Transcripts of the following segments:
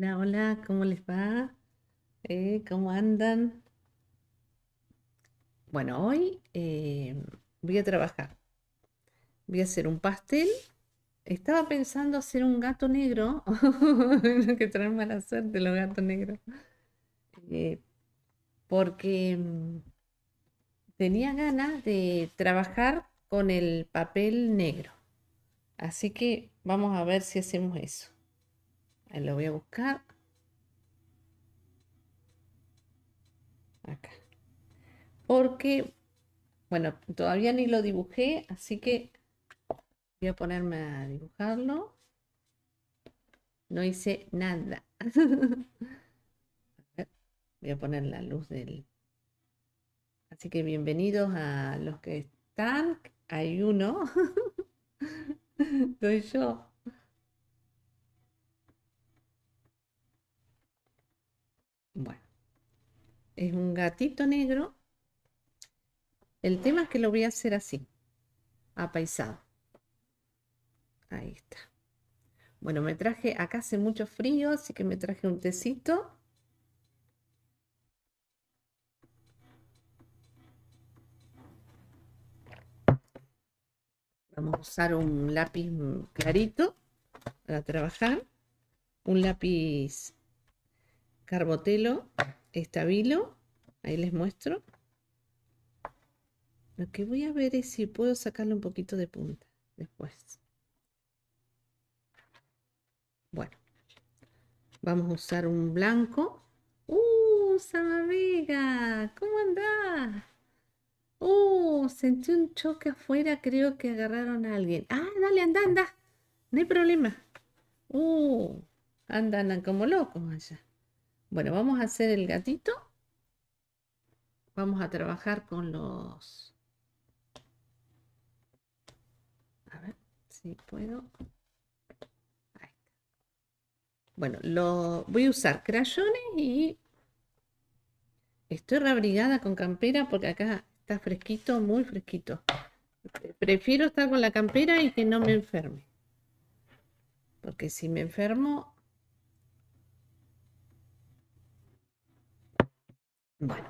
Hola, hola, ¿cómo les va? Eh, ¿Cómo andan? Bueno, hoy eh, voy a trabajar. Voy a hacer un pastel. Estaba pensando hacer un gato negro. que traen mala suerte los gatos negros. Eh, porque mm, tenía ganas de trabajar con el papel negro. Así que vamos a ver si hacemos eso. Ahí lo voy a buscar. Acá. Porque, bueno, todavía ni lo dibujé, así que voy a ponerme a dibujarlo. No hice nada. voy a poner la luz del... Así que bienvenidos a los que están. Hay uno. Soy yo. Bueno, es un gatito negro. El tema es que lo voy a hacer así, apaisado. Ahí está. Bueno, me traje, acá hace mucho frío, así que me traje un tecito. Vamos a usar un lápiz clarito para trabajar. Un lápiz Carbotelo, estabilo. Ahí les muestro. Lo que voy a ver es si puedo sacarle un poquito de punta después. Bueno, vamos a usar un blanco. ¡Uh, Samavega! ¿Cómo anda ¡Uh, sentí un choque afuera! Creo que agarraron a alguien. ¡Ah, dale, anda, anda! No hay problema. ¡Uh! Andan como locos allá. Bueno, vamos a hacer el gatito. Vamos a trabajar con los... A ver si puedo. Ahí Bueno, lo... voy a usar crayones y... Estoy reabrigada con campera porque acá está fresquito, muy fresquito. Prefiero estar con la campera y que no me enferme. Porque si me enfermo, Bueno,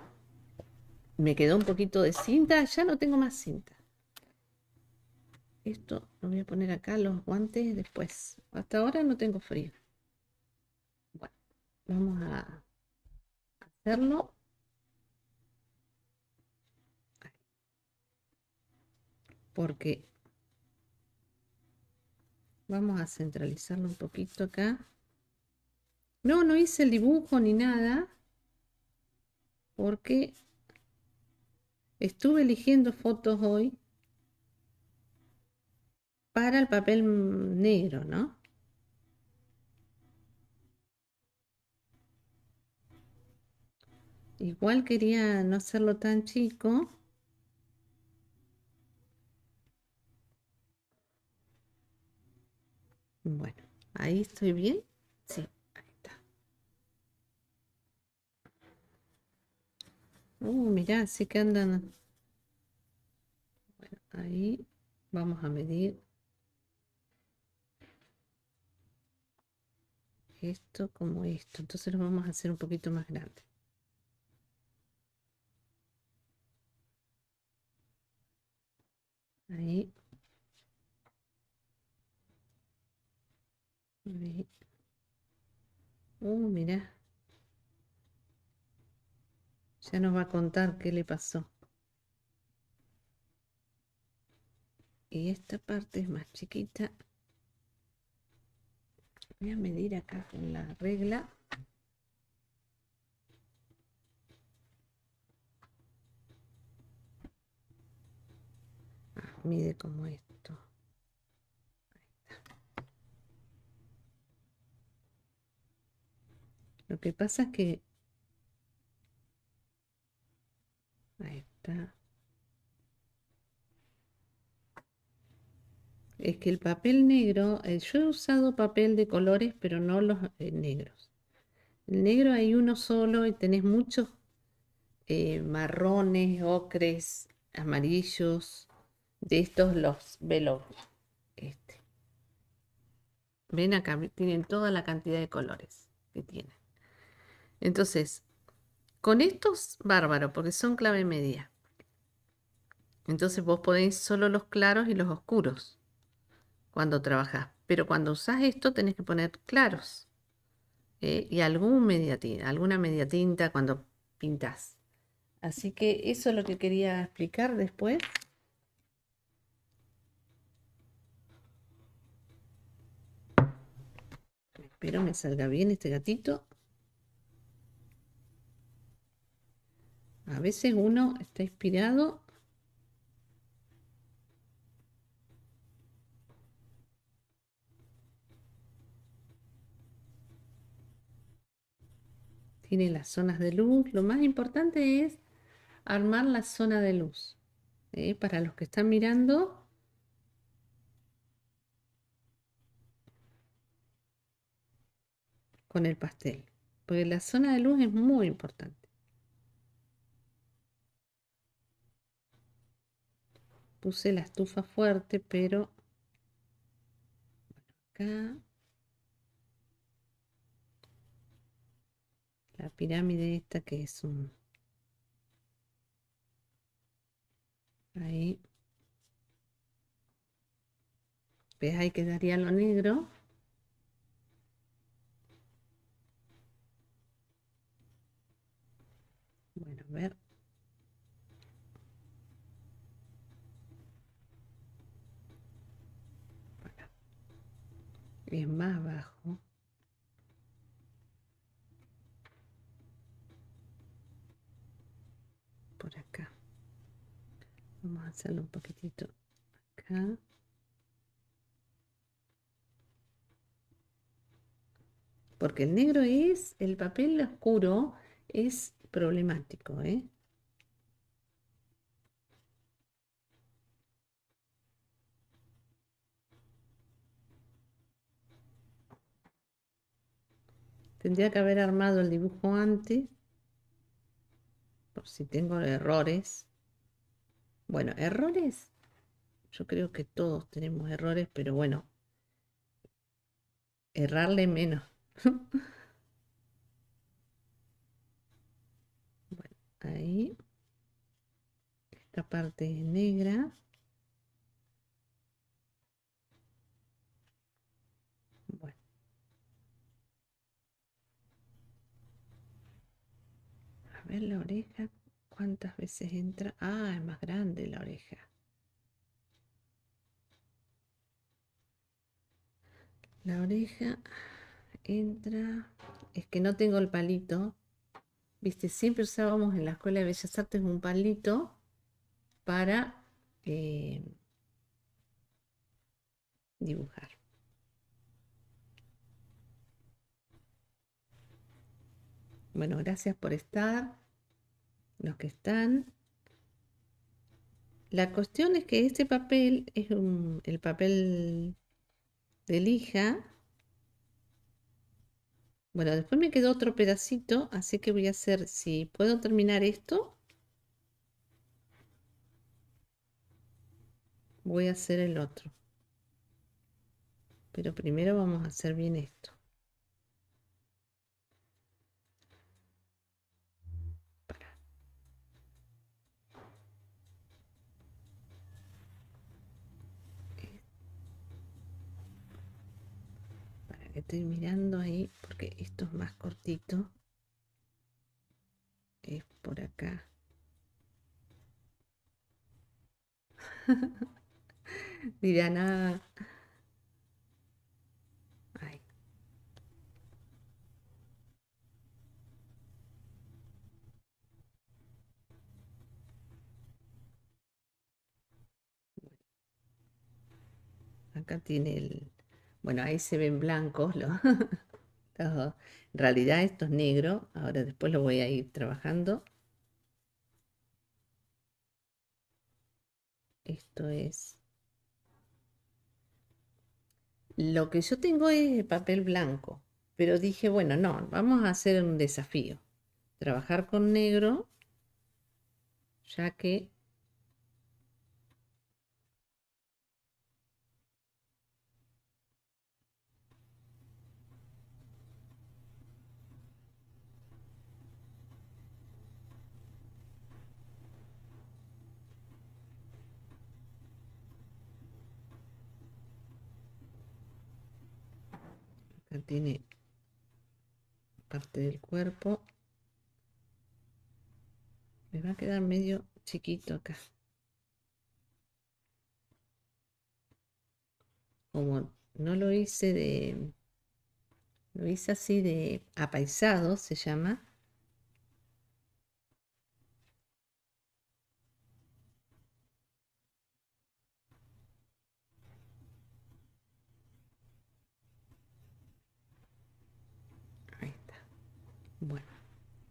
me quedó un poquito de cinta, ya no tengo más cinta. Esto lo voy a poner acá, los guantes después. Hasta ahora no tengo frío. Bueno, vamos a hacerlo. Porque vamos a centralizarlo un poquito acá. No, no hice el dibujo ni nada porque estuve eligiendo fotos hoy para el papel negro, ¿no? Igual quería no hacerlo tan chico. Bueno, ahí estoy bien. Uh, oh, mirá, sí que andan. ahí vamos a medir esto como esto. Entonces lo vamos a hacer un poquito más grande. Ahí. Ahí. Oh, mirá. Ya nos va a contar qué le pasó. Y esta parte es más chiquita. Voy a medir acá con la regla. Ah, mide como esto. Lo que pasa es que Es que el papel negro, eh, yo he usado papel de colores, pero no los eh, negros. El negro hay uno solo y tenés muchos eh, marrones, ocres, amarillos. De estos los velos. Este. Ven acá, tienen toda la cantidad de colores que tienen. Entonces, con estos, bárbaro, porque son clave media. Entonces vos podéis solo los claros y los oscuros cuando trabajás. Pero cuando usás esto tenés que poner claros. Eh, y algún media alguna tinta cuando pintas. Así que eso es lo que quería explicar después. Espero me salga bien este gatito. A veces uno está inspirado tiene las zonas de luz. Lo más importante es armar la zona de luz. Para los que están mirando, con el pastel, porque la zona de luz es muy importante. Puse la estufa fuerte, pero acá La pirámide esta que es un... Ahí. ¿Ves? Ahí quedaría lo negro. Bueno, a ver. Bien, más bajo. vamos a hacerlo un poquitito acá porque el negro es el papel oscuro es problemático ¿eh? Tendría que haber armado el dibujo antes, por si tengo errores. Bueno, errores. Yo creo que todos tenemos errores, pero bueno, errarle menos. bueno, ahí. Esta parte es negra. Bueno. A ver la oreja cuántas veces entra. Ah, es más grande la oreja. La oreja entra. Es que no tengo el palito. Viste, siempre usábamos en la Escuela de Bellas Artes un palito para eh, dibujar. Bueno, gracias por estar los que están. La cuestión es que este papel es el papel de lija. Bueno, después me quedó otro pedacito, así que voy a hacer, si puedo terminar esto, voy a hacer el otro. Pero primero vamos a hacer bien esto. estoy mirando ahí porque esto es más cortito es por acá mira nada acá tiene el bueno, ahí se ven blancos los... en realidad esto es negro. Ahora después lo voy a ir trabajando. Esto es... Lo que yo tengo es papel blanco. Pero dije, bueno, no, vamos a hacer un desafío. Trabajar con negro, ya que tiene parte del cuerpo. Me va a quedar medio chiquito acá. Como no lo hice de... Lo hice así de apaisado, se llama.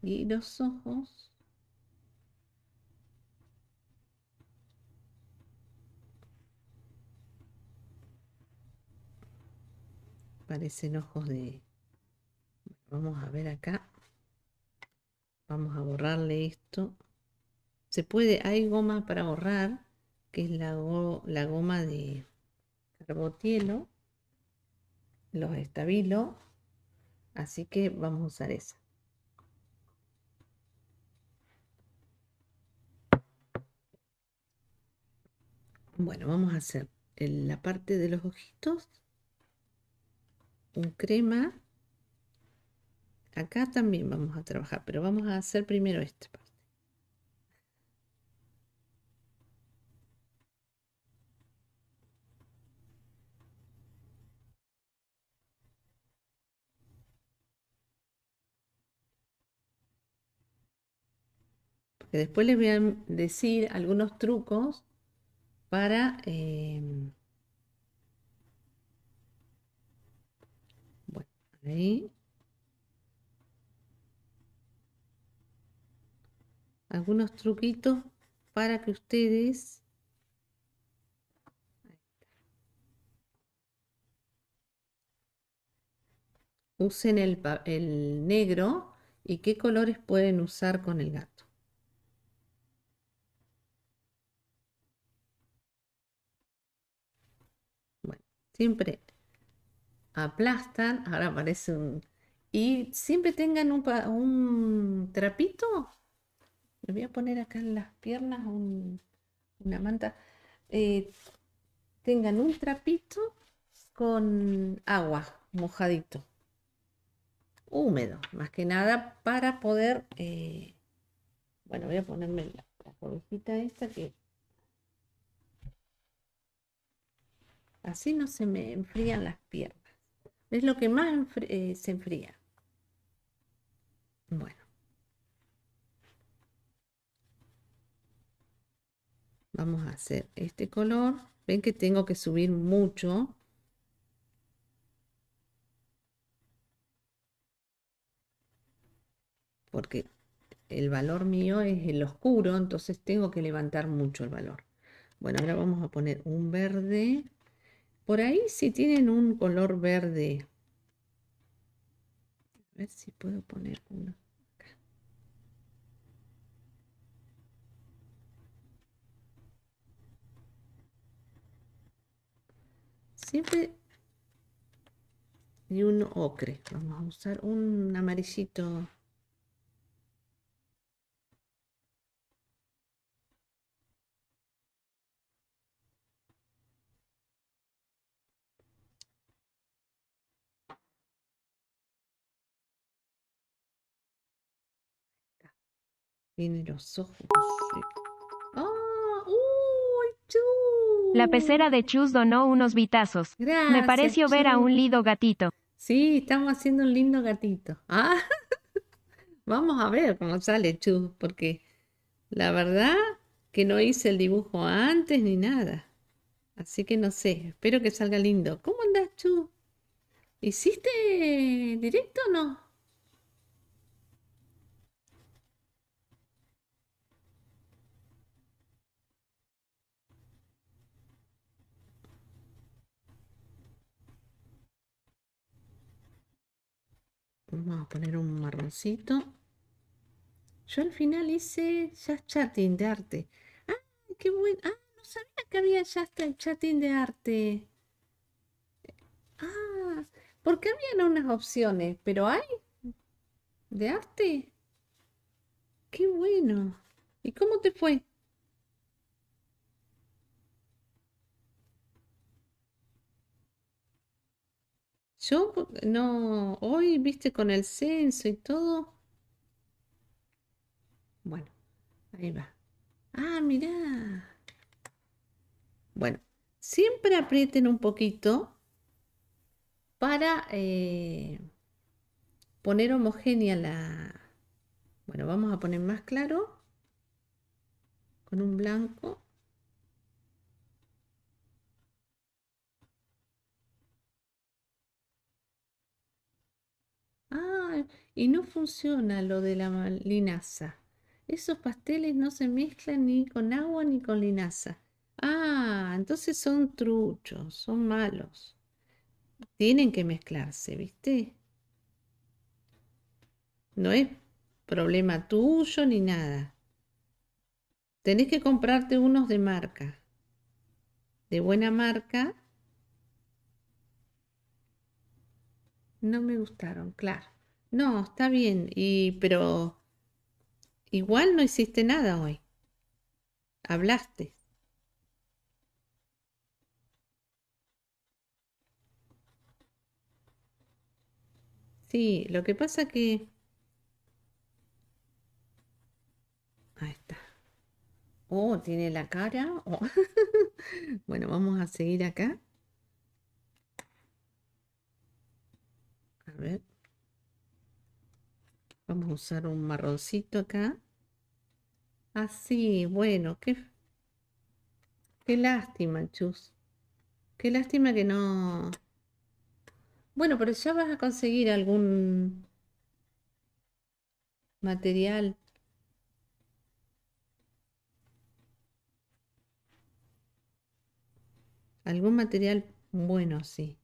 y los ojos. Parecen ojos de... Vamos a ver acá. Vamos a borrarle esto. Se puede, hay goma para borrar, que es la, la goma de carbotielo, los estabilo. Así que vamos a usar esa. Bueno, vamos a hacer en la parte de los ojitos un crema. Acá también vamos a trabajar, pero vamos a hacer primero esta parte. después les voy a decir algunos trucos para... Em, Algunos truquitos para que ustedes... usen el, el negro y qué colores pueden usar con el gato. Siempre aplastan, ahora parece un... Y siempre tengan un, trapito. Me voy a poner acá en las piernas una manta. Eh, tengan un trapito con agua mojadito, húmedo, más que nada para poder, eh, bueno, voy a ponerme la, la esta que Así no se me enfrían las piernas. Es lo que más eh, se enfría. Bueno. Vamos a hacer este color. Ven que tengo que subir mucho. Porque el valor mío es el oscuro, entonces tengo que levantar mucho el valor. Bueno, ahora vamos a poner un verde. Por ahí si tienen un color verde. A ver si puedo poner uno. Acá. Siempre y un ocre. Vamos a usar un amarillito tiene los ojos. ¡Ah! La pecera de Chus donó unos vitazos. Me pareció ver a un lindo gatito. Sí, estamos haciendo un lindo gatito. Ah, vamos a ver cómo sale Chus, porque la verdad que no hice el dibujo antes ni nada. Así que no sé, espero que salga lindo. ¿Cómo andas Chu? ¿Hiciste directo o no? Vamos a poner un marroncito. Yo al final hice ya chatting de arte. ¡Ah, qué bueno! ¡Ah, no sabía que había ya chatting de arte! ¡Ah! Porque habían unas opciones, pero hay de arte. ¡Qué bueno! ¿Y cómo te fue? Yo no, hoy, viste, con el censo y todo. Bueno, ahí va. Ah, mirá. Bueno, siempre aprieten un poquito para eh, poner homogénea la... Bueno, vamos a poner más claro con un blanco. Y no funciona lo de la linaza. Esos pasteles no se mezclan ni con agua ni con linaza. Ah, entonces son truchos, son malos. Tienen que mezclarse, ¿viste? No es problema tuyo ni nada. Tenés que comprarte unos de marca, de buena marca. No me gustaron, claro. No, está bien, y pero igual no hiciste nada hoy. Hablaste. Sí, lo que pasa que... Ahí está. Oh, tiene la cara. Oh. bueno, vamos a seguir acá. A ver. Vamos a usar un marroncito acá. Así, ah, bueno, qué, qué lástima, chus. Qué lástima que no... Bueno, pero ya vas a conseguir algún material. Algún material bueno, sí.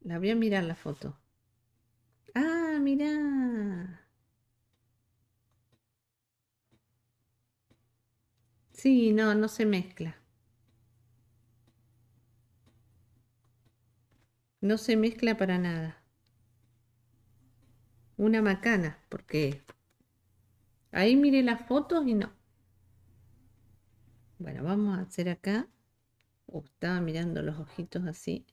La voy a mirar la foto. Ah, mira. Sí, no, no se mezcla. No se mezcla para nada. Una macana, porque ahí miré las fotos y no. Bueno, vamos a hacer acá. Oh, estaba mirando los ojitos así.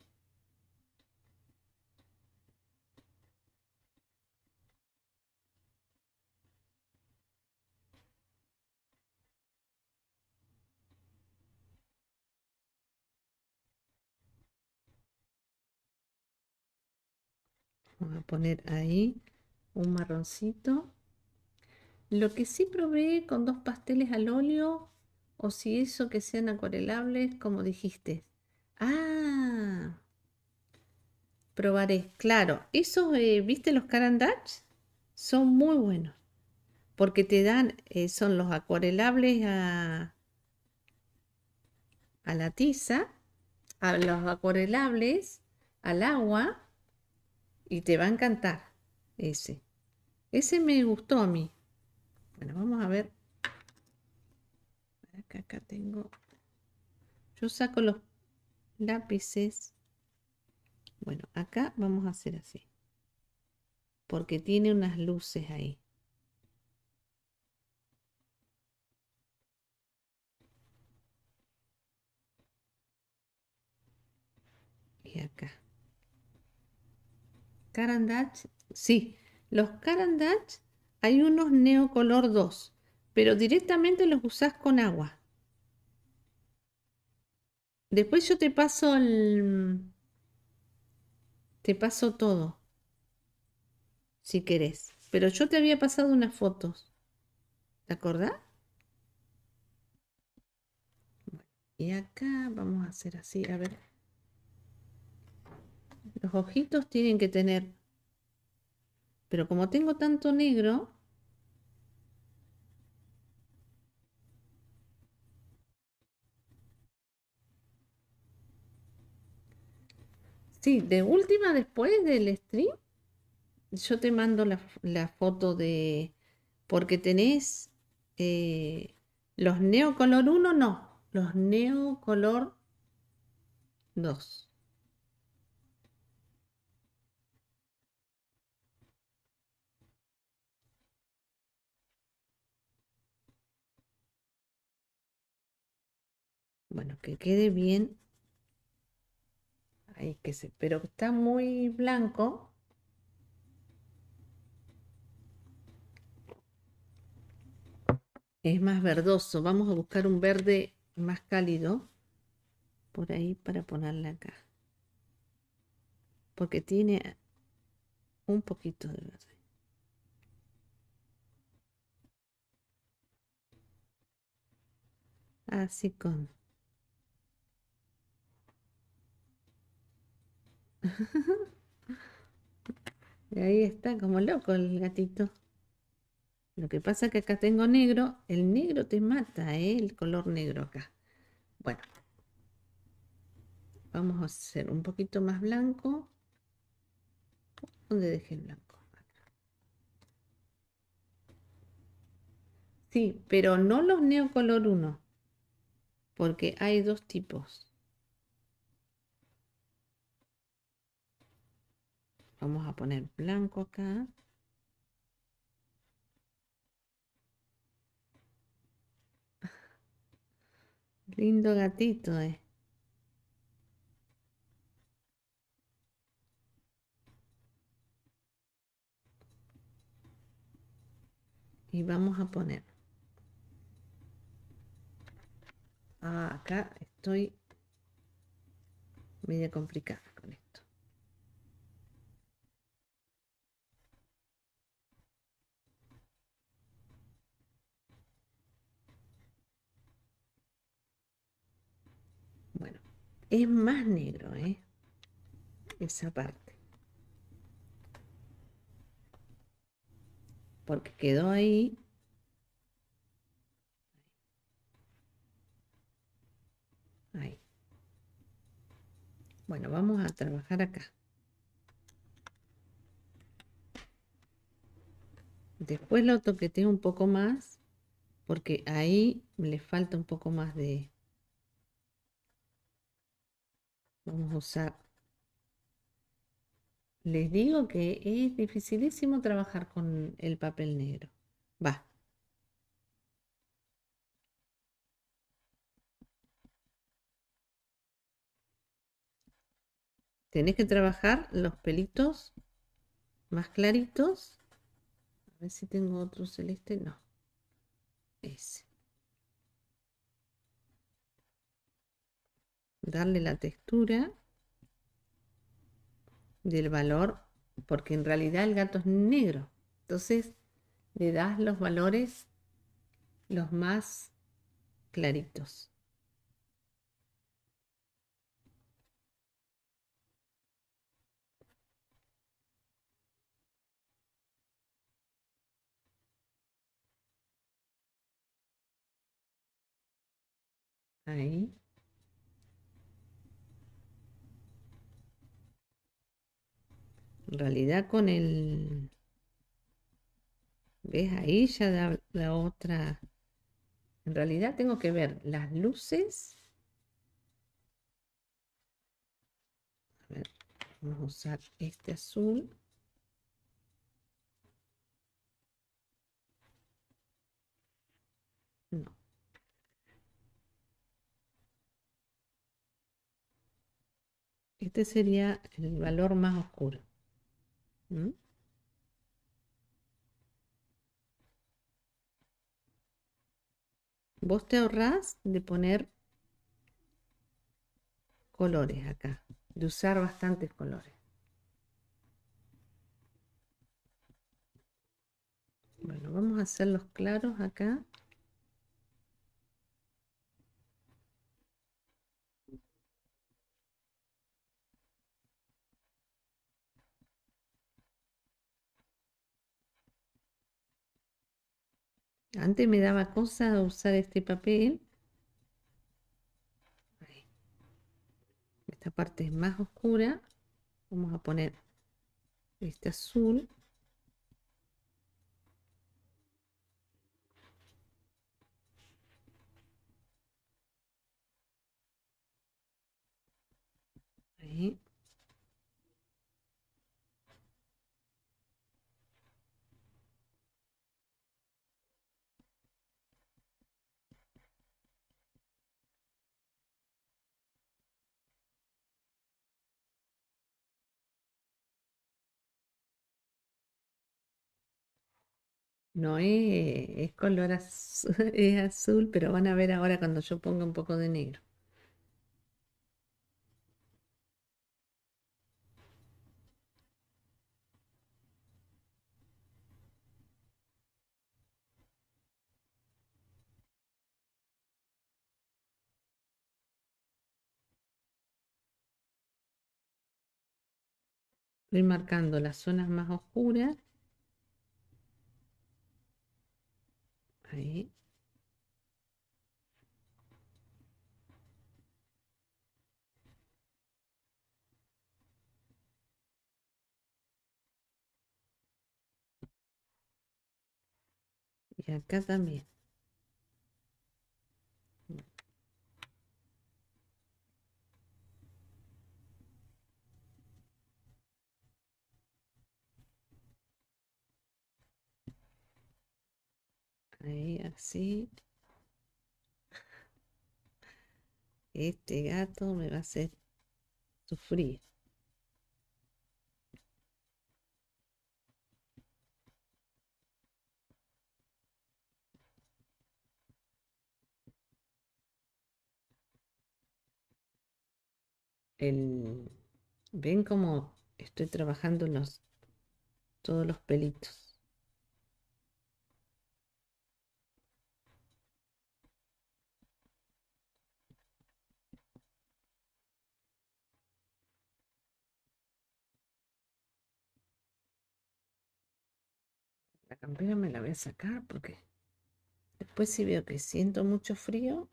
a poner ahí un marroncito lo que sí probé con dos pasteles al óleo o si eso que sean acuarelables como dijiste ah probaré claro esos eh, viste los carandach son muy buenos porque te dan eh, son los acuarelables a a la tiza a los acuarelables al agua y te va a encantar ese. Ese me gustó a mí. Bueno, vamos a ver. Acá, acá tengo. Yo saco los lápices. Bueno, acá vamos a hacer así. Porque tiene unas luces ahí. Y acá. Carandach, sí. Los Carandach hay unos neocolor 2, pero directamente los usás con agua. Después yo te paso el... Te paso todo, si querés. Pero yo te había pasado unas fotos. ¿Te acordás? Y acá vamos a hacer así, a ver. Los ojitos tienen que tener. Pero como tengo tanto negro, Sí, de última, después del stream, yo te mando la, foto de. Porque tenés eh, los neocolor 1, no, los neocolor 2. Bueno, que quede bien. Ahí que se, pero está muy blanco. Es más verdoso. Vamos a buscar un verde más cálido por ahí para ponerla acá. Porque tiene un poquito de verde. Así con y ahí está, como loco el gatito. Lo que pasa que acá tengo negro. El negro te mata, ¿eh? el color negro acá. Bueno. Vamos a hacer un poquito más blanco. ¿Dónde dejé el blanco? Sí, pero no los neocolor 1. Porque hay dos tipos. Vamos a poner blanco acá. Lindo gatito, eh. y vamos a poner ah, acá estoy media complicada es más negro, ¿eh? Esa parte. Porque quedó ahí. Ahí. Bueno, vamos a trabajar acá. Después lo toqueteo un poco más porque ahí le falta un poco más de, Vamos a... Les digo que es dificilísimo trabajar con el papel negro. Va. Tenés que trabajar los pelitos más claritos. A ver si tengo otro celeste. No. Ese. darle la textura del valor, porque en realidad el gato es negro. Entonces le das los valores los más claritos. Ahí. En realidad con el... ¿Ves? Ahí ya da la otra... En realidad tengo que ver las luces. A ver, vamos a usar este azul. No. Este sería el valor más oscuro. Mm. Vos te ahorrás de poner colores acá, de usar bastantes colores. Bueno, vamos a hacerlos claros acá. Antes me daba cosa usar este papel. Esta parte es más oscura. Vamos a poner este azul. No es, color azul, azul, pero van a ver ahora cuando yo ponga un poco de negro. Voy marcando las zonas más oscuras Ahí. Y acá también. Ahí, así. Este gato me va a hacer sufrir. El, ven cómo estoy trabajando los, todos los pelitos. pero me la voy a sacar porque después si veo que siento mucho frío,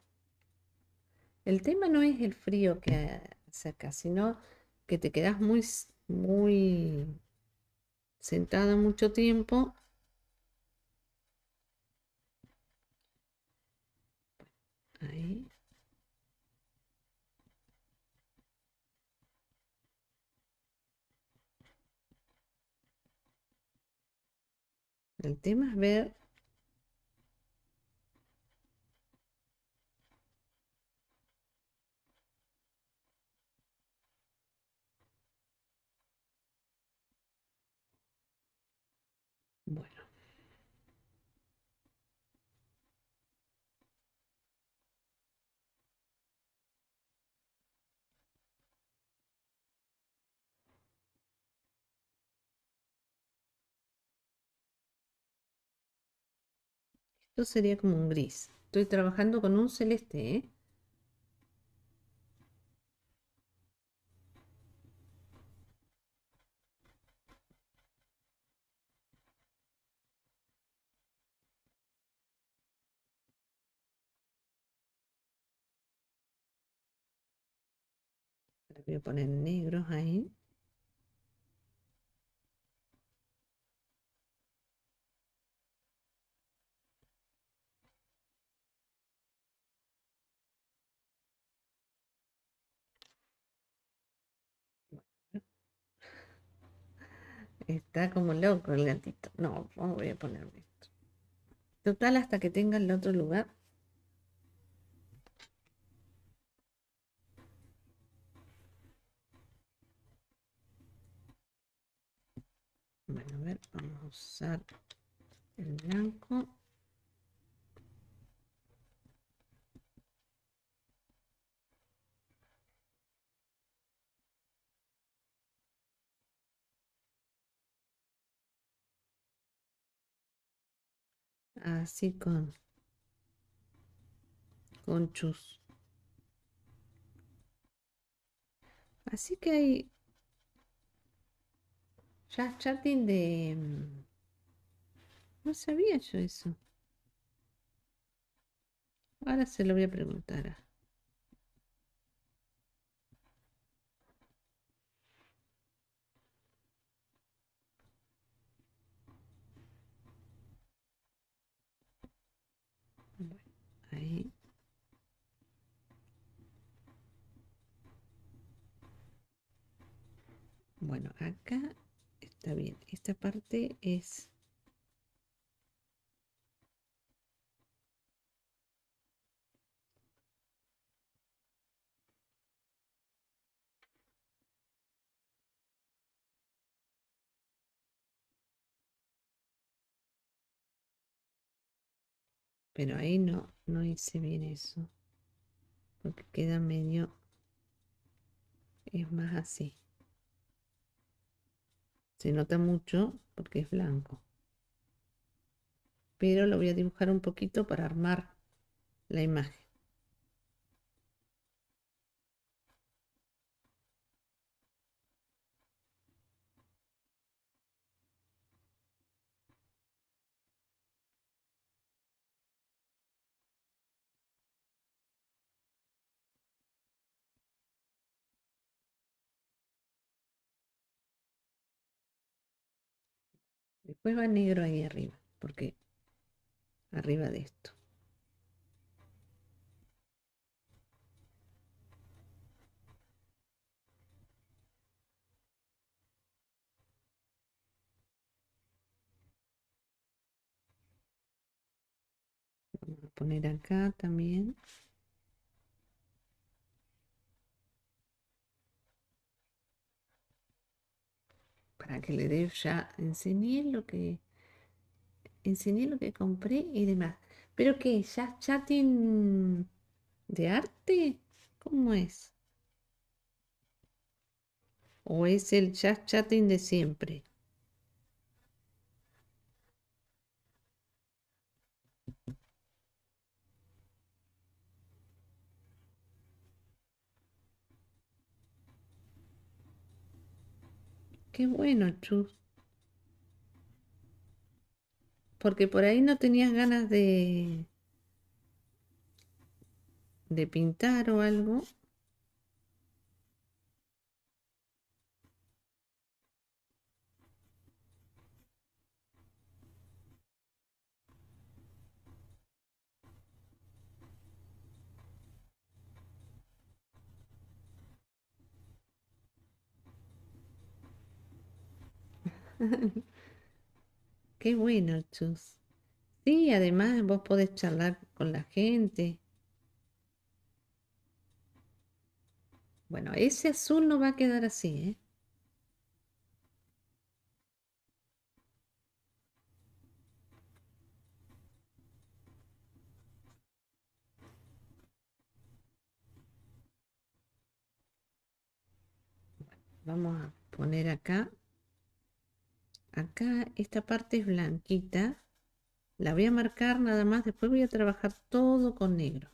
el tema no es el frío que sacas sino que te quedas muy, muy sentada mucho tiempo. Ahí. El tema es ver Esto sería como un gris. Estoy trabajando con un celeste, ¿eh? Voy a poner negros ahí. Está como loco el gatito. No, voy a ponerme esto. Total, hasta que tenga el otro lugar. Bueno, a ver, vamos a usar el blanco. así con con chus así que hay ya chatting de mm, no sabía yo eso ahora se lo voy a preguntar a Bueno, acá está bien. Esta parte es... Pero ahí no, no hice bien eso. Porque queda medio... Es más así. Se nota mucho porque es blanco. Pero lo voy a dibujar un poquito para armar la imagen. Pues va negro ahí arriba, porque arriba de esto. Vamos a poner acá también. que le dé ya, enseñé lo que, enseñé lo que compré y demás. Pero que ya chatting de arte, ¿cómo es? ¿O es el chat chatting de siempre? qué bueno, Chus. Porque por ahí no tenías ganas de, de pintar o algo. Qué bueno, Chus. Sí, además vos podés charlar con la gente. Bueno, ese azul no va a quedar así, ¿eh? vamos a poner acá acá esta parte es blanquita la voy a marcar nada más después voy a trabajar todo con negro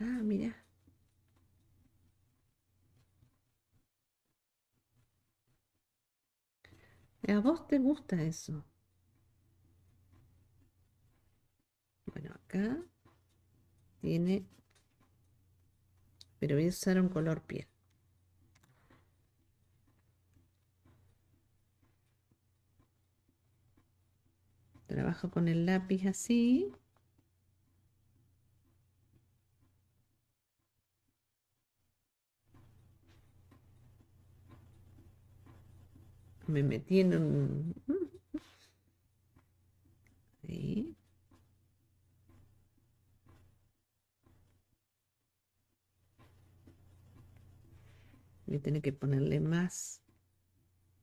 ah mira a vos te gusta eso bueno acá tiene pero voy a usar un color piel Trabajo con el lápiz así. Me metí en un... Ahí. Voy a tener que ponerle más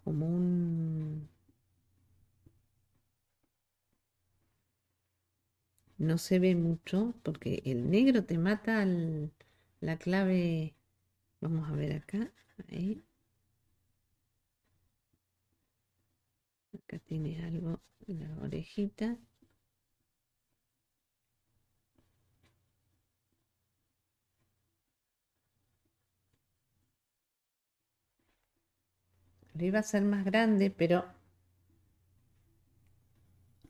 como un no se ve mucho porque el negro te mata la clave. Vamos a ver acá. Acá tiene algo en la orejita. lo iba a ser más grande, pero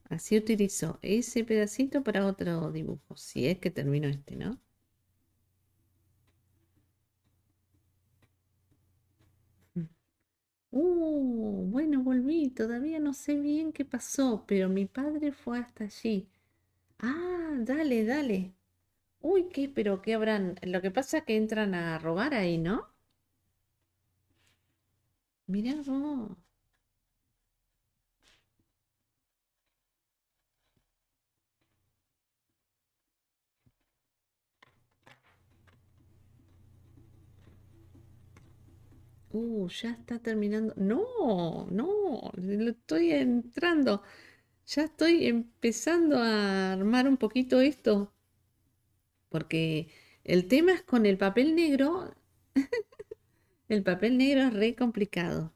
Así utilizo ese pedacito para otro dibujo, si es que termino este, ¿no? Mm. Uh, bueno, volví, todavía no sé bien qué pasó, pero mi padre fue hasta allí. Ah, dale, dale. Uy, qué, pero qué habrán. Lo que pasa es que entran a robar ahí, ¿no? Mirá vos. Uh, ya está terminando. No, no, estoy entrando. Ya estoy empezando a armar un poquito esto. Porque el tema es con el papel negro. el papel negro es re complicado.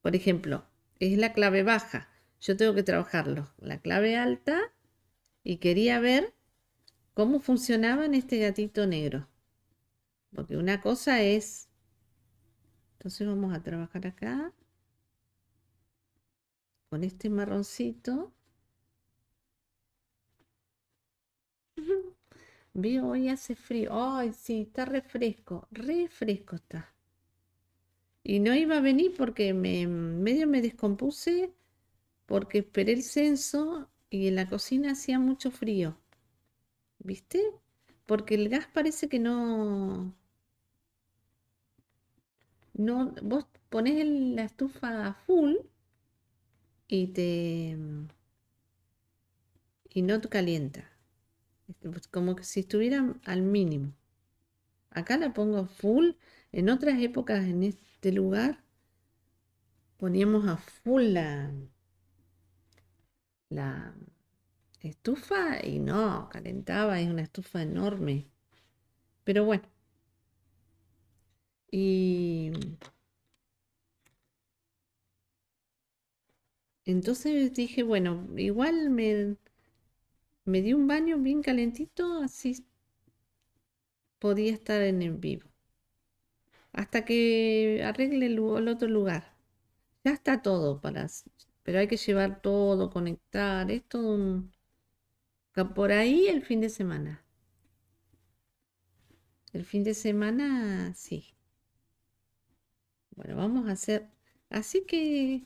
Por ejemplo, es la clave baja. Yo tengo que trabajarlo. La clave alta. Y quería ver cómo funcionaba en este gatito negro. Porque una cosa es entonces vamos a trabajar acá con este marroncito. Veo hoy hace frío. Ay, sí, está refresco, refresco está. Y no iba a venir porque medio me descompuse porque esperé el censo y en la cocina hacía mucho frío. ¿Viste? Porque el gas parece que no no, vos pones la estufa a full y te mm, y no te calienta. Este, pues, como que si estuviera al mínimo. Acá la pongo a full. En otras épocas en este lugar poníamos a full la, la estufa y no, calentaba, es una estufa enorme. Pero bueno, y entonces dije, bueno, igual me, me di un baño bien calentito, así podía estar en el vivo. Hasta que arregle el, otro lugar. Ya está todo para pero hay que llevar todo, conectar, es todo Por ahí el fin de semana. El fin de semana, sí. Bueno, vamos a hacer... Así que...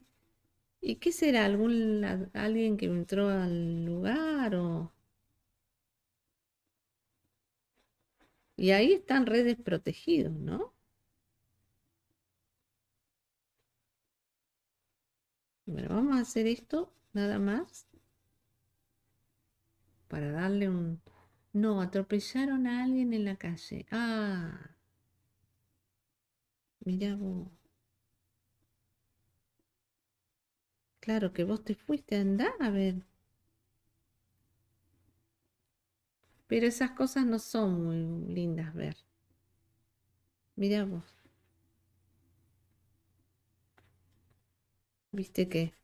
¿Y qué será? ¿Algún, ¿Alguien que entró al lugar o...? Y ahí están redes protegidos, ¿no? Bueno, vamos a hacer esto nada más para darle un... No, atropellaron a alguien en la calle. Ah, mira vos. Claro que vos te fuiste a andar a ver. Pero esas cosas no son muy lindas ver. miramos vos. ¿Viste qué?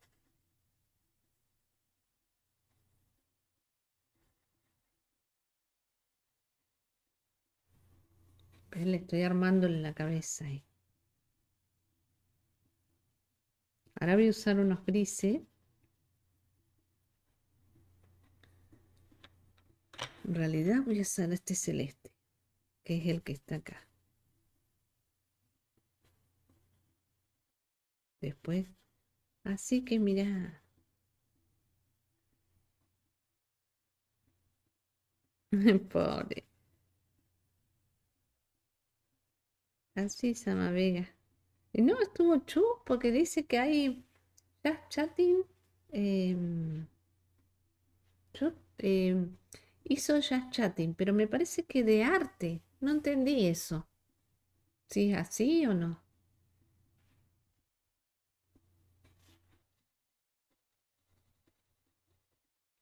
le estoy armando en la cabeza ahí. Ahora voy a usar unos grises. En realidad voy a usar este celeste, que es el que está acá. Después, así que mira. Pobre. Así, Sama Vega no, estuvo chu porque dice que hay jazz chatting. Em, em, hizo jazz chatting, pero me parece que de arte. No entendí eso. ¿Si es así o no?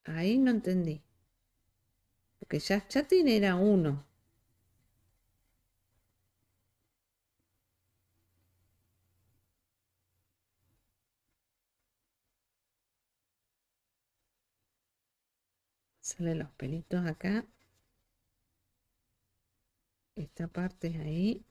Ahí no entendí. Porque jazz chatting era uno. hacerle los pelitos acá. Esta parte es ahí.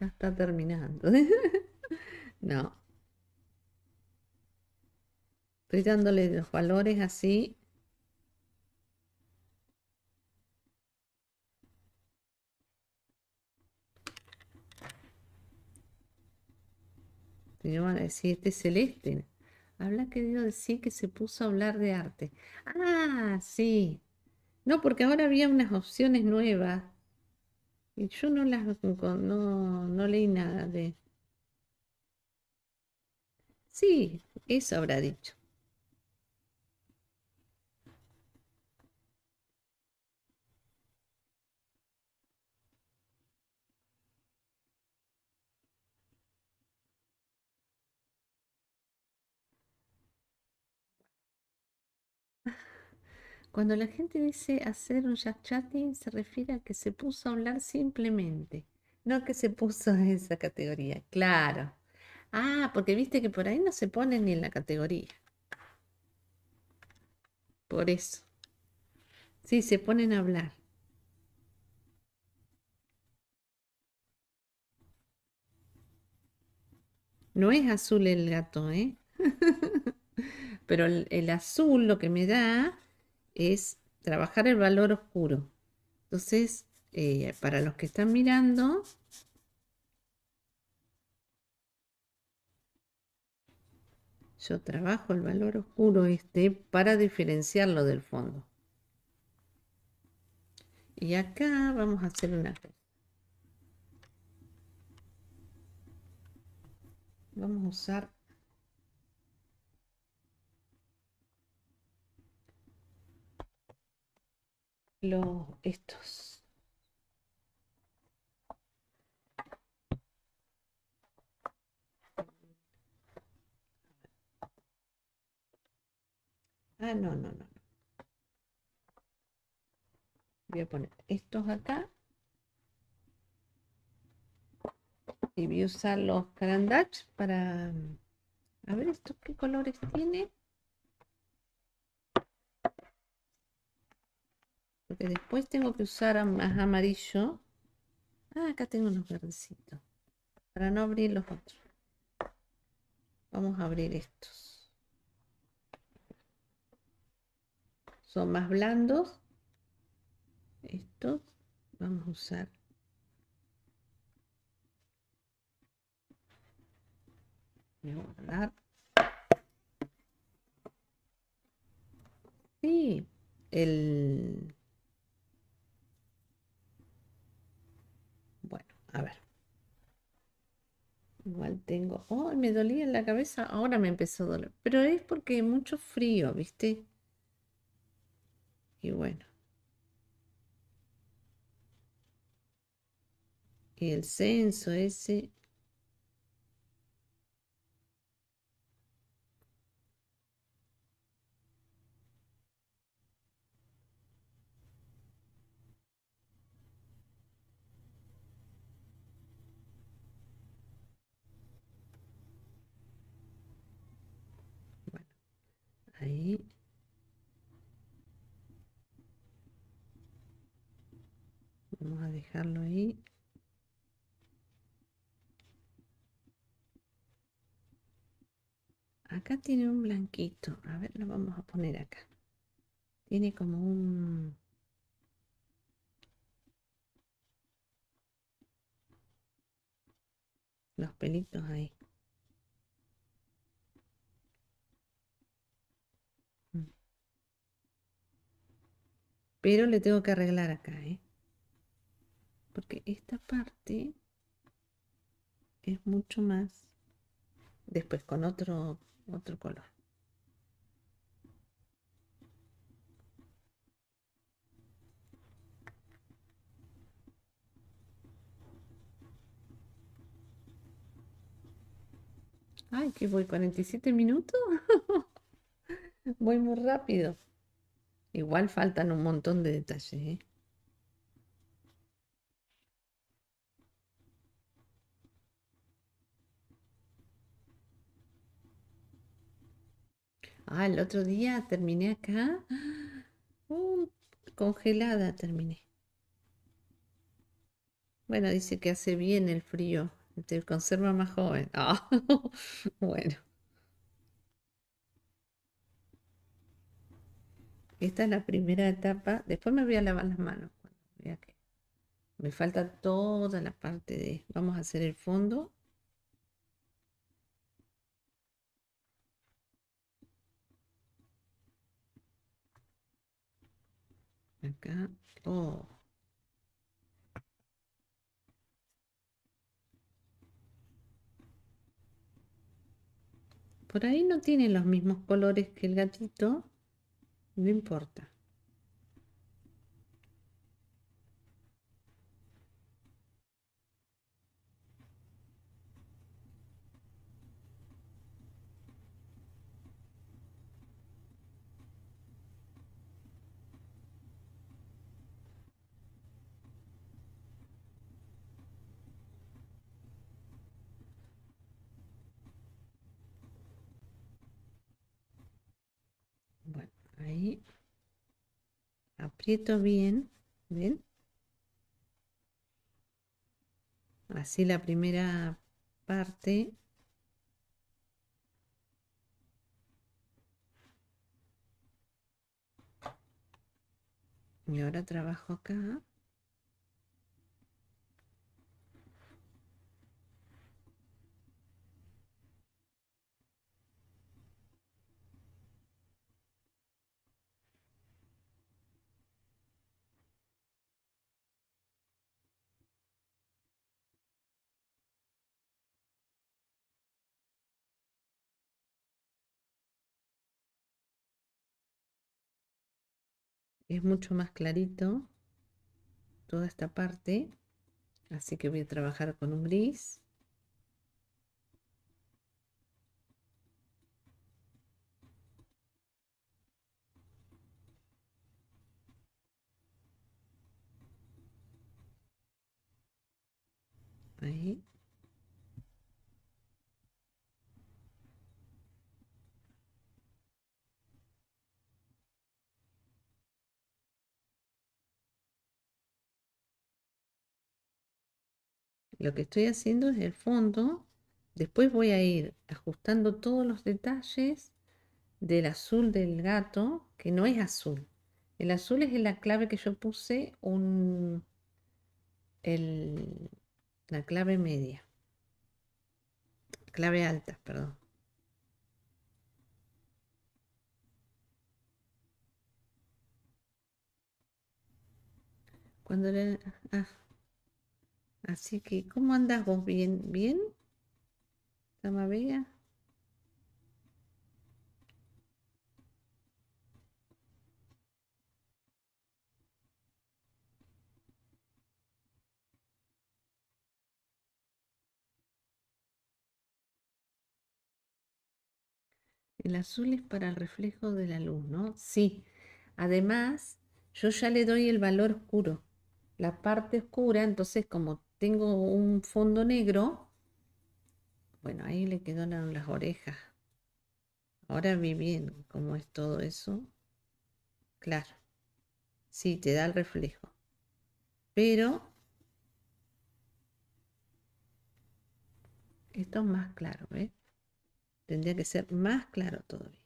Ya está terminando. no. Estoy dándole los valores así. van a decir, este celeste. Habla que Dios decir que se puso a hablar de arte. Ah, sí. No, porque ahora había unas opciones nuevas. Y yo no las no, no leí nada de. Sí, eso habrá dicho. Cuando la gente dice hacer un chatting se refiere a que se puso a hablar simplemente, no que se puso en esa categoría, claro. Ah, porque viste que por ahí no se ponen ni en la categoría. Por eso. Sí, se ponen a hablar. No es azul el gato, ¿eh? Pero el azul lo que me da es trabajar el valor oscuro. Entonces, eh, para los que están mirando, yo trabajo el valor oscuro este para diferenciarlo del fondo. Y acá vamos a hacer una Vamos a usar los estos. Ah, no, no, no. Voy a poner estos acá. Y voy a usar los carandach para... Mm, a ver, ¿estos qué colores tiene? Porque después tengo que usar más amarillo. Ah, acá tengo unos verdecitos. Para no abrir los otros. Vamos a abrir estos. Son más blandos. Estos vamos a usar. Voy a Sí, el A ver. Igual tengo. Oh, me dolía en la cabeza. Ahora me empezó a doler. Pero es porque hay mucho frío, ¿viste? Y bueno. Y el censo ese. Ahí. Vamos a dejarlo ahí. Acá tiene un blanquito. A ver, lo vamos a poner acá. Tiene como un... Los pelitos ahí. Pero le tengo que arreglar acá, ¿eh? Porque esta parte es mucho más después con otro, otro color. Ay, que voy 47 minutos. voy muy rápido. Igual faltan un montón de detalles. ¿eh? Ah, el otro día terminé acá. congelada terminé. Bueno, dice que hace bien el frío. Te conserva más joven. Ah, bueno. Esta es la primera etapa. Después me voy a lavar las manos. que me falta toda la parte de... Vamos a hacer el fondo. Acá. Oh. Por ahí no tiene los mismos colores que el gatito no importa. aprieto bien, ¿ven? Así la primera parte y ahora trabajo acá es mucho más clarito toda esta parte. Así que voy a trabajar con un gris. Ahí. lo que estoy haciendo es el fondo. Después voy a ir ajustando todos los detalles del azul del gato, que no es azul. El azul es la clave que yo puse, un, la clave media. Clave alta, perdón. Cuando le... Ah, Así que, ¿cómo andas vos? ¿Bien? ¿Bien? bella. El azul es para el reflejo de la luz, ¿no? Sí. Además, yo ya le doy el valor oscuro. La parte oscura, entonces como tengo un fondo negro. Bueno, ahí le quedaron las orejas. Ahora vi bien cómo es todo eso. Claro. Sí, te da el reflejo. Pero esto es más claro, ¿ves? ¿eh? Tendría que ser más claro todavía.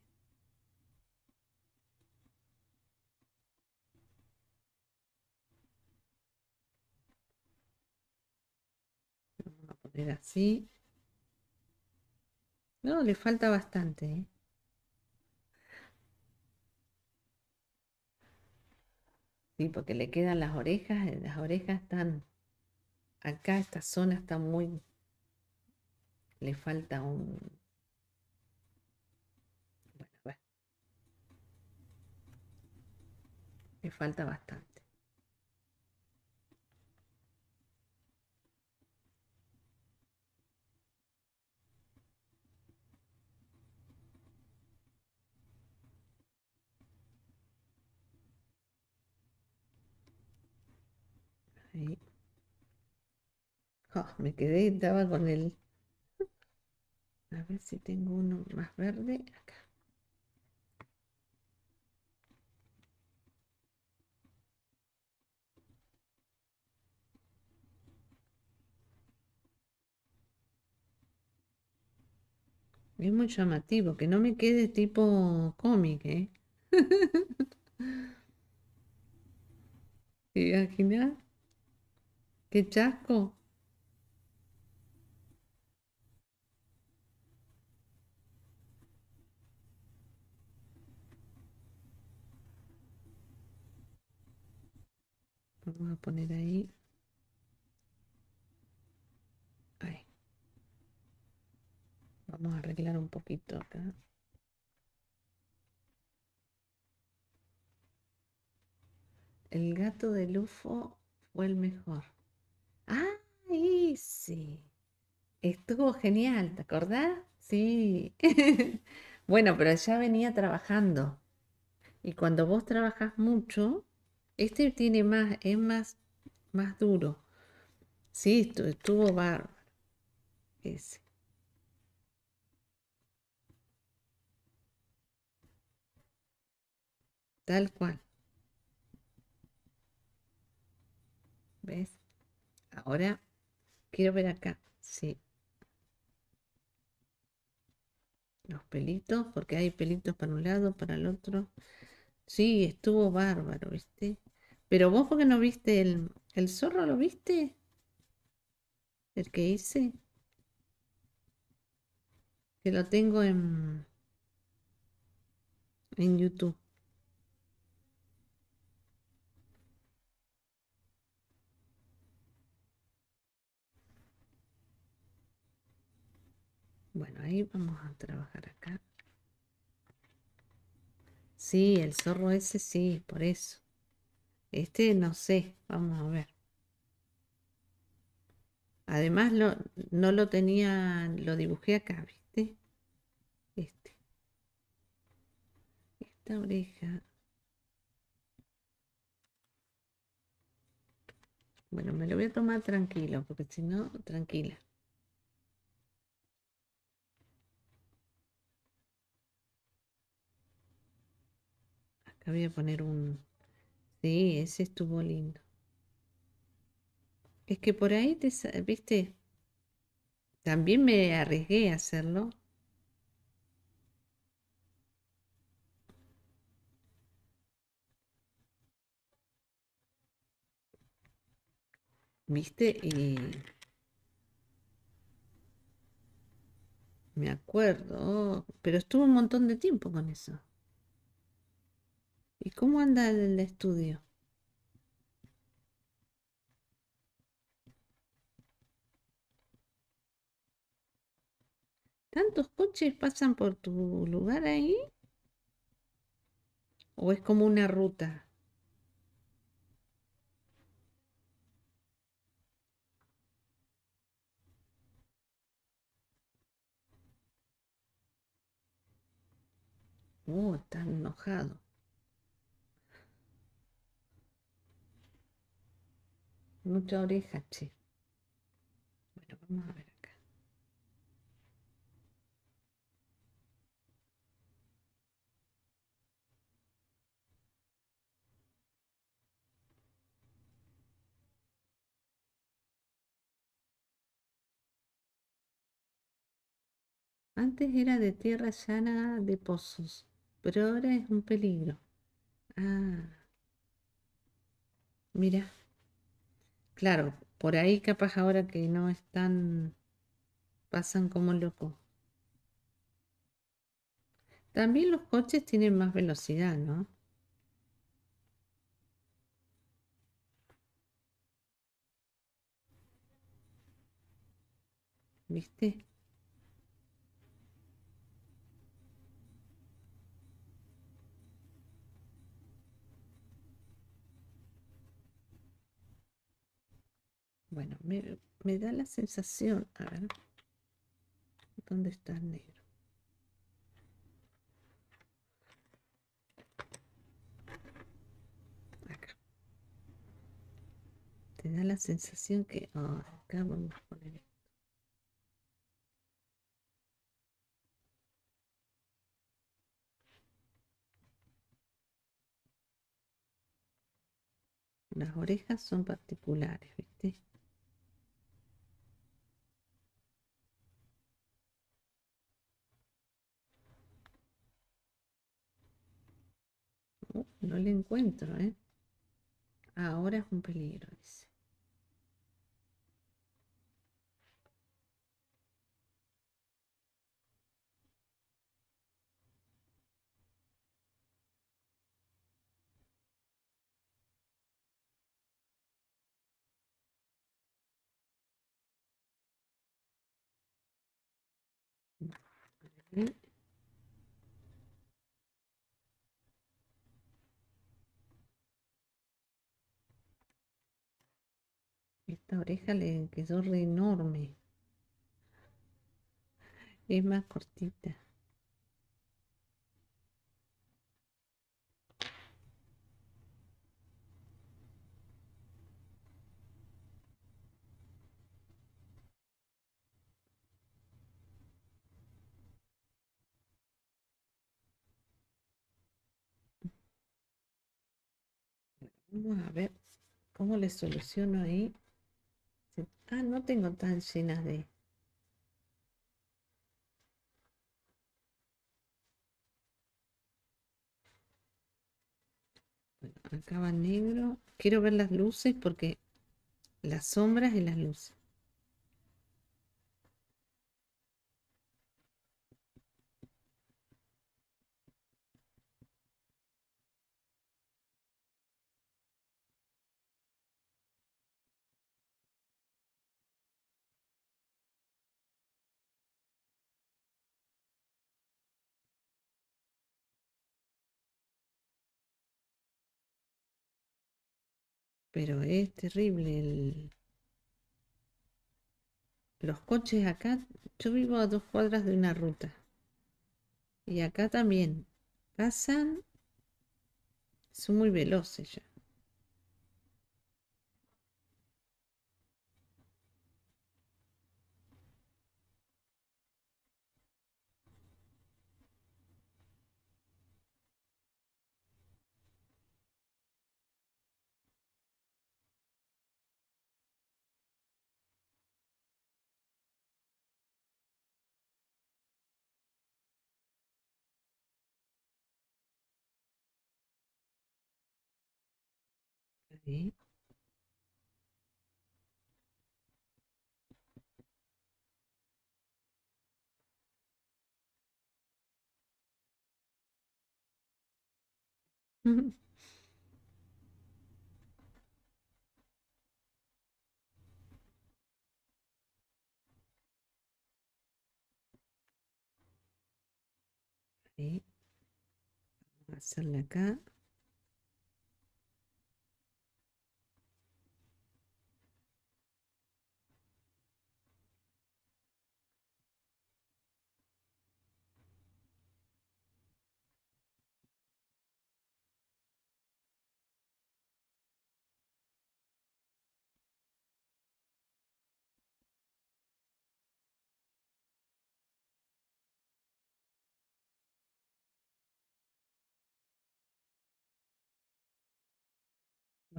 así. No, le falta bastante. ¿eh? Sí, porque le quedan las orejas, eh, las orejas están, acá esta zona está muy, le falta un... Le falta bastante. Ahí. Ah, me quedé estaba con el... A ver si tengo uno más verde acá. Es muy llamativo, que no me quede tipo cómic, ¿eh? ¿Te ¡Qué chasco! Vamos a poner ahí. Vamos a arreglar un poquito acá. El gato de Lufo fue el mejor. Ah, sí! Estuvo genial, ¿te acordás? Sí. bueno, pero ya venía trabajando. Y cuando vos trabajás mucho, este tiene más, es más, más duro. Sí, estuvo bárbaro. Ese. Tal cual. ¿Ves? Ahora quiero ver acá. Sí. Los pelitos, porque hay pelitos para un lado, para el otro. Sí, estuvo bárbaro, ¿viste? Pero vos porque no viste el, el zorro, ¿lo viste? El que hice. Que lo tengo en, en YouTube. Bueno, ahí vamos a trabajar acá. Sí, el zorro ese sí, por eso. Este no sé, vamos a ver. Además no lo tenía, lo dibujé acá, ¿viste? Este. Esta oreja. Bueno, me lo voy a tomar tranquilo, porque si no, tranquila. voy a poner un... Sí, ese estuvo lindo. Es que por ahí, te, viste, también me arriesgué a hacerlo. ¿Viste? Y me acuerdo, pero estuvo un montón de tiempo con eso. ¿Y cómo anda el estudio? ¿Tantos coches pasan por tu lugar ahí? ¿O es como una ruta? Oh, está enojado. Mucha oreja, che. Bueno, vamos a ver acá. Antes era de tierra llana de pozos, pero ahora es un peligro. Ah, mira claro, por ahí capaz ahora que no están, pasan como locos. También los coches tienen más velocidad, ¿no? ¿Viste? Bueno, me, me da la sensación, a ver, ¿dónde está el negro? Acá. Te da la sensación que, ah, acá vamos a poner esto. Las orejas son particulares, ¿viste? no le encuentro, ¿eh? Ahora es un peligro, dice. Esta oreja le quedó re enorme. Es más cortita. Vamos a ver cómo le soluciono ahí Ah, no tengo tan llenas de... Bueno, acá va negro. Quiero ver las luces porque las sombras y las luces. Pero es terrible Los coches acá, yo vivo a dos cuadras de una ruta. Y acá también. Pasan, son muy veloces ya. ¿Sí? ¿Sí? Vamos a hacerle acá.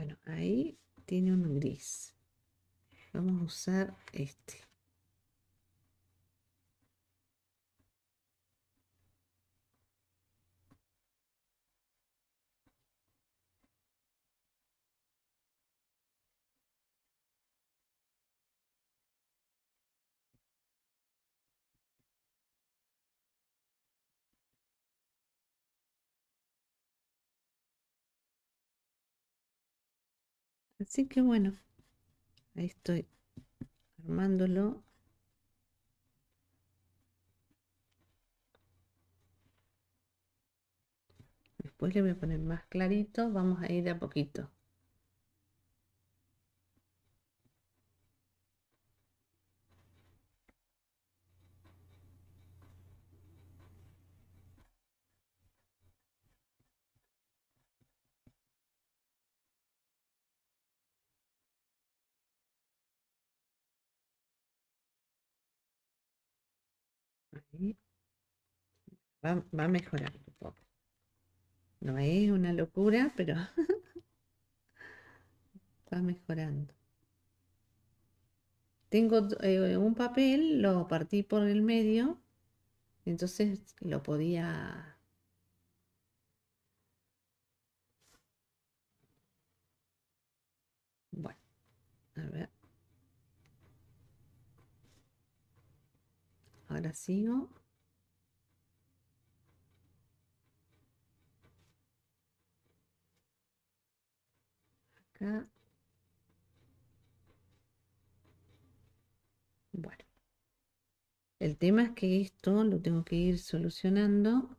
Bueno, ahí tiene un gris. Vamos a usar este. Así que bueno, ahí estoy armándolo. Después le voy a poner más clarito, vamos a ir a poquito. Va, va mejorar un poco. No es una locura, pero va mejorando. Tengo eh, un papel, lo partí por el medio, entonces lo podía... Bueno, a ver. Ahora sigo. Bueno. El tema es que esto lo tengo que ir solucionando.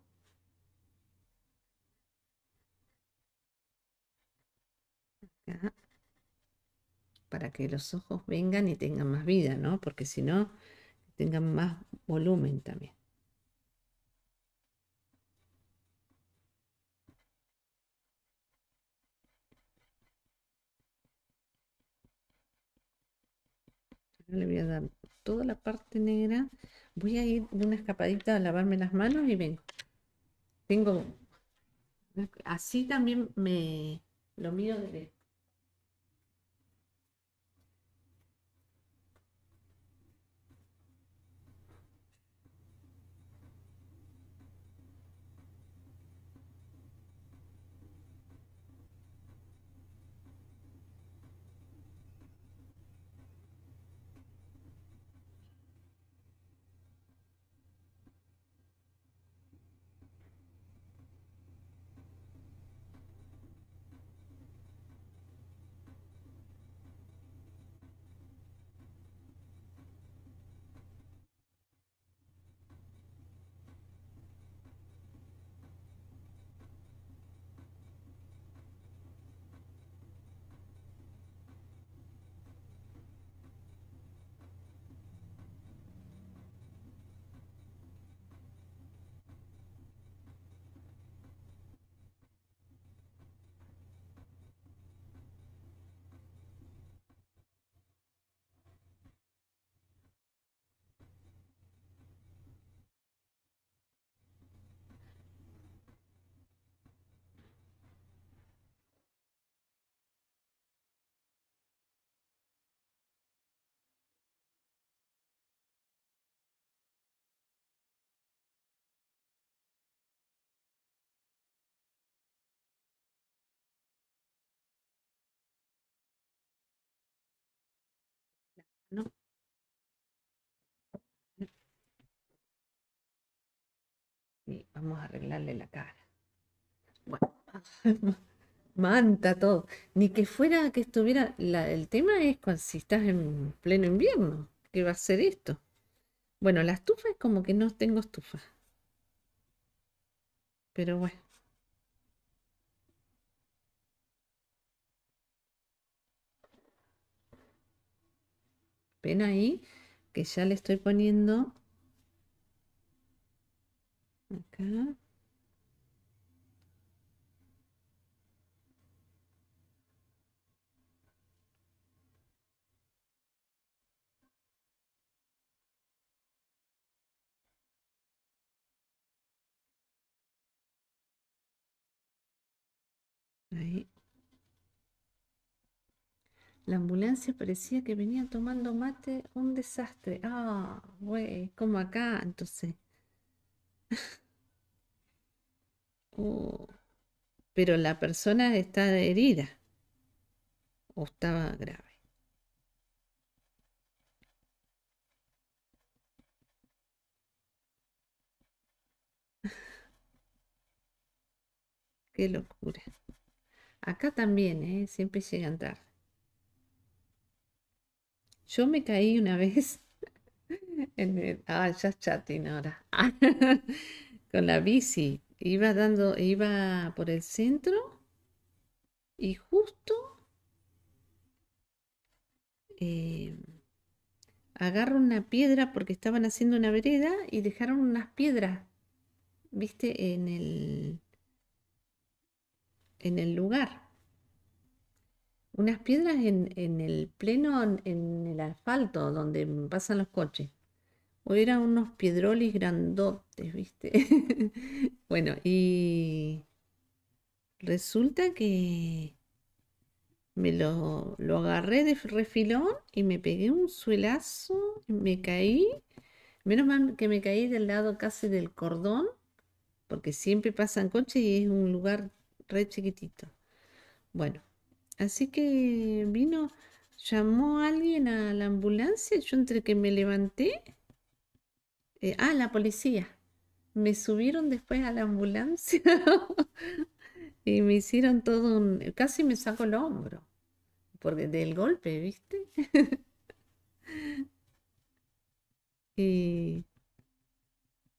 Para que los ojos vengan y tengan más vida, ¿no? Porque si no, tengan más volumen también. le voy a dar toda la parte negra. Voy a ir de una escapadita a lavarme las manos y ven Tengo... Así también me... Lo mío de ¿no? Y vamos a arreglarle la cara. Bueno, manta, todo. Ni que fuera que estuviera... La, el tema es cuando, si estás en pleno invierno, ¿qué va a ser esto? Bueno, la estufa es como que no tengo estufa. Pero bueno. Ven ahí que ya le estoy poniendo acá. Ahí. La ambulancia parecía que venía tomando mate, un desastre. Ah, güey, como acá, entonces. Oh, pero la persona está herida o estaba grave. Qué locura. Acá también, ¿eh? siempre llegan tarde. Yo me caí una vez, en el, ah, ya ahora, con la bici. Iba dando, iba por el centro y justo eh, agarro una piedra porque estaban haciendo una vereda y dejaron unas piedras, viste, en el, en el lugar unas piedras en, el pleno, en, el asfalto donde pasan los coches. O eran unos piedrolis grandotes, ¿viste? bueno, y resulta que me lo, lo, agarré de refilón y me pegué un suelazo, me caí. Menos mal que me caí del lado casi del cordón, porque siempre pasan coches y es un lugar re chiquitito. Bueno, Así que vino, llamó a alguien a la ambulancia, yo entre que me levanté, eh, ah, la policía, me subieron después a la ambulancia y me hicieron todo un, casi me saco el hombro, porque del golpe, ¿viste? y...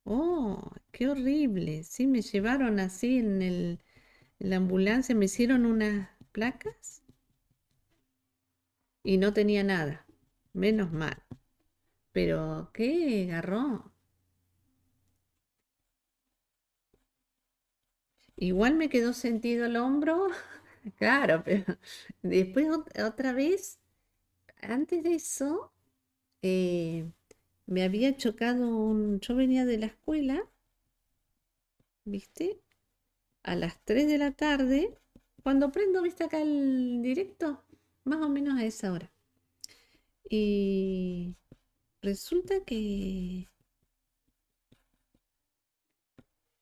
Oh, qué horrible. Sí, me llevaron así en, el, en la ambulancia, me hicieron una, placas y no tenía nada. Menos mal. Pero qué agarró Igual me quedó sentido el hombro. Claro, pero después otra vez, antes de eso, eh, me había chocado un... Yo venía de la escuela, ¿viste? A las 3 de la tarde cuando prendo, viste acá el directo, más o menos a esa hora. Y resulta que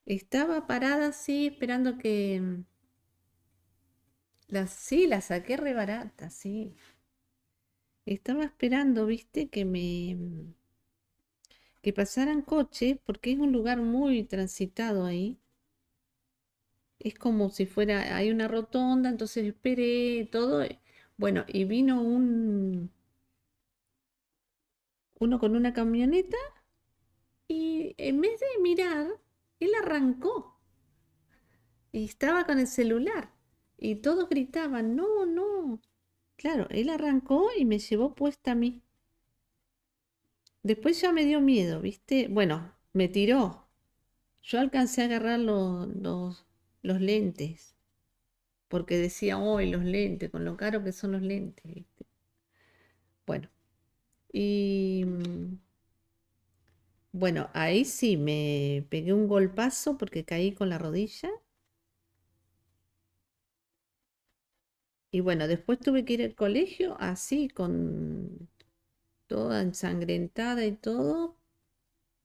estaba parada así, esperando que... Mm, sí, la saqué re barata, sí. Estaba esperando, viste, que me... Mm, que pasaran coche, porque es un lugar muy transitado ahí es como si fuera, hay una rotonda, entonces esperé todo. Eh, bueno, y vino un, uno con una camioneta y en vez de mirar, él arrancó y estaba con el celular y todos gritaban, no, no. Claro, él arrancó y me llevó puesta a mí. Después ya me dio miedo, ¿viste? Bueno, me tiró. Yo alcancé a agarrar los los lentes, porque decía, hoy los lentes, con lo caro que son los lentes. Bueno, y mm, bueno, ahí sí me pegué un golpazo porque caí con la rodilla. Y bueno, después tuve que ir al colegio así, con toda ensangrentada y todo,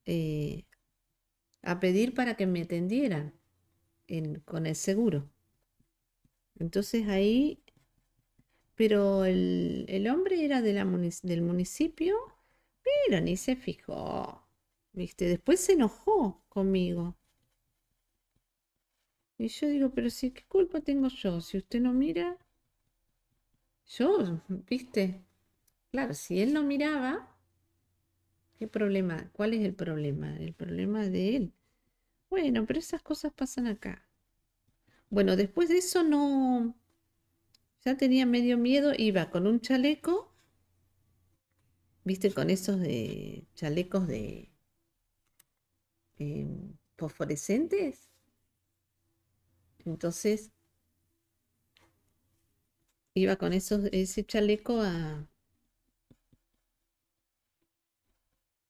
eh, a pedir para que me atendieran con el seguro. Entonces ahí, pero el, hombre era del municipio, pero ni se fijó, ¿viste? Después se enojó conmigo. Y yo digo, pero si, ¿qué culpa tengo yo? Si usted no mira, yo, ¿viste? Claro, si él no miraba, ¿qué problema? ¿Cuál es el problema? El problema de él. Bueno, pero esas cosas pasan acá. Bueno, después de eso no... Ya tenía medio miedo, iba con un chaleco, viste, con esos de chalecos de em, fosforescentes. Entonces, iba con esos, ese chaleco a,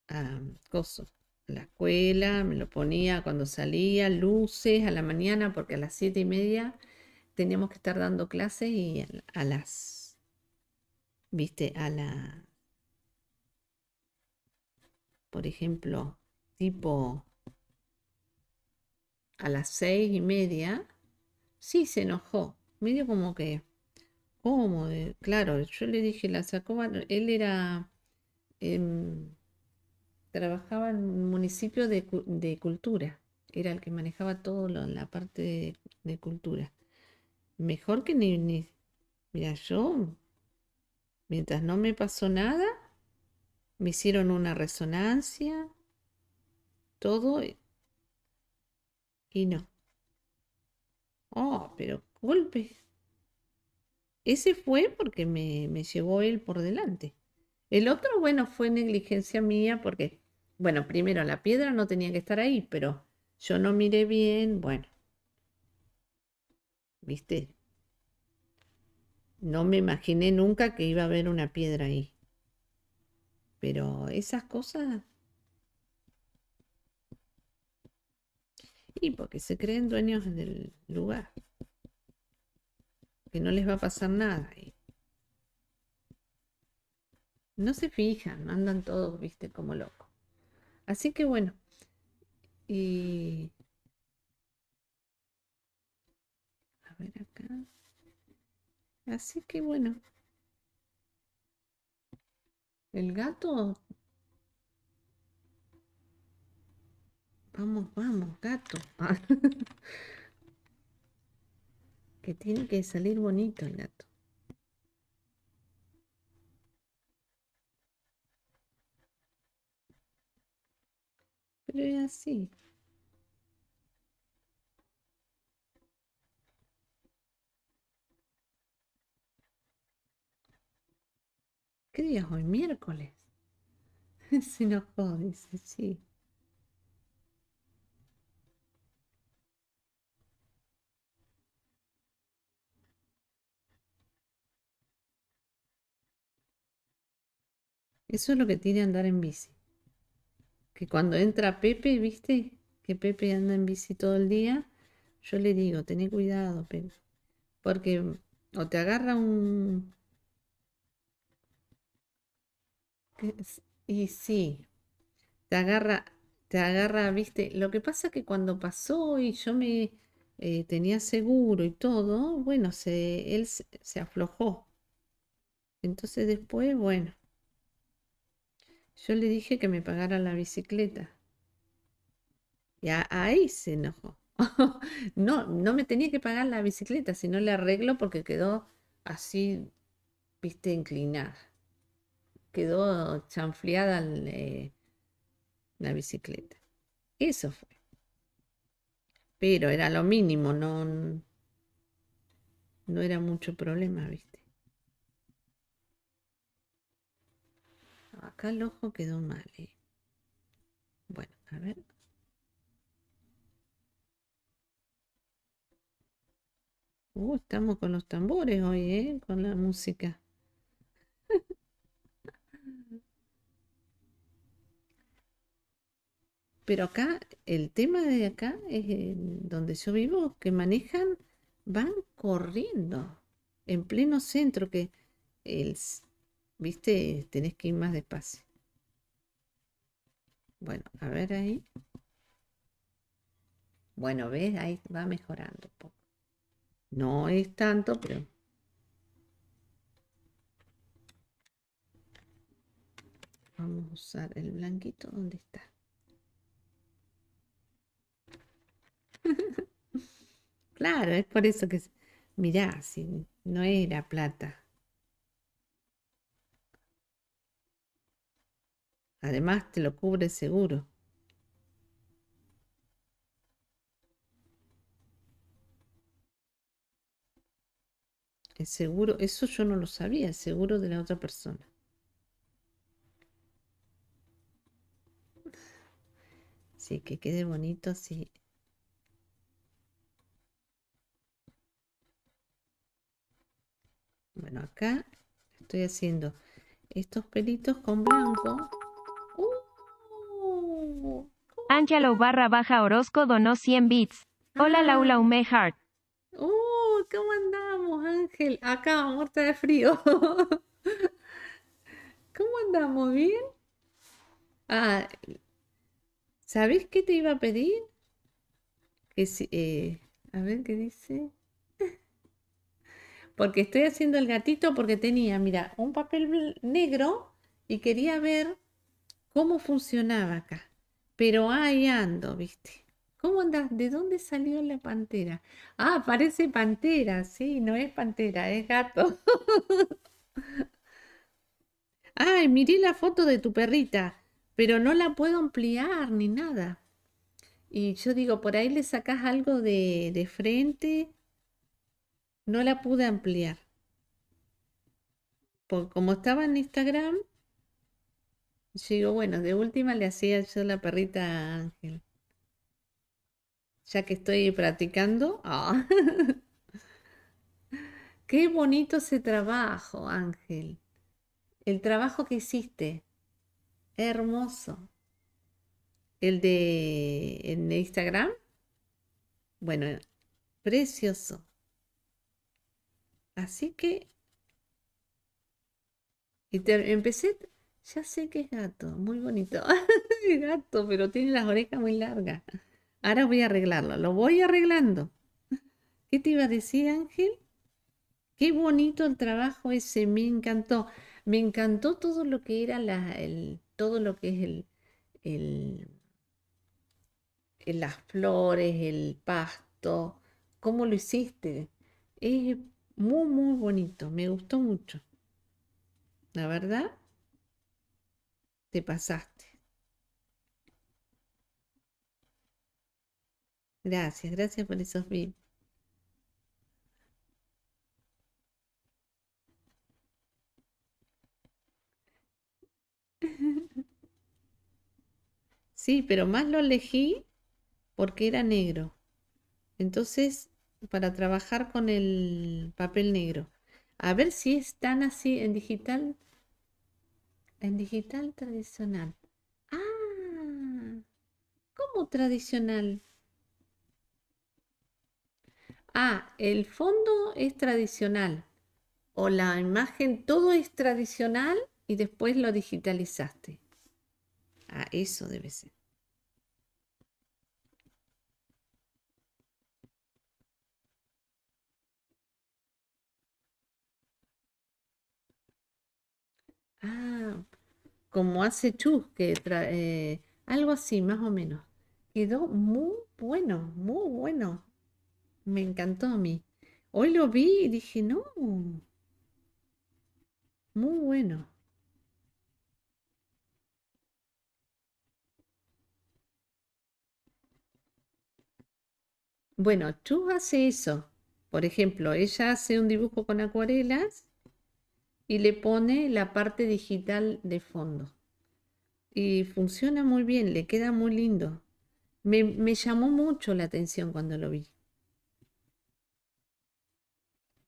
a coso, la escuela, me lo ponía cuando salía, luces a la mañana, porque a las siete y media teníamos que estar dando clases y a, las, viste, a la, por ejemplo, tipo a las seis y media, sí se enojó, medio como que, ¿cómo? Claro, yo le dije, la sacó, él era... Em, trabajaba en un municipio de, de cultura, era el que manejaba todo lo, la parte de, cultura. Mejor que ni, mira, yo, mientras no me pasó nada, me hicieron una resonancia, todo, y no. Oh, pero golpe Ese fue porque me, me llevó él por delante. El otro, bueno, fue negligencia mía porque bueno, primero la piedra no tenía que estar ahí, pero yo no miré bien. Bueno, ¿viste? No me imaginé nunca que iba a haber una piedra ahí. Pero esas cosas... Y porque se creen dueños del lugar. Que no les va a pasar nada ahí. No se fijan, andan todos, viste, como locos. Así que bueno. y a ver acá. Así que bueno. El gato. Vamos, vamos, gato. que tiene que salir bonito el gato. pero así. ¿Qué día es hoy? Miércoles. Si no dice, sí. Eso es lo que tiene andar en bici que cuando entra Pepe, ¿viste? Que Pepe anda en bici todo el día. Yo le digo, ten cuidado, Pepe. Porque o te agarra un... Y sí, te agarra, te agarra, viste. Lo que pasa que cuando pasó y yo me eh, tenía seguro y todo, bueno, se, él se aflojó. Entonces después, bueno, yo le dije que me pagara la bicicleta. Y ahí se enojó. no, no me tenía que pagar la bicicleta, sino le arreglo porque quedó así, viste, inclinada. Quedó chanfleada eh, la bicicleta. Eso fue. Pero era lo mínimo, no, no era mucho problema, viste. acá el ojo quedó mal. Eh. Bueno, a ver. Uh, estamos con los tambores hoy, ¿eh? Con la música. Pero acá, el tema de acá es donde yo vivo, que manejan, van corriendo en pleno centro, que el, ¿Viste? Tenés que ir más despacio. Bueno, a ver ahí. Bueno, ves, ahí va mejorando poco. No es tanto, pero... Vamos a usar el blanquito. ¿Dónde está? claro, es por eso que... Mirá, si no era plata. Además, te lo cubre seguro. es seguro, eso yo no lo sabía, es seguro de la otra persona. Sí, que quede bonito así. Bueno, acá estoy haciendo estos pelitos con blanco. Angelo barra baja Orozco donó 100 bits. Hola ah. Laula Umehart. Uh, ¿cómo andamos, Ángel? Acá, muerta de frío. ¿Cómo andamos? ¿Bien? Ah, ¿sabés qué te iba a pedir? Que si, eh, a ver qué dice. porque estoy haciendo el gatito porque tenía, mira, un papel negro y quería ver cómo funcionaba acá pero ahí ando, ¿viste? ¿Cómo andas? ¿De dónde salió la pantera? Ah, parece pantera, sí, no es pantera, es gato. Ay, miré la foto de tu perrita, pero no la puedo ampliar ni nada. Y yo digo, por ahí le sacás algo de, frente. No la pude ampliar. Por, como estaba en Instagram, bueno, de última le hacía yo la perrita a Ángel. Ya que estoy practicando. Ah. Qué bonito ese trabajo, Ángel. El trabajo que hiciste. Hermoso. El de Instagram. Bueno, precioso. Así que empecé ya sé que es gato, muy bonito. es gato, pero tiene las orejas muy largas. Ahora voy a arreglarlo, lo voy arreglando. ¿Qué te iba a decir, Ángel? Qué bonito el trabajo ese, me encantó. Me encantó todo lo que era el, todo lo que es el, las flores, el pasto, cómo lo hiciste. Es muy, muy bonito, me gustó mucho. La verdad pasaste. Gracias, gracias por esos Sí, pero más lo elegí porque era negro. Entonces, para trabajar con el papel negro. A ver si es tan así en digital. En digital tradicional. Ah, ¿cómo tradicional? Ah, el fondo es tradicional. O la imagen, todo es tradicional y después lo digitalizaste. Ah, eso debe ser. Ah, como hace Chus, que trae, eh, algo así, más o menos. Quedó muy bueno, muy bueno. Me encantó a mí. Hoy lo vi y dije, no. Muy bueno. Bueno, Chus hace eso. Por ejemplo, ella hace un dibujo con acuarelas y le pone la parte digital de fondo. Y funciona muy bien, le queda muy lindo. Me, me llamó mucho la atención cuando lo vi.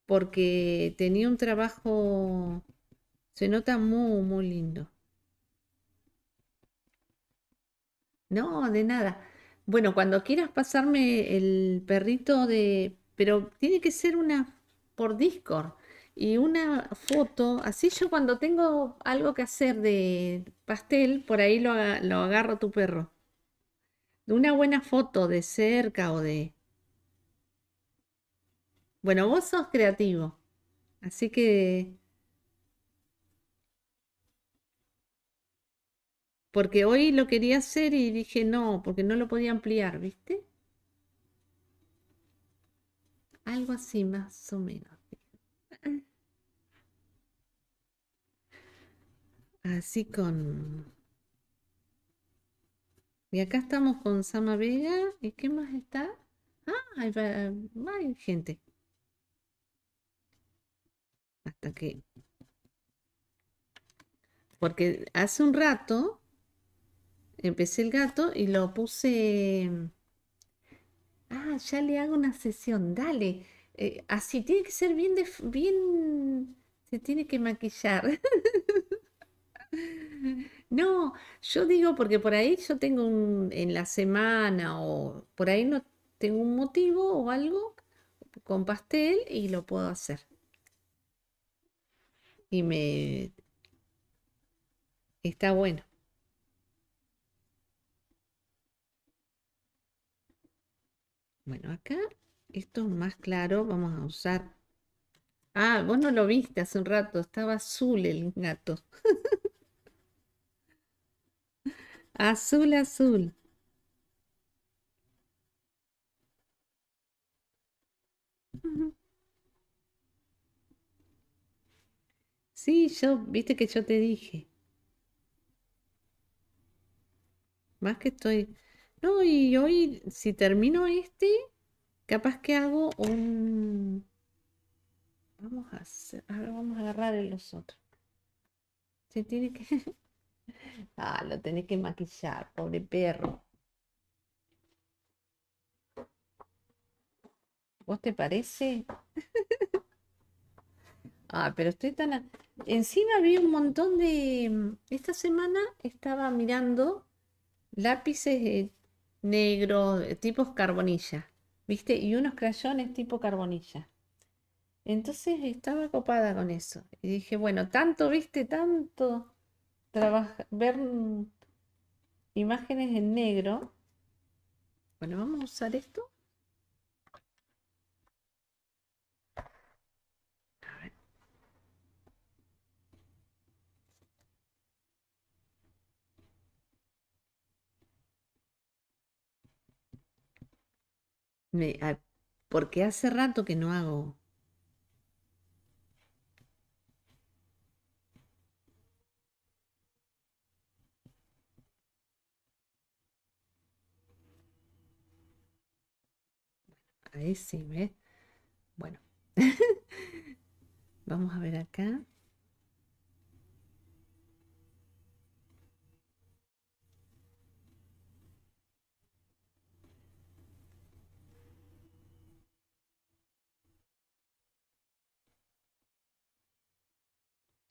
Porque tenía un trabajo, se nota muy, muy lindo. No, de nada. Bueno, cuando quieras pasarme el perrito de... Pero tiene que ser una por Discord y una foto, así yo cuando tengo algo que hacer de pastel, por ahí lo, agarro tu perro. De una buena foto de cerca o de... Bueno, vos sos creativo, así que... Porque hoy lo quería hacer y dije no, porque no lo podía ampliar, ¿viste? Algo así más o menos. Así con... Y acá estamos con Sama Vega. ¿Y qué más está? Ah, hay, gente. Hasta que... Porque hace un rato empecé el gato y lo puse... Ah, ya le hago una sesión, dale. Eh, así tiene que ser bien, bien, se tiene que maquillar. No, yo digo porque por ahí yo tengo un, en la semana o por ahí no tengo un motivo o algo con pastel y lo puedo hacer. Y me está bueno. Bueno, acá esto es más claro, vamos a usar. Ah, vos no lo viste hace un rato, estaba azul el gato. Azul, azul. Sí, yo, viste que yo te dije. Más que estoy... No, y hoy, si termino este, capaz que hago un... Vamos a hacer... A ver, vamos a agarrar los otros. Se tiene que... Ah, lo tenés que maquillar, pobre perro. ¿Vos te parece? ah, pero estoy tan... Encima vi un montón de... Esta semana estaba mirando lápices eh, negros, eh, tipos carbonilla, ¿viste? Y unos crayones tipo carbonilla. Entonces estaba copada con eso. Y dije, bueno, tanto, ¿viste? Tanto ver imágenes en negro. Bueno, vamos a usar esto. porque hace rato que no hago Ahí sí, ¿ves? Bueno. Vamos a ver acá.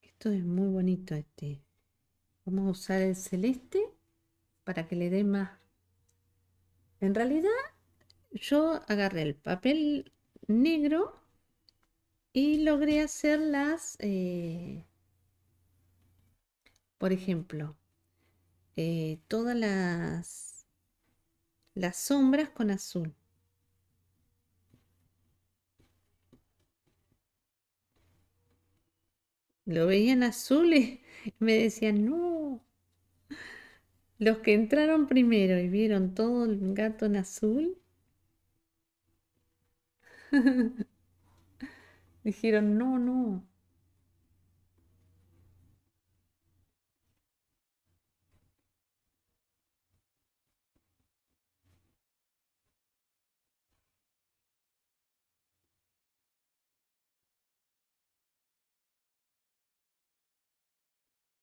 Esto es muy bonito este. Vamos a usar el celeste para que le dé más. En realidad yo agarré el papel negro y logré hacer las, eh, por ejemplo, eh, todas las, las sombras con azul. Lo veían azul y me decían, no, los que entraron primero y vieron todo el gato en azul, Dijeron, no, no.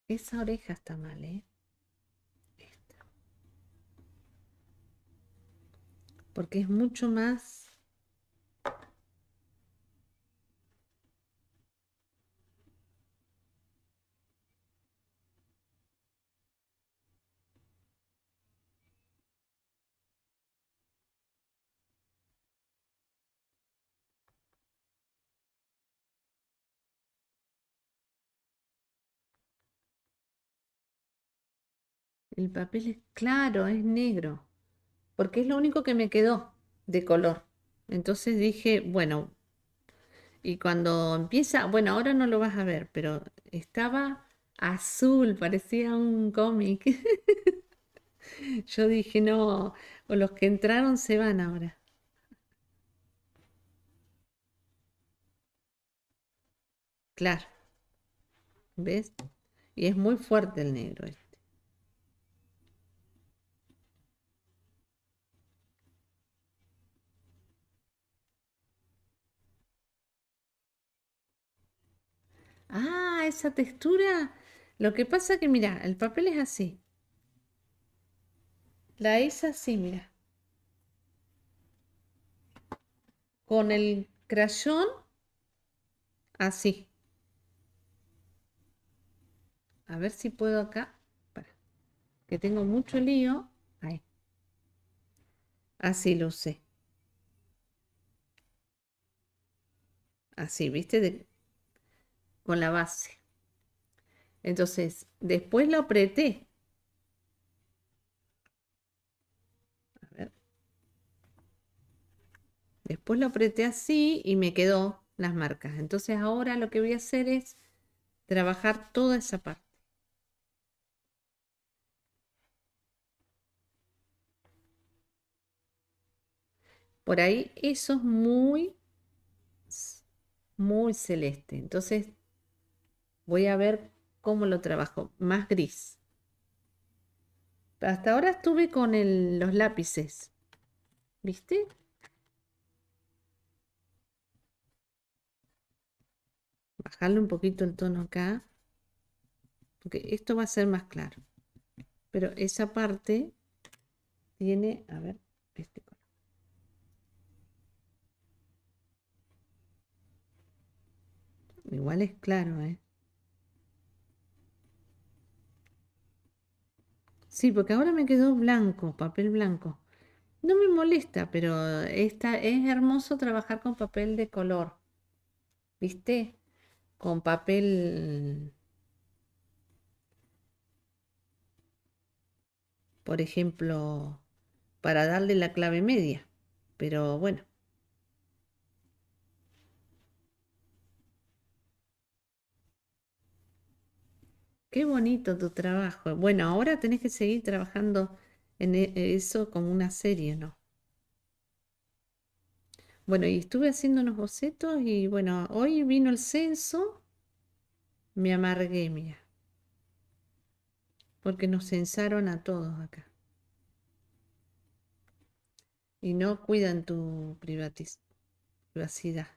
Esa oreja está mal, ¿eh? Porque es mucho más El papel es claro, es negro, porque es lo único que me quedó de color. Entonces dije, bueno, y cuando empieza, bueno, ahora no lo vas a ver, pero estaba azul, parecía un cómic. Yo dije, no, o los que entraron se van ahora. Claro. ¿Ves? Y es muy fuerte el negro. Ah, esa textura. Lo que pasa que, mira, el papel es así. La es así, mira. Con el crayón, así. A ver si puedo acá. Que tengo mucho lío. Ahí. Así lo usé. Así, ¿viste? De, con la base. Entonces, después lo apreté. A ver. Después lo apreté así y me quedó las marcas. Entonces ahora lo que voy a hacer es trabajar toda esa parte. Por ahí eso es muy, muy celeste. Entonces Voy a ver cómo lo trabajo. Más gris. Hasta ahora estuve con los lápices. ¿Viste? Bajarle un poquito el tono acá. Porque esto va a ser más claro. Pero esa parte tiene, a ver, este color. Igual es claro, ¿eh? Sí, porque ahora me quedó blanco, papel blanco. No me molesta, pero esta, es hermoso trabajar con papel de color. ¿Viste? Con papel... Por ejemplo, para darle la clave media. Pero bueno, Qué bonito tu trabajo. Bueno, ahora tenés que seguir trabajando en e, eso como una serie, ¿no? Bueno, y estuve haciendo unos bocetos y bueno, hoy vino el censo, me amargué, mía. Porque nos censaron a todos acá. Y no cuidan tu privacidad.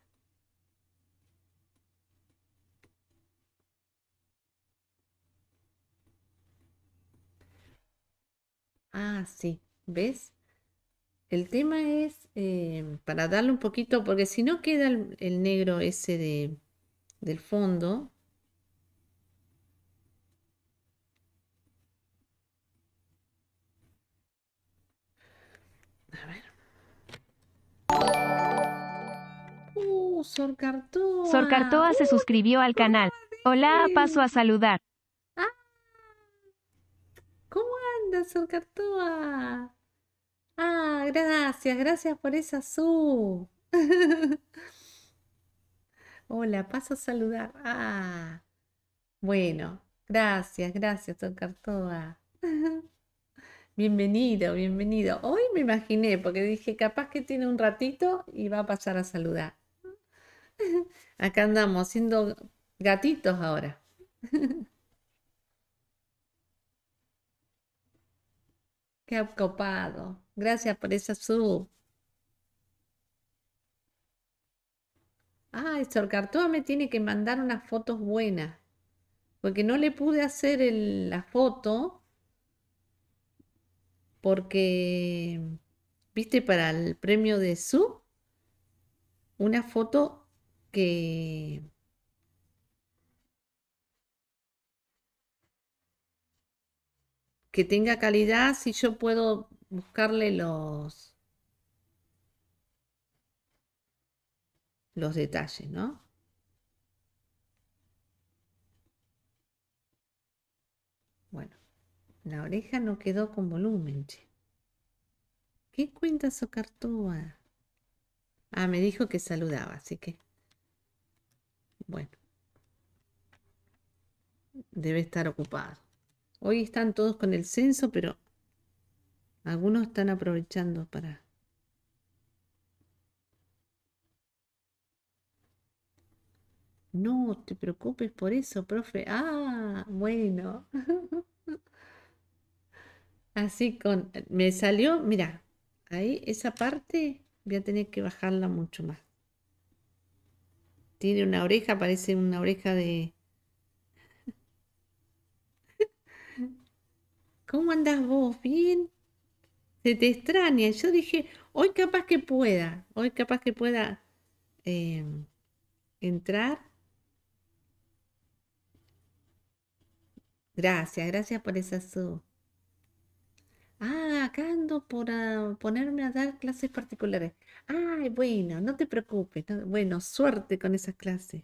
Ah, sí, ¿ves? El tema es eh, para darle un poquito, porque si no queda el, negro ese del fondo. A ver. Uh, Sor se suscribió al canal. Hola, paso a saludar. linda, cartúa Ah, gracias, gracias por esa sub. Hola, paso a saludar. Ah, bueno, gracias, gracias, Cartoa. Bienvenido, bienvenido. Hoy me imaginé, porque dije, capaz que tiene un ratito y va a pasar a saludar. Acá andamos siendo gatitos ahora. Qué ocupado. Gracias por esa sub. Ah, cartón me tiene que mandar unas fotos buenas. Porque no le pude hacer la foto. Porque, viste, para el premio de sub una foto que que tenga calidad, si yo puedo buscarle los, los detalles, ¿no? Bueno, la oreja no quedó con volumen, ¿Qué cuenta Socartúa? Ah, me dijo que saludaba, así que. Bueno. Debe estar ocupado. Hoy están todos con el censo, pero algunos están aprovechando para... No te preocupes por eso, profe. Ah, bueno. Así con... Me salió, mira, ahí esa parte voy a tener que bajarla mucho más. Tiene una oreja, parece una oreja de, ¿cómo andás vos? ¿Bien? Se te extraña. Yo dije, hoy capaz que pueda, hoy capaz que pueda em, entrar. Gracias, gracias por esa sub. Ah, acá ando por ah, ponerme a dar clases particulares. Ay, bueno, no te preocupes. bueno, suerte con esas clases.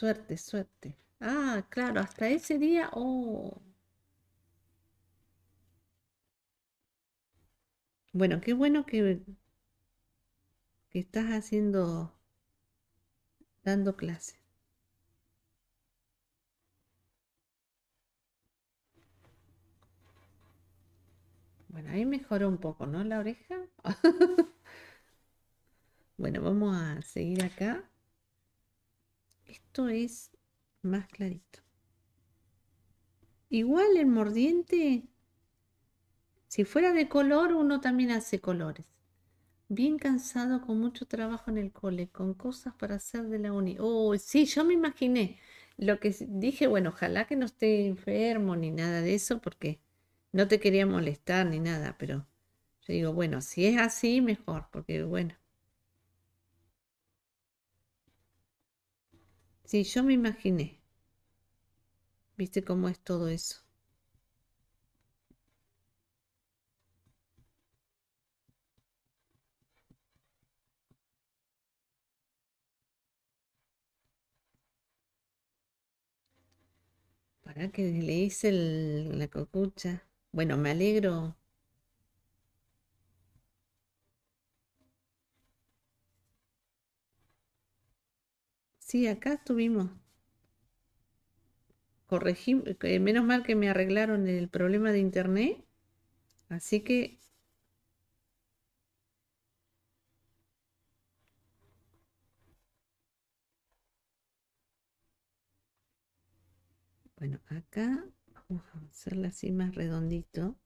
Suerte, suerte. Ah, claro, hasta ese día. Oh. Bueno, qué bueno que, que estás haciendo, dando clase. Bueno, ahí mejoró un poco, ¿no? La oreja. bueno, vamos a seguir acá. Esto es más clarito. Igual el mordiente, si fuera de color, uno también hace colores. Bien cansado, con mucho trabajo en el cole, con cosas para hacer de la uni. Oh, sí, yo me imaginé. Lo que dije, bueno, ojalá que no esté enfermo ni nada de eso, porque no te quería molestar ni nada, pero yo digo, bueno, si es así, mejor, porque bueno, Sí, yo me imaginé. ¿Viste cómo es todo eso? Para que le hice la cocucha. Bueno, me alegro Sí, acá estuvimos. corregimos, eh, menos mal que me arreglaron el problema de internet. Así que Bueno, acá vamos a hacerla así más redondito.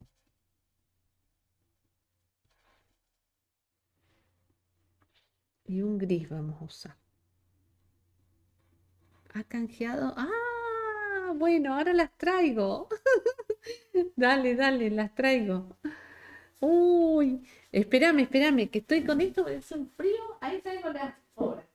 Y un gris vamos a usar ha canjeado. Ah, bueno, ahora las traigo. dale, dale, las traigo. Uy, espérame, espérame, que estoy con esto, es un frío. Ahí traigo las horas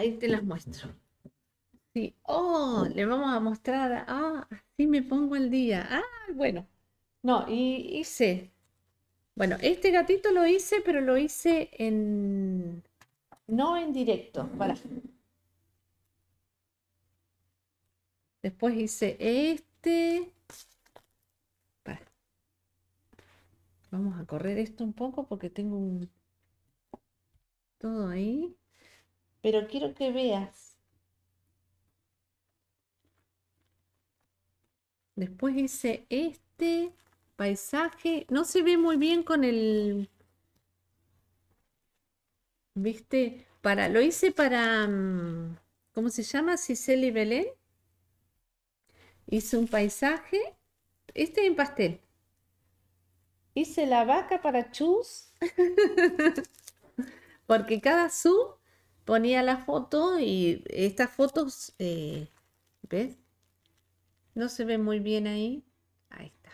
Ahí te las muestro. Sí. Oh, le vamos a mostrar. Ah, así me pongo al día. Ah, bueno. No, y hice. Bueno, este gatito lo hice, pero lo hice en. No en directo. Para. Después hice este. Vamos a correr esto un poco porque tengo un. Todo ahí. Pero quiero que veas. Después hice este paisaje no se ve muy bien con el... ¿Viste? Para, lo hice para... Mm, ¿Cómo se llama? Cicely Belén. Hice un paisaje. Este en pastel. Hice la vaca para chus. Porque cada su ponía la foto y estas fotos, eh, ¿ves? No se ve muy bien ahí. Ahí está.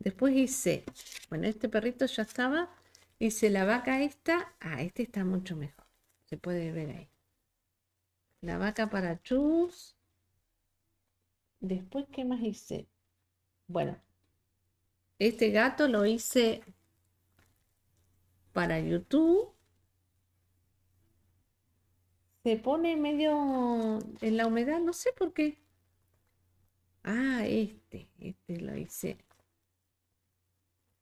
Después hice, bueno, este perrito ya estaba. Hice la vaca esta. Ah, este está mucho mejor. Se puede ver ahí. La vaca para chus. Después, ¿qué más hice? Bueno, este gato lo hice para YouTube se pone medio en la humedad, no sé por qué. Ah, este, este lo hice.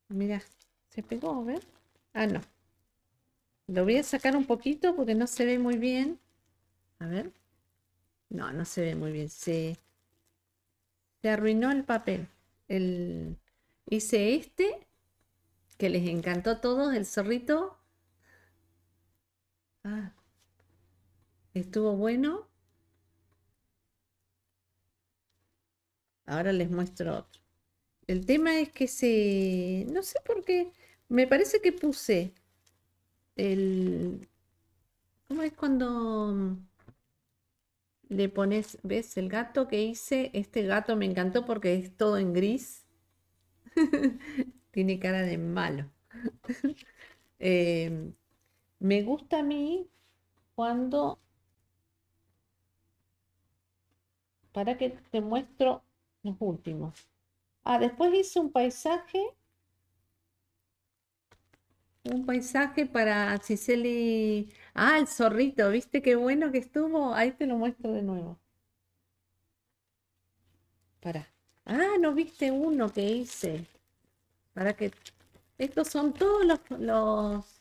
Mira, se pegó, a ver. Ah, no. Lo voy a sacar un poquito porque no se ve muy bien. A ver. No, no se ve muy bien. Se, se arruinó el papel. El, hice este, que les encantó a todos, el zorrito. Ah, ¿Estuvo bueno? Ahora les muestro otro. El tema es que se... No sé por qué. Me parece que puse el... ¿Cómo es cuando le pones, ves, el gato que hice? Este gato me encantó porque es todo en gris. Tiene cara de malo. Eh, me gusta a mí cuando para que te muestro los últimos. Ah, después hice un paisaje. Un paisaje para Cicely. Ah, el zorrito, ¿viste qué bueno que estuvo? Ahí te lo muestro de nuevo. Para. Ah, no viste uno que hice. Para que. Estos son todos los. los...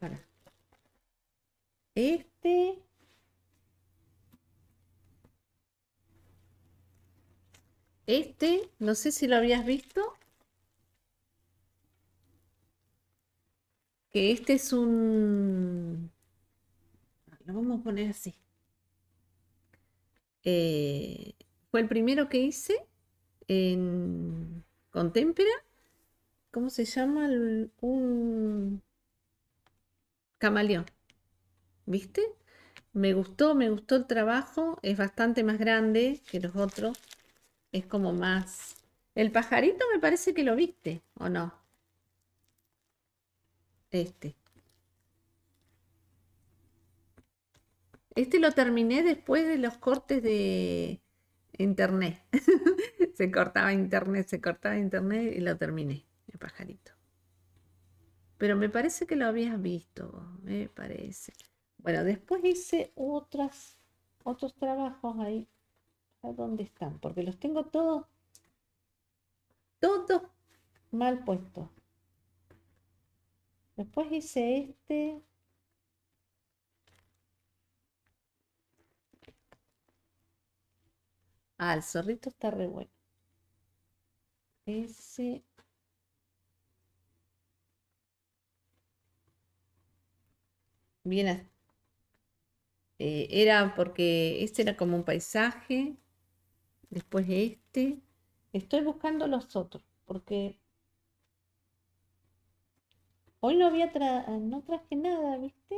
Para. Este. Este, no sé si lo habías visto. Que este es un... Ah, lo vamos a poner así. Eh, fue el primero que hice en, con témpera. ¿Cómo se llama? un camaleón. ¿Viste? Me gustó, me gustó el trabajo. Es bastante más grande que los otros. Es como más... El pajarito me parece que lo viste, ¿o no? Este. Este lo terminé después de los cortes de internet. se cortaba internet, se cortaba internet y lo terminé, el pajarito. Pero me parece que lo habías visto, me parece. Bueno, después hice otros trabajos ahí dónde están, porque los tengo todos, todos mal puestos. Después hice este. Ah, el zorrito está re bueno. Ese. Bien. Eh, era porque este era como un paisaje después de este. Estoy buscando los otros, porque hoy no había no traje nada, ¿viste?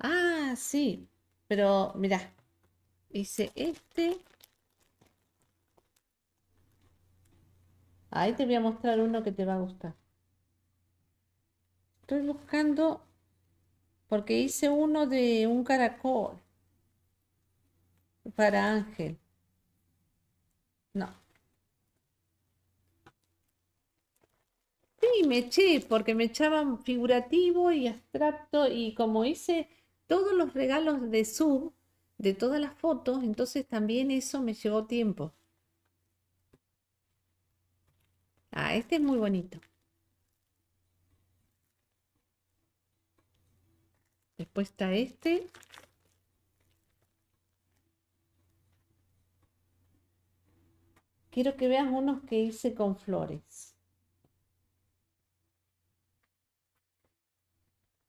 Ah, sí, pero mirá, hice este. Ahí te voy a mostrar uno que te va a gustar. Estoy buscando porque hice uno de un caracol para Ángel. No. Sí, me eché porque me echaban figurativo y abstracto y como hice todos los regalos de Zoom, de todas las fotos, entonces también eso me llevó tiempo. Ah, este es muy bonito. Después está este. Quiero que veas unos que hice con flores.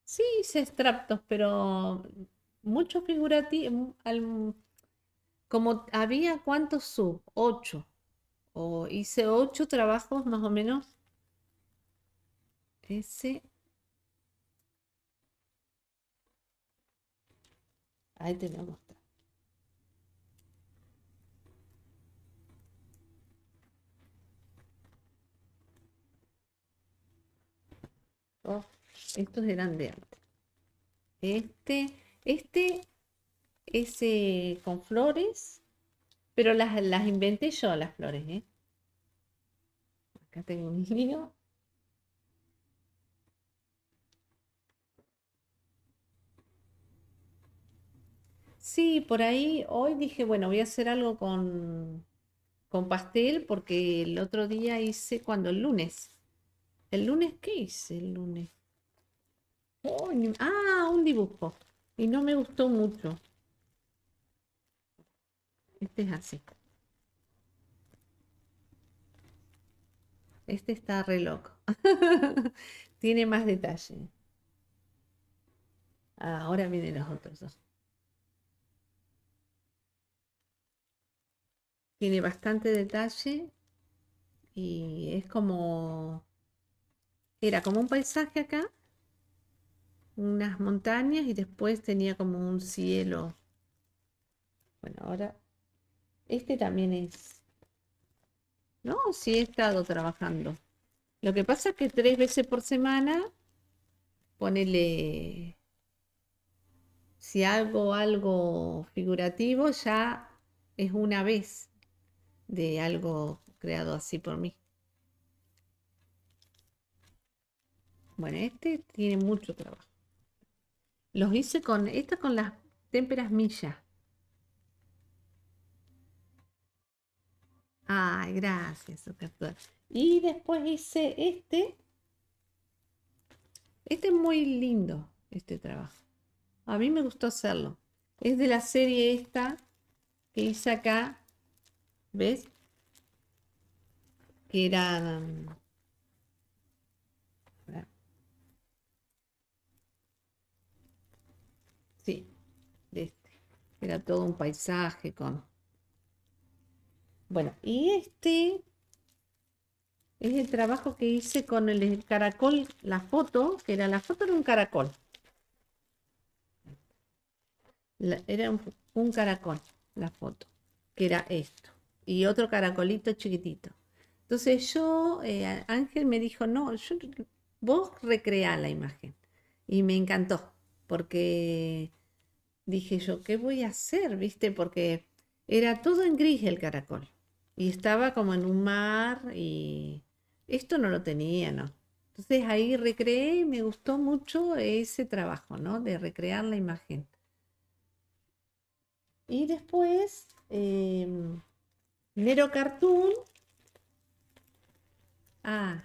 Sí, hice extractos, pero muchos figurativos. Mm, como había cuántos sub, ocho. O hice ocho trabajos más o menos. Ese Ahí te lo voy a mostrar. Oh, estos eran de antes. Este, este, ese eh, con flores, pero las, las inventé yo las flores, ¿eh? Acá tengo un lío. Sí, por ahí hoy dije, bueno, voy a hacer algo con, pastel porque el otro día hice cuando el lunes. ¿El lunes qué hice el lunes? Oh, ah, un dibujo. Y no me gustó mucho. Este es así. Este está re loco. Tiene más detalle. Ah, ahora vienen los otros dos. tiene bastante detalle y es como era como un paisaje acá unas montañas y después tenía como un cielo bueno ahora este también es no sí he estado trabajando lo que pasa es que tres veces por semana ponele si algo algo figurativo ya es una vez de algo creado así por mí. Bueno, este tiene mucho trabajo. Los hice con, esta con las témperas millas. Ay, gracias, Y después hice este. Este es muy lindo, este trabajo. A mí me gustó hacerlo. Es de la serie esta que hice acá, ¿Ves? Que era... Um, sí, este. Era todo un paisaje con... Bueno, y este es el trabajo que hice con el caracol, la foto, que era la foto de un caracol. era un caracol, la foto, que era esto y otro caracolito chiquitito. Entonces yo, eh, Ángel me dijo, no, vos recrea la imagen. Y me encantó, porque dije yo, ¿qué voy a hacer? ¿Viste? Porque era todo en gris el caracol. Y estaba como en un mar y esto no lo tenía, ¿no? Entonces ahí recreé y me gustó mucho ese trabajo, ¿no? De recrear la imagen. Y después... Em, Nero Cartoon. Ah,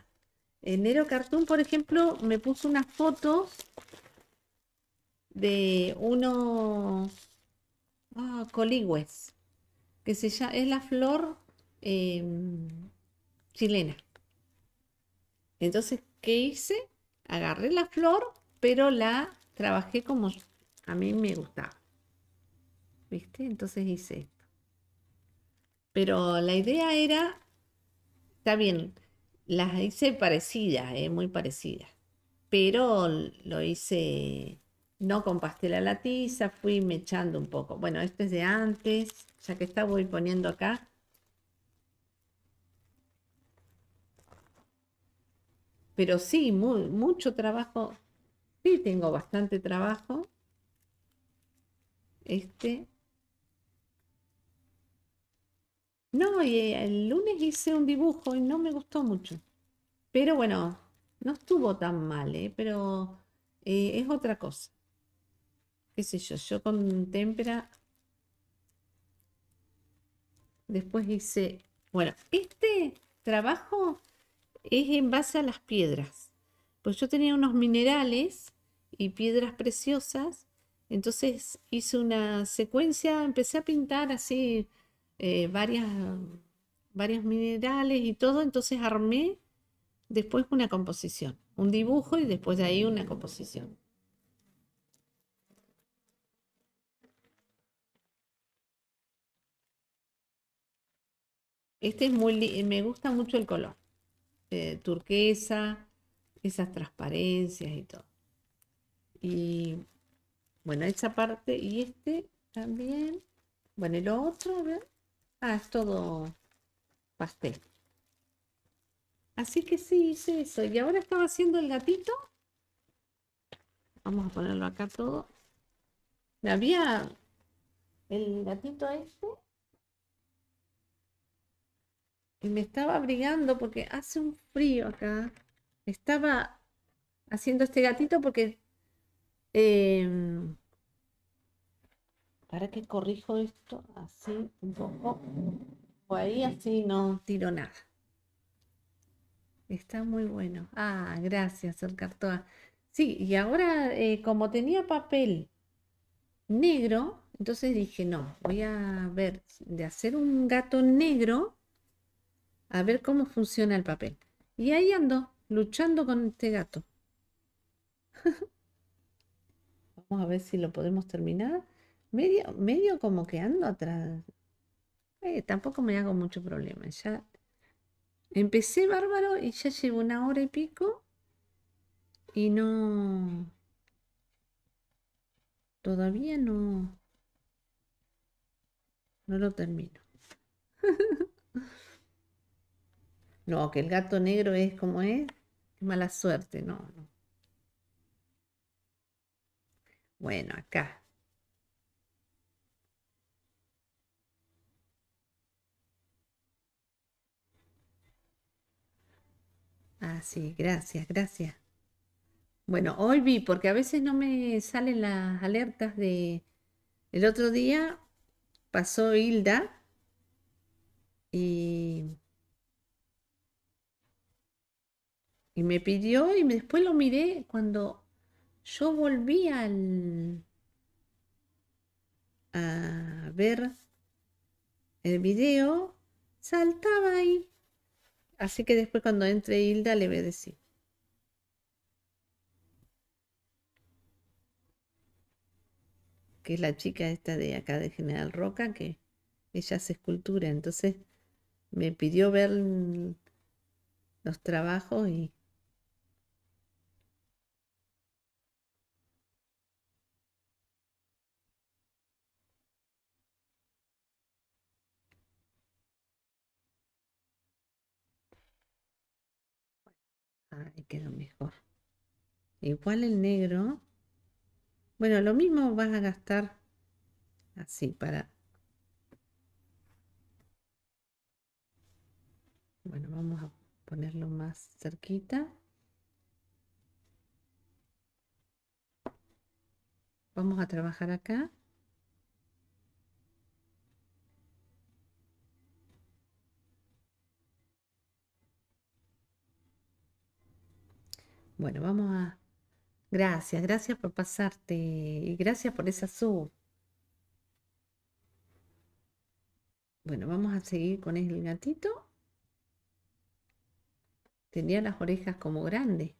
eh, Nero Cartoon, por ejemplo, me puso unas fotos de unos ah, coligües, que se llama, es la flor em, chilena. Entonces, ¿qué hice? Agarré la flor, pero la trabajé como a mí me gustaba. ¿Viste? Entonces hice pero la idea era, está bien, las hice parecidas, eh, muy parecidas, pero lo hice no con pastel a la tiza, fui mechando un poco. Bueno, este es de antes, ya que está voy poniendo acá. Pero sí, mucho trabajo. Sí, tengo bastante trabajo. Este. No, el lunes hice un dibujo y no me gustó mucho. Pero bueno, no estuvo tan mal, ¿eh? pero eh, es otra cosa. ¿Qué sé yo? Yo con témpera. Después hice. Bueno, este trabajo es en base a las piedras. Pues yo tenía unos minerales y piedras preciosas. Entonces hice una secuencia, empecé a pintar así eh, varias, varios minerales y todo, entonces armé después una composición, un dibujo y después de ahí una composición. Este es muy, me gusta mucho el color, eh, turquesa, esas transparencias y todo. Y bueno, esa parte y este también. Bueno, el otro, a Ah, es todo pastel. Así que sí, hice eso. Y ahora estaba haciendo el gatito. Vamos a ponerlo acá todo. Había el gatito este. Y me estaba abrigando porque hace un frío acá. Estaba haciendo este gatito porque eh, para que corrijo esto así un poco o ahí así no tiro nada está muy bueno ah gracias el cartón sí y ahora eh, como tenía papel negro entonces dije no voy a ver de hacer un gato negro a ver cómo funciona el papel y ahí ando luchando con este gato vamos a ver si lo podemos terminar medio, como que ando atrás. Eh, tampoco me hago mucho problema. Ya empecé bárbaro y ya llevo una hora y pico y no. Todavía no. No lo termino. no, que el gato negro es como es. Mala suerte, no. no. Bueno, acá. Ah, sí, gracias, gracias. Bueno, hoy vi, porque a veces no me salen las alertas de... El otro día pasó Hilda y... Y me pidió y después lo miré cuando yo volví al... a ver el video, saltaba ahí Así que después cuando entre Hilda le voy a decir. Que es la chica esta de acá de General Roca, que ella hace escultura. Entonces me pidió ver los trabajos y quedó mejor. Igual el negro. Bueno, lo mismo vas a gastar así para... Bueno, vamos a ponerlo más cerquita. Vamos a trabajar acá Bueno, vamos a... Gracias, gracias por pasarte y gracias por esa sub. Bueno, vamos a seguir con el gatito. Tenía las orejas como grandes.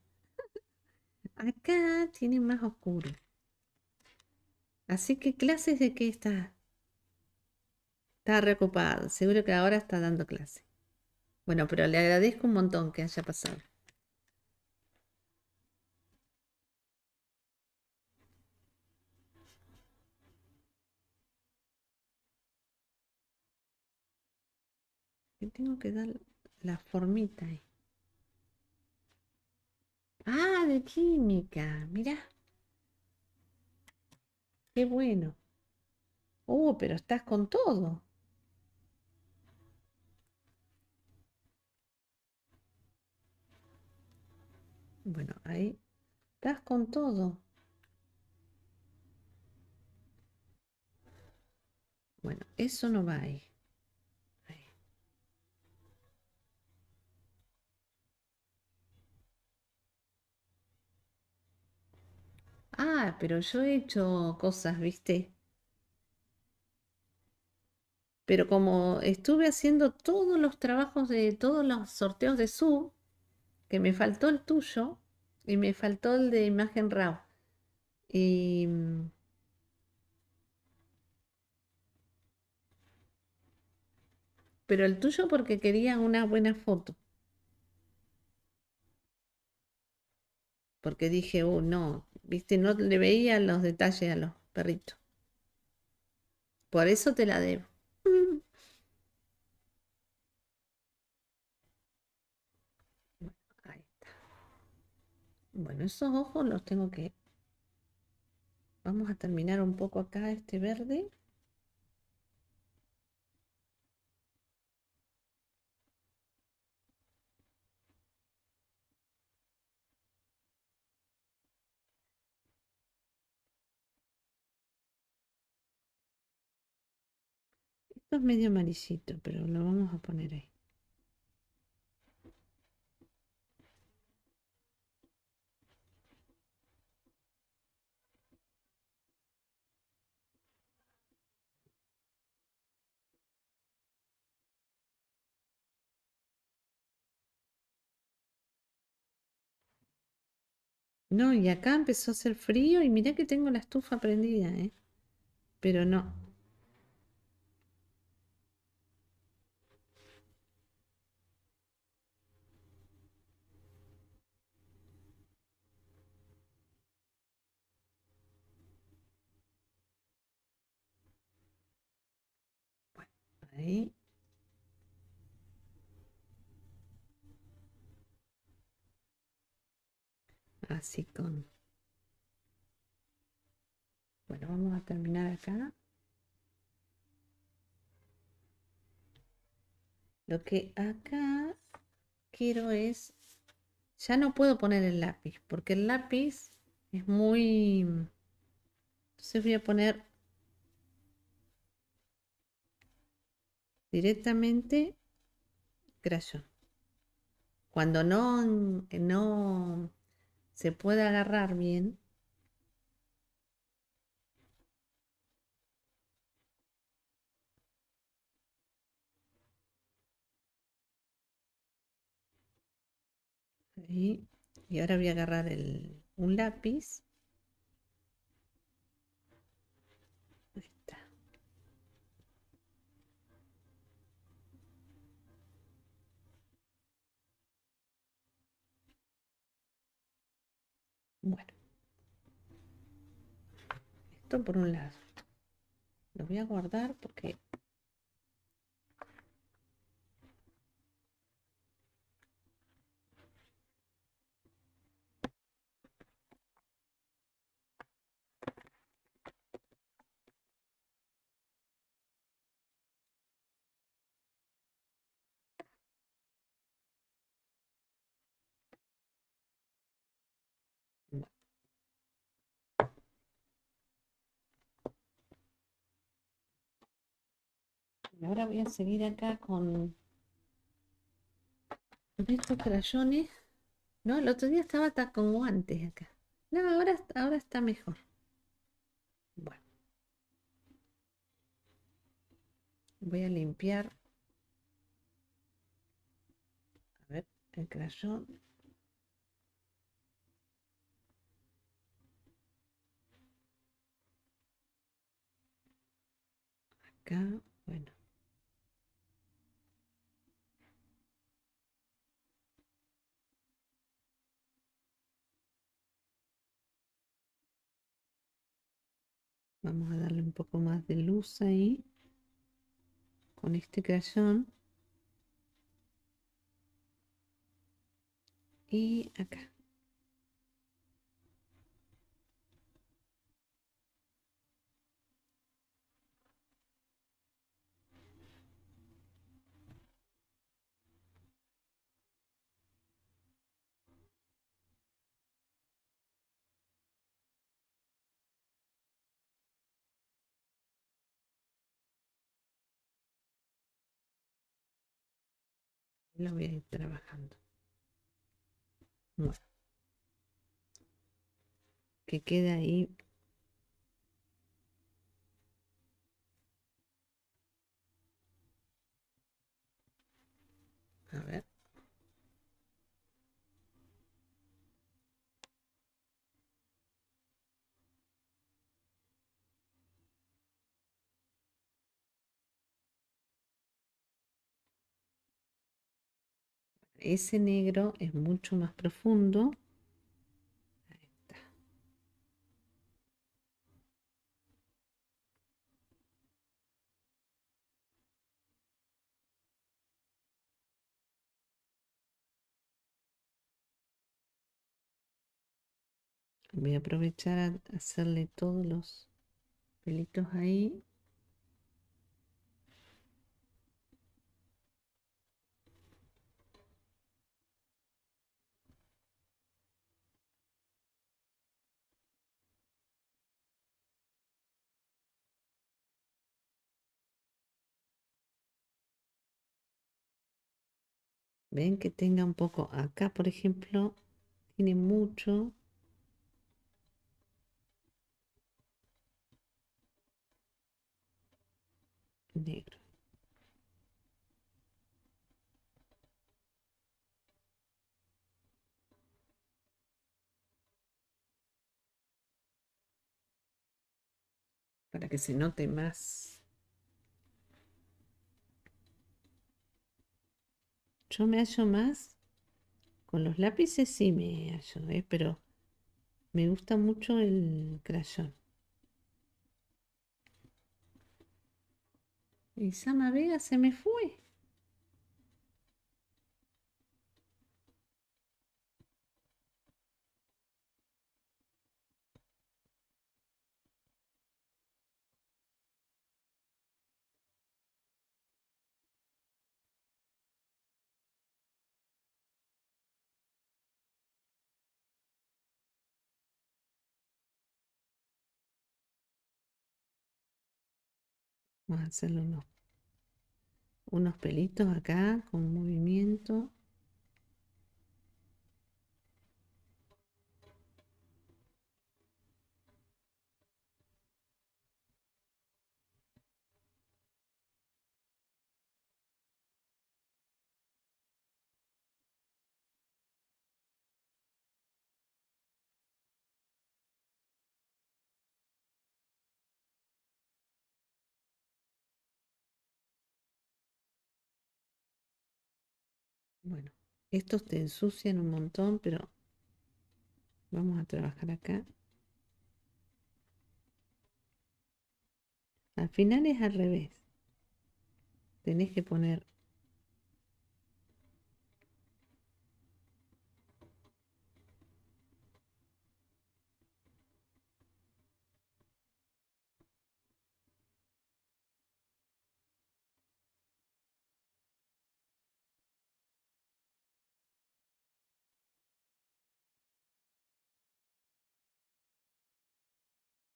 Acá tiene más oscuro. Así que clases de qué está. Está recuperado Seguro que ahora está dando clase. Bueno, pero le agradezco un montón que haya pasado. tengo que dar la formita ahí. Eh. Ah, de química, mira Qué bueno. Oh, pero estás con todo. Bueno, ahí estás con todo. Bueno, eso no va ahí. ah, pero yo he hecho cosas, ¿viste? Pero como estuve haciendo todos los trabajos de todos los sorteos de sub, que me faltó el tuyo y me faltó el de imagen RAW. Mm, pero el tuyo porque quería una buena foto. Porque dije, oh no, Viste, no le veía los detalles a los perritos. Por eso te la debo. Bueno, Bueno, esos ojos los tengo que... Vamos a terminar un poco acá este verde. Esto es medio amarillito, pero lo vamos a poner ahí. No, y acá empezó a hacer frío y mirá que tengo la estufa prendida, ¿eh? Pero no, Así con... Bueno, vamos a terminar acá. Lo que acá quiero es... Ya no puedo poner el lápiz, porque el lápiz es muy... Entonces voy a poner directamente crayón. Cuando no, no se puede agarrar bien, Y ahora voy a agarrar el, un lápiz Bueno. Esto por un lado. Lo voy a guardar porque ahora voy a seguir acá con, estos crayones. No, el otro día estaba hasta con guantes acá. No, ahora, ahora está mejor. Bueno. Voy a limpiar. A ver, el crayón. Acá. Vamos a darle un poco más de luz ahí. Con este crayón. Y acá. lo voy a ir trabajando. Que quede ahí. A ver. Ese negro es mucho más profundo. Voy a aprovechar a hacerle todos los pelitos ahí Ven que tenga un poco. Acá, por ejemplo, tiene mucho. Negro. Para que se note más Yo me hallo más con los lápices, sí me hallo, ¿eh? pero me gusta mucho el crayón. Y Sama Vega se me fue. Vamos a hacerle unos, unos pelitos acá con movimiento. Estos te ensucian un montón, pero vamos a trabajar acá. Al final es al revés. Tenés que poner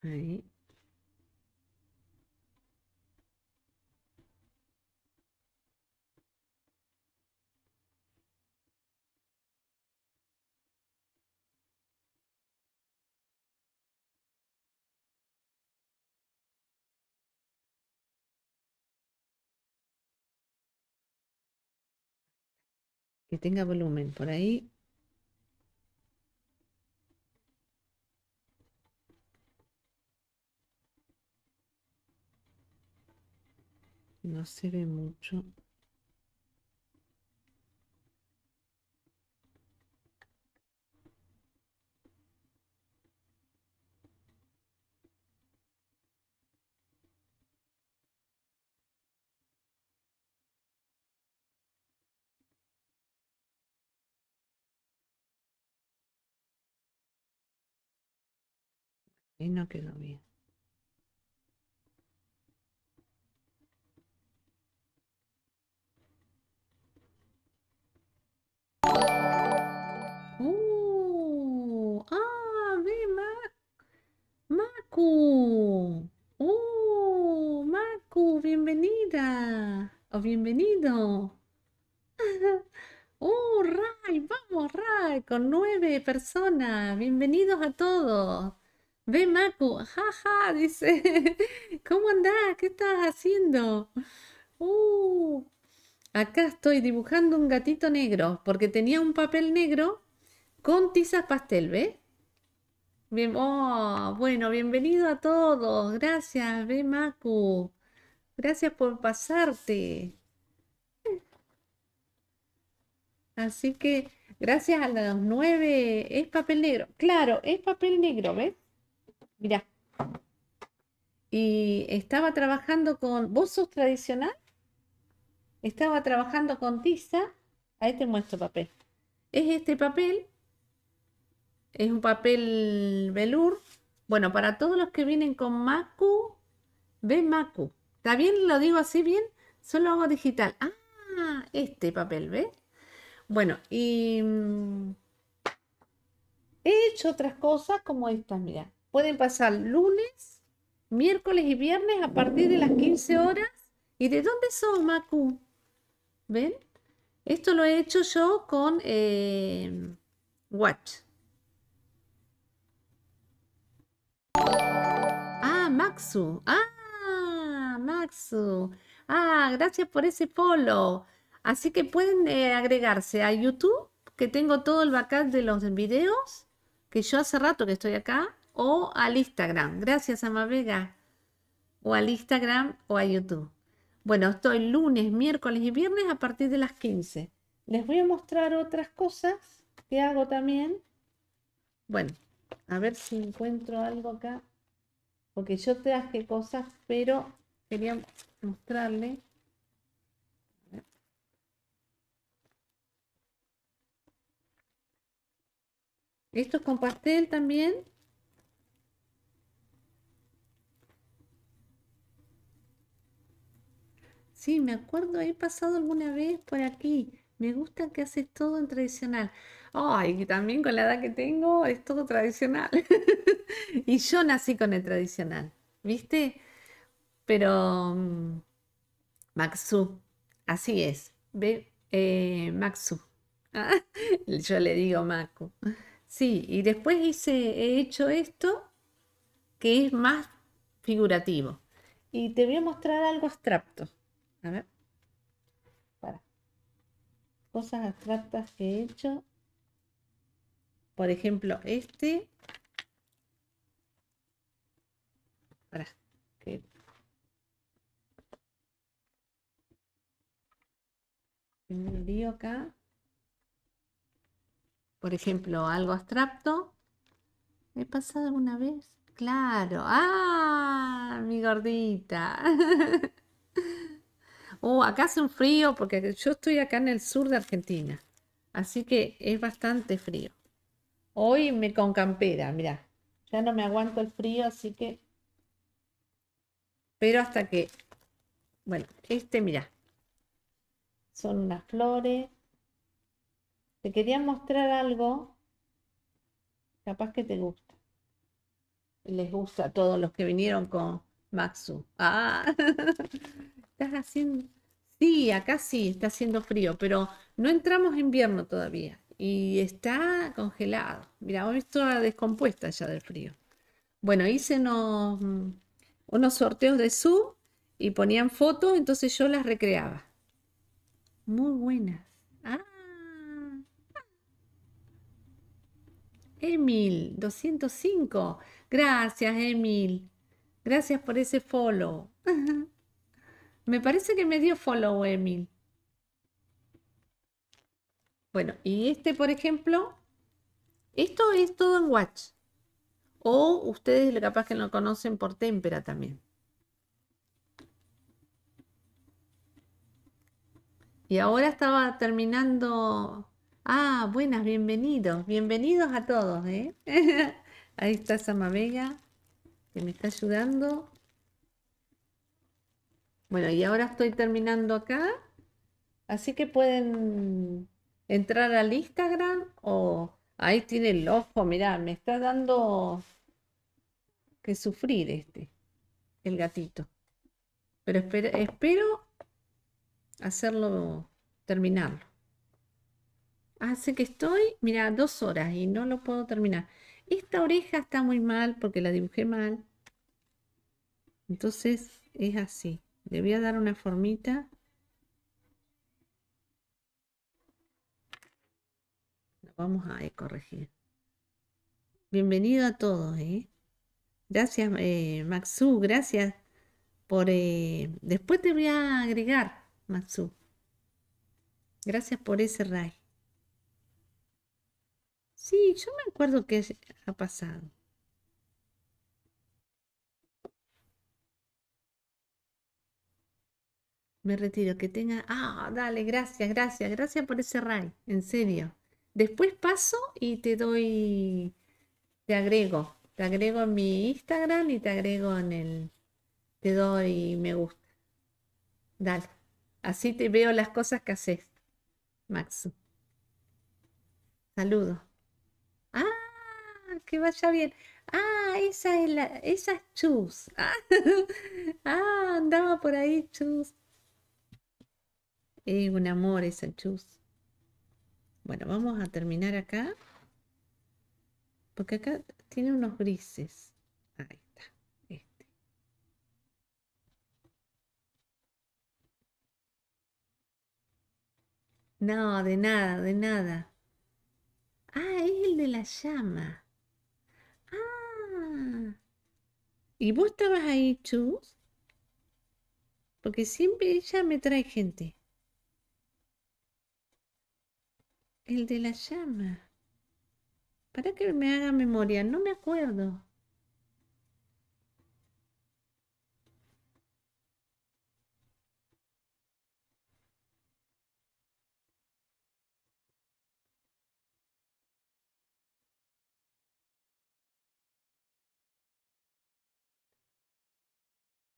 Ahí. Que tenga volumen por ahí No se ve mucho. Y no quedó bien. Oh, bienvenido. ¡Oh, Ray! ¡Vamos, Ray! Con nueve personas. Bienvenidos a todos. Ve, Maku. ¡Jaja! dice. ¿Cómo andás? ¿Qué estás haciendo? ¡Uh! Acá estoy dibujando un gatito negro porque tenía un papel negro con tizas pastel, ¿ve? Bien, oh, bueno, bienvenido a todos. Gracias, ve Maku. Gracias por pasarte. Así que gracias a los nueve es papel negro. Claro, es papel negro, ¿ves? Mira Y estaba trabajando con... ¿Vos sos tradicional? Estaba trabajando con tiza. Ahí te muestro papel. Es este papel. Es un papel velour. Bueno, para todos los que vienen con Macu, ve Macu bien? lo digo así bien, solo hago digital. Ah, este papel, ¿ves? Bueno, y mm, he hecho otras cosas como estas, mira. Pueden pasar lunes, miércoles y viernes a partir de las 15 horas. ¿Y de dónde son, Macu? ¿Ven? Esto lo he hecho yo con eh, Watch. Ah, Maxu. Ah, Ah, gracias por ese polo. Así que pueden eh, agregarse a YouTube, que tengo todo el backup de los videos, que yo hace rato que estoy acá, o al Instagram. Gracias, a vega O al Instagram o a YouTube. Bueno, estoy lunes, miércoles y viernes a partir de las 15. Les voy a mostrar otras cosas que hago también. Bueno, a ver si encuentro algo acá. Porque yo traje cosas, pero quería mostrarle es con pastel también Sí, me acuerdo He pasado alguna vez por aquí. Me gusta que haces todo en tradicional. Ay, que también con la edad que tengo es todo tradicional. y yo nací con el tradicional, ¿viste? Pero mm, Maxu, así es. Ve, eh, Maxu. Ah, yo le digo Macu. Sí, y después hice, he hecho esto que es más figurativo. Y te voy a mostrar algo abstracto. A ver. Para. Cosas abstractas que he hecho. Por ejemplo, este. Para. acá. Por ejemplo, algo abstracto. ¿Me he pasado alguna vez? Claro. ¡Ah! Mi gordita. oh, acá hace un frío porque yo estoy acá en el sur de Argentina. Así que es bastante frío. Hoy me con campera, Mira, Ya no me aguanto el frío, así que... Pero hasta que... Bueno, este, mira son unas flores. Te querían mostrar algo, capaz que te gusta. Les gusta a todos los que vinieron con Maxu. Ah, estás haciendo... Sí, acá sí, está haciendo frío, pero no entramos en invierno todavía y está congelado. Mira, hoy está descompuesta ya del frío. Bueno, hice unos, mm, unos sorteos de su y ponían fotos, entonces yo las recreaba muy buenas. Ah. Emil, 205. Gracias, Emil. Gracias por ese follow. me parece que me dio follow, Emil. Bueno, y este, por ejemplo, esto es todo en watch. O ustedes capaz que lo conocen por témpera también. Y ahora estaba terminando. Ah, buenas, bienvenidos, bienvenidos a todos. ¿eh? Ahí está Samabella, que me está ayudando. Bueno, y ahora estoy terminando acá. Así que pueden entrar al Instagram o ahí tiene el ojo, mirá, me está dando que sufrir este, el gatito. Pero espero, espero hacerlo, terminarlo. Hace que estoy, mira, dos horas y no lo puedo terminar. Esta oreja está muy mal porque la dibujé mal. Entonces es así. Le voy a dar una formita. Vamos a eh, corregir. Bienvenido a todos. ¿eh? Gracias, eh, Maxu. Gracias por... Eh, después te voy a agregar Matsu. Gracias por ese Ray. Sí, yo me acuerdo que ha pasado. Me retiro, que tenga... Ah, dale, gracias, gracias, gracias por ese Ray, en serio. Después paso y te doy, te agrego, te agrego en mi Instagram y te agrego en el, te doy me gusta. Dale. Así te veo las cosas que haces, Max. Saludos. Ah, que vaya bien. Ah, esa es esa Chus. Ah, andaba por ahí Chus. Es un amor esa Chus. Bueno, vamos a terminar acá. Porque acá tiene unos grises. Ahí. No, de nada, de nada. Ah, es el de la llama. Ah. ¿Y vos estabas ahí, Chus? Porque siempre ella me trae gente. El de la llama. Para que me haga memoria, no me acuerdo.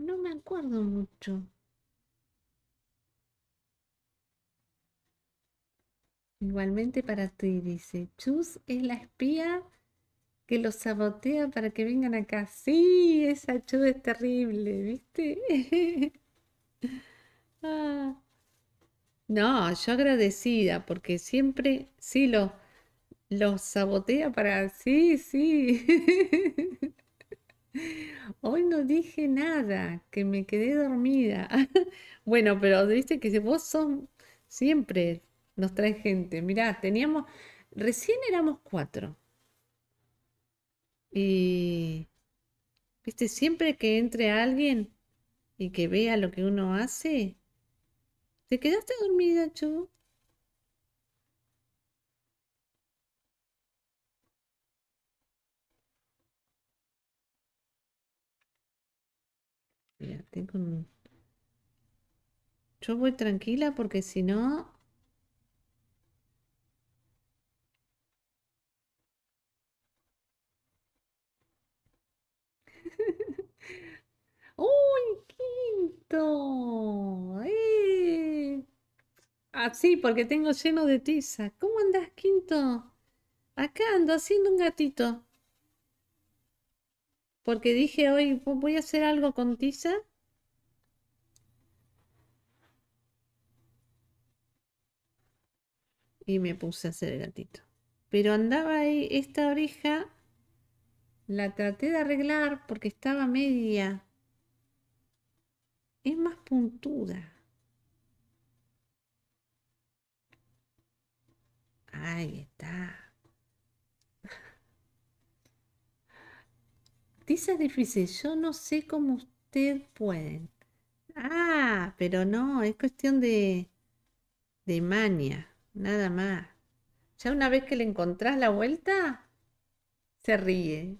no me acuerdo mucho. Igualmente para ti, dice. Chus es la espía que los sabotea para que vengan acá. Sí, esa Chus es terrible, ¿viste? Ah. No, yo agradecida, porque siempre sí los, los sabotea para. Sí, sí. Hoy no dije nada, que me quedé dormida. bueno, pero viste que vos son siempre nos trae gente. Mirá, teníamos, recién éramos cuatro. Y, viste, siempre que entre alguien y que vea lo que uno hace, ¿te quedaste dormida, Chu? Yo voy tranquila porque si no... ¡Uy, quinto! Eh. así ah, porque tengo lleno de tiza. ¿Cómo andas quinto? Acá ando haciendo un gatito. Porque dije hoy, voy a hacer algo con tiza. Y me puse a hacer el gatito. Pero andaba ahí, esta oreja la traté de arreglar porque estaba media. Es más puntuda. Ahí está. Tiza difícil, yo no sé cómo usted pueden. Ah, pero no, es cuestión de, mania, nada más. Ya una vez que le encontrás la vuelta, se ríe.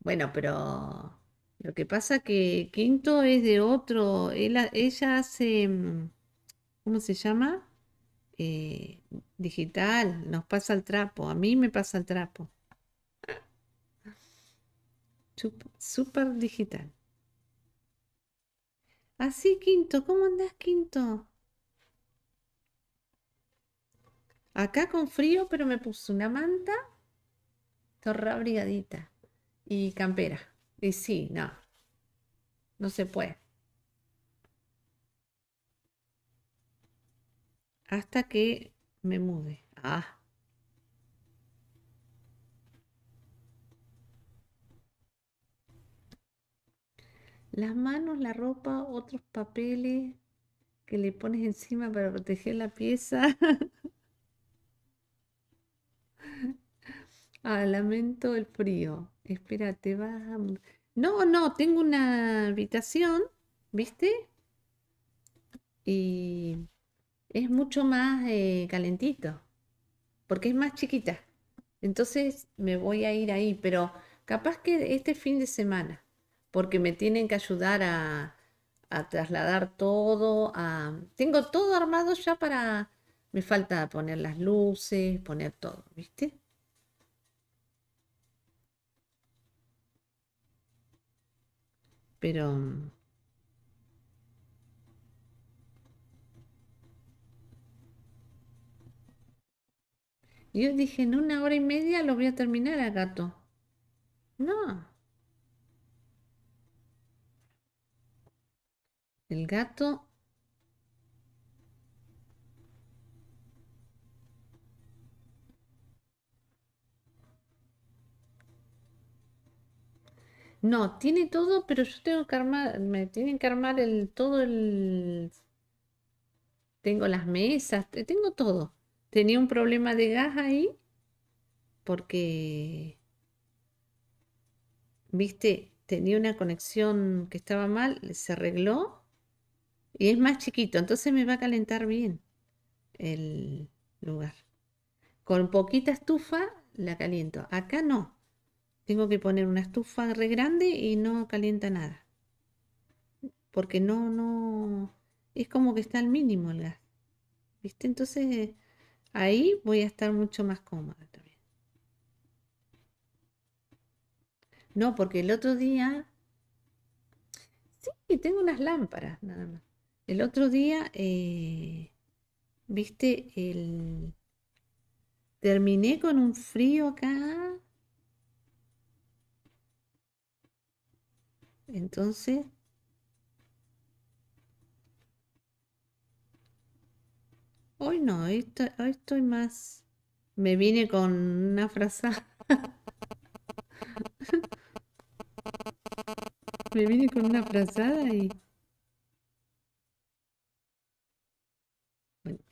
Bueno, pero lo que pasa que Quinto es de otro, ella, hace, ¿cómo se llama? Eh, digital, nos pasa el trapo, a mí me pasa el trapo súper digital. Así, Quinto, ¿cómo andás, Quinto? Acá con frío, pero me puse una manta, torra abrigadita y campera. Y sí, no, no se puede. Hasta que me mude. Ah. Las manos, la ropa, otros papeles que le pones encima para proteger la pieza. ah, lamento el frío. Espérate, vas No, no, tengo una habitación, ¿viste? Y es mucho más eh, calentito, porque es más chiquita. Entonces me voy a ir ahí, pero capaz que este fin de semana porque me tienen que ayudar a, trasladar todo. Tengo todo armado ya para... Me falta poner las luces, poner todo, ¿viste? Pero... Mm, yo dije, en una hora y media lo voy a terminar a gato. No. El gato. No, tiene todo, pero yo tengo que armar, me tienen que armar el todo el... Tengo las mesas, tengo todo. Tenía un problema de gas ahí porque, viste, tenía una conexión que estaba mal, se arregló y es más chiquito, entonces me va a calentar bien el lugar. Con poquita estufa la caliento. Acá no. Tengo que poner una estufa re grande y no calienta nada. Porque no, no. Es como que está al mínimo el gas. ¿Viste? Entonces ahí voy a estar mucho más cómoda también. No, porque el otro día. Sí, tengo unas lámparas nada más. El otro día, eh, viste, el... terminé con un frío acá. Entonces, hoy no, estoy, hoy estoy más... Me vine con una frazada. Me vine con una frazada y...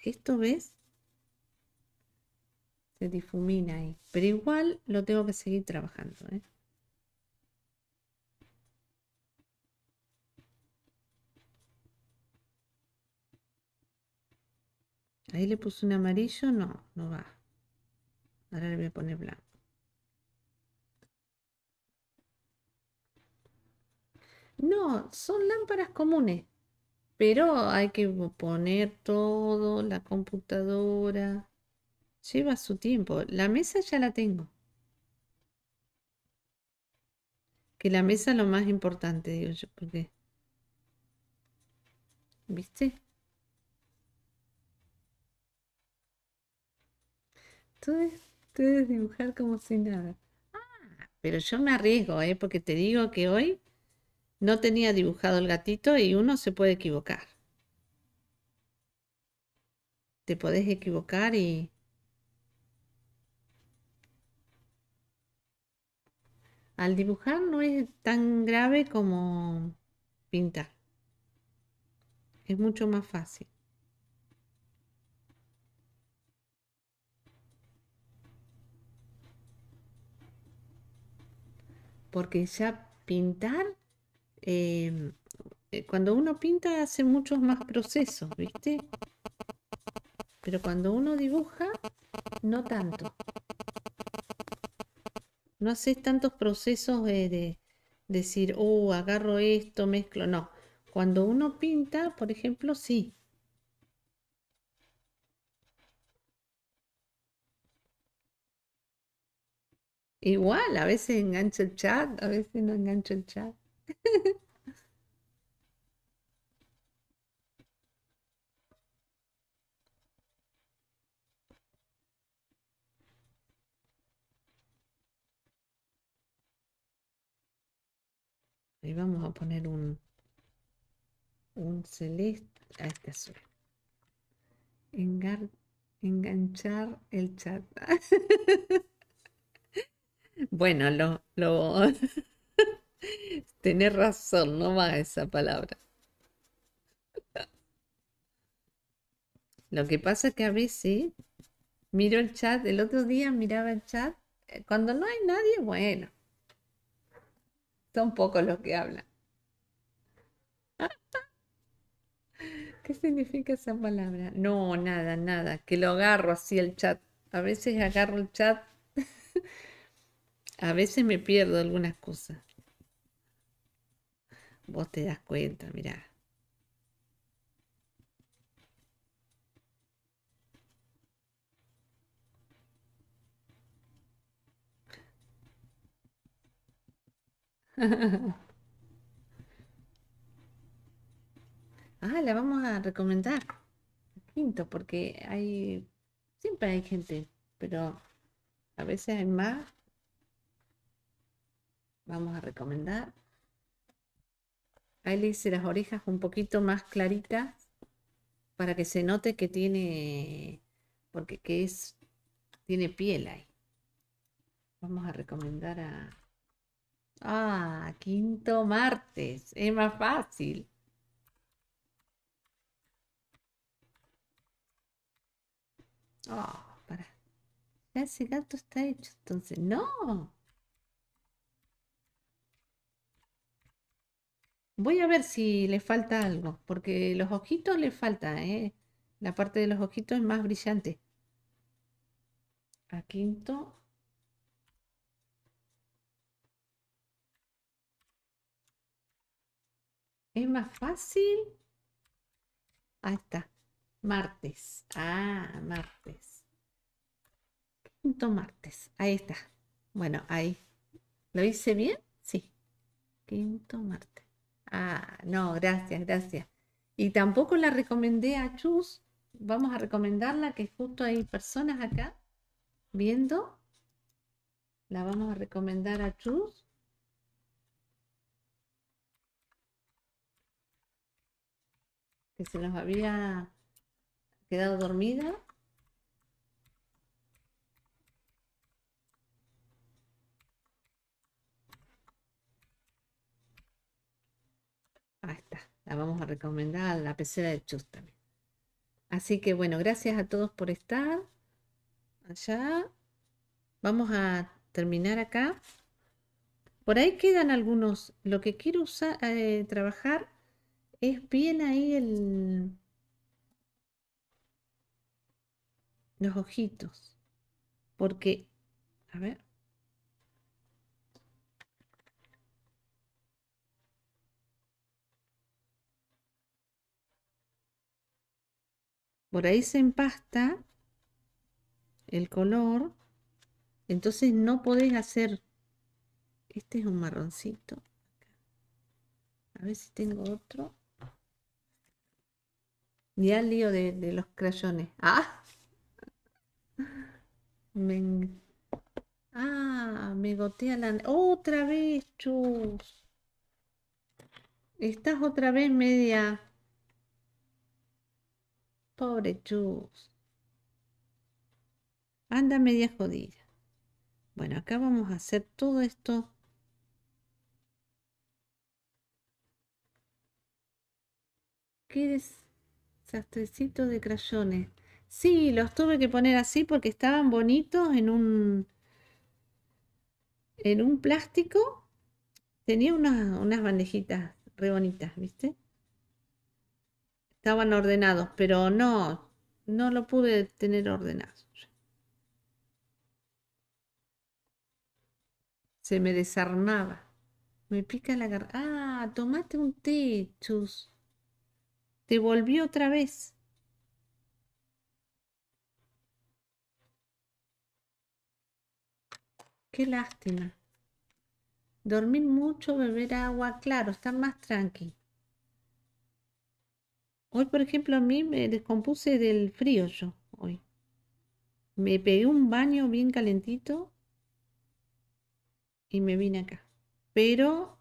esto, ¿ves? Se difumina ahí. Pero igual lo tengo que seguir trabajando. ¿eh? Ahí le puse un amarillo. No, no va. Ahora le voy a poner blanco. No, son lámparas comunes. Pero hay que poner todo, la computadora. Lleva su tiempo. La mesa ya la tengo. Que la mesa es lo más importante, digo yo, ¿Viste? Tú debes dibujar como si nada. Ah, pero yo me arriesgo, ¿eh? Porque te digo que hoy no tenía dibujado el gatito y uno se puede equivocar. Te podés equivocar y... Al dibujar no es tan grave como pintar. Es mucho más fácil. Porque ya pintar Em, eh, cuando uno pinta hace muchos más procesos, ¿viste? Pero cuando uno dibuja, no tanto. No haces tantos procesos de, decir, oh, agarro esto, mezclo. No, cuando uno pinta, por ejemplo, sí. Igual, a veces engancha el chat, a veces no engancha el chat y vamos a poner un, un celeste a este azul. Engar, enganchar el chat. bueno, lo, lo tener razón, no más esa palabra. Lo que pasa es que a veces miro el chat, el otro día miraba el chat, eh, cuando no hay nadie, bueno, son pocos los que hablan. ¿Qué significa esa palabra? No, nada, nada, que lo agarro así el chat. A veces agarro el chat, a veces me pierdo algunas cosas. Vos te das cuenta, mirá. ah, la vamos a recomendar. Quinto, porque hay siempre hay gente, pero a veces hay más. Vamos a recomendar. Ahí le hice las orejas un poquito más claritas para que se note que tiene, porque que es, tiene piel ahí. Vamos a recomendar a... Ah, quinto martes, es más fácil. Ah, oh, para. Ese gato está hecho, entonces no. Voy a ver si le falta algo, porque los ojitos le falta, ¿eh? La parte de los ojitos es más brillante. A quinto. Es más fácil. Ahí está. Martes. Ah, martes. Quinto martes. Ahí está. Bueno, ahí. ¿Lo hice bien? Sí. Quinto martes. Ah, no, gracias, gracias. Y tampoco la recomendé a Chus. Vamos a recomendarla, que justo hay personas acá viendo. La vamos a recomendar a Chus. Que se nos había quedado dormida. Ahí está. La vamos a recomendar a la pecera de Chus también. Así que bueno, gracias a todos por estar allá. Vamos a terminar acá. Por ahí quedan algunos. Lo que quiero usar, eh, trabajar es bien ahí el, los ojitos. Porque, a ver, por ahí se empasta el color, entonces no podés hacer, este es un marroncito, a ver si tengo otro, ya lío de, los crayones, ah, me, ah, me gotea la, otra vez chus, estás otra vez media Pobre chus Anda media jodida. Bueno, acá vamos a hacer todo esto. ¿Qué desastrecito de crayones? Sí, los tuve que poner así porque estaban bonitos en un, en un plástico. Tenía unas, unas bandejitas re bonitas, ¿viste? estaban ordenados, pero no, no lo pude tener ordenado. Se me desarmaba. Me pica la garganta. Ah, tomaste un té, chus. Te volvió otra vez. Qué lástima. Dormir mucho, beber agua, claro, estar más tranqui. Hoy, por ejemplo, a mí me descompuse del frío yo, hoy. Me pegué un baño bien calentito y me vine acá. Pero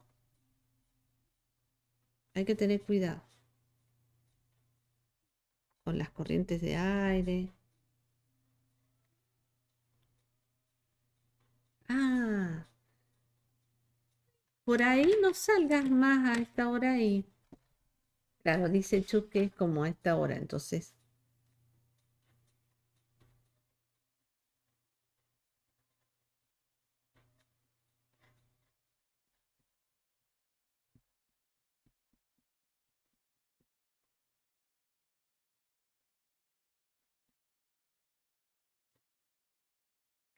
hay que tener cuidado con las corrientes de aire. Ah, por ahí no salgas más a esta hora y Claro, dice Chuque que es como a esta hora, entonces.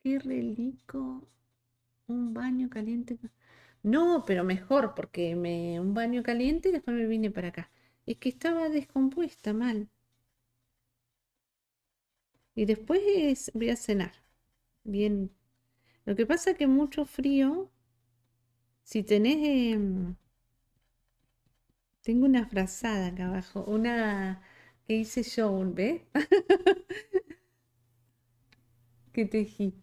Qué relico. Un baño caliente. No, pero mejor, porque me, un baño caliente y después me vine para acá es que estaba descompuesta mal. Y después voy a cenar. Bien. Lo que pasa que mucho frío, si tenés... Em, tengo una frazada acá abajo, una que hice yo, ¿ves? que tejí.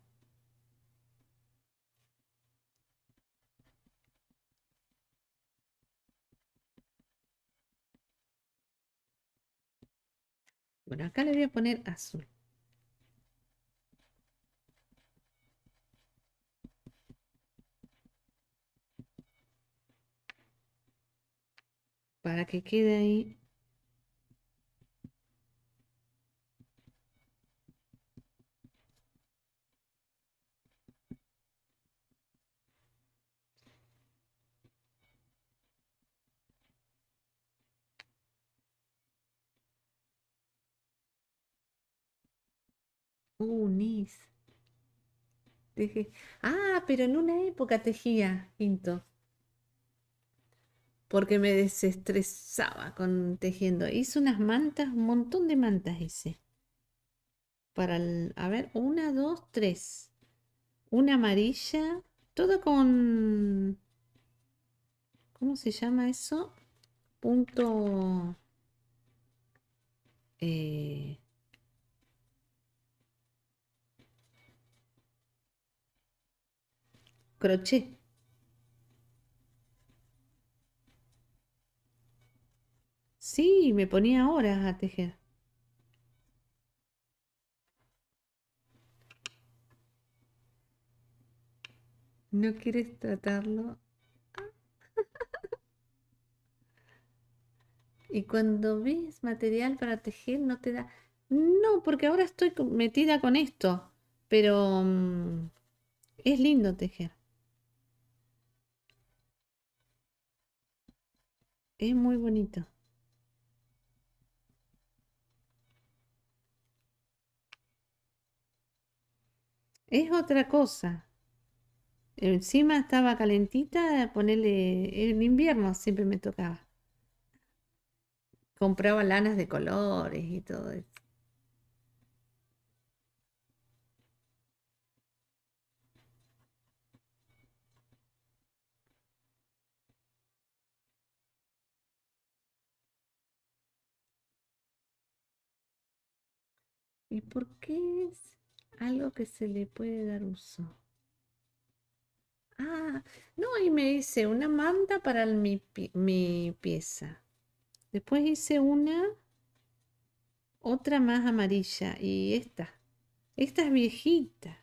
Bueno, acá le voy a poner azul. Para que quede ahí Unis. Ah, pero en una época tejía, pinto, Porque me desestresaba con tejiendo. Hice unas mantas, un montón de mantas hice. Para a ver, una, dos, tres. Una amarilla, todo con. ¿Cómo se llama eso? Punto. Eh, crochet. Sí, me ponía horas a tejer. ¿No quieres tratarlo? y cuando ves material para tejer, no te da... No, porque ahora estoy metida con esto, pero mm, es lindo tejer. Es muy bonito. Es otra cosa. Encima estaba calentita, ponerle en invierno siempre me tocaba. Compraba lanas de colores y todo esto. ¿Y por qué es algo que se le puede dar uso? Ah, no, y me hice una manta para mi, mi pieza. Después hice una, otra más amarilla y esta. Esta es viejita.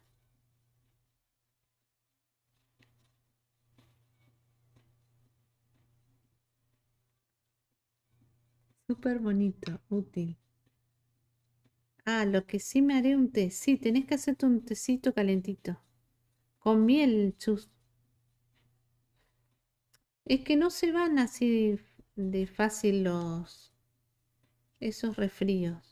Súper bonito, útil. Ah, lo que sí me haré un té. Sí, tenés que hacerte un tecito calentito. Con miel, chus. Es que no se van así de fácil los... esos refríos.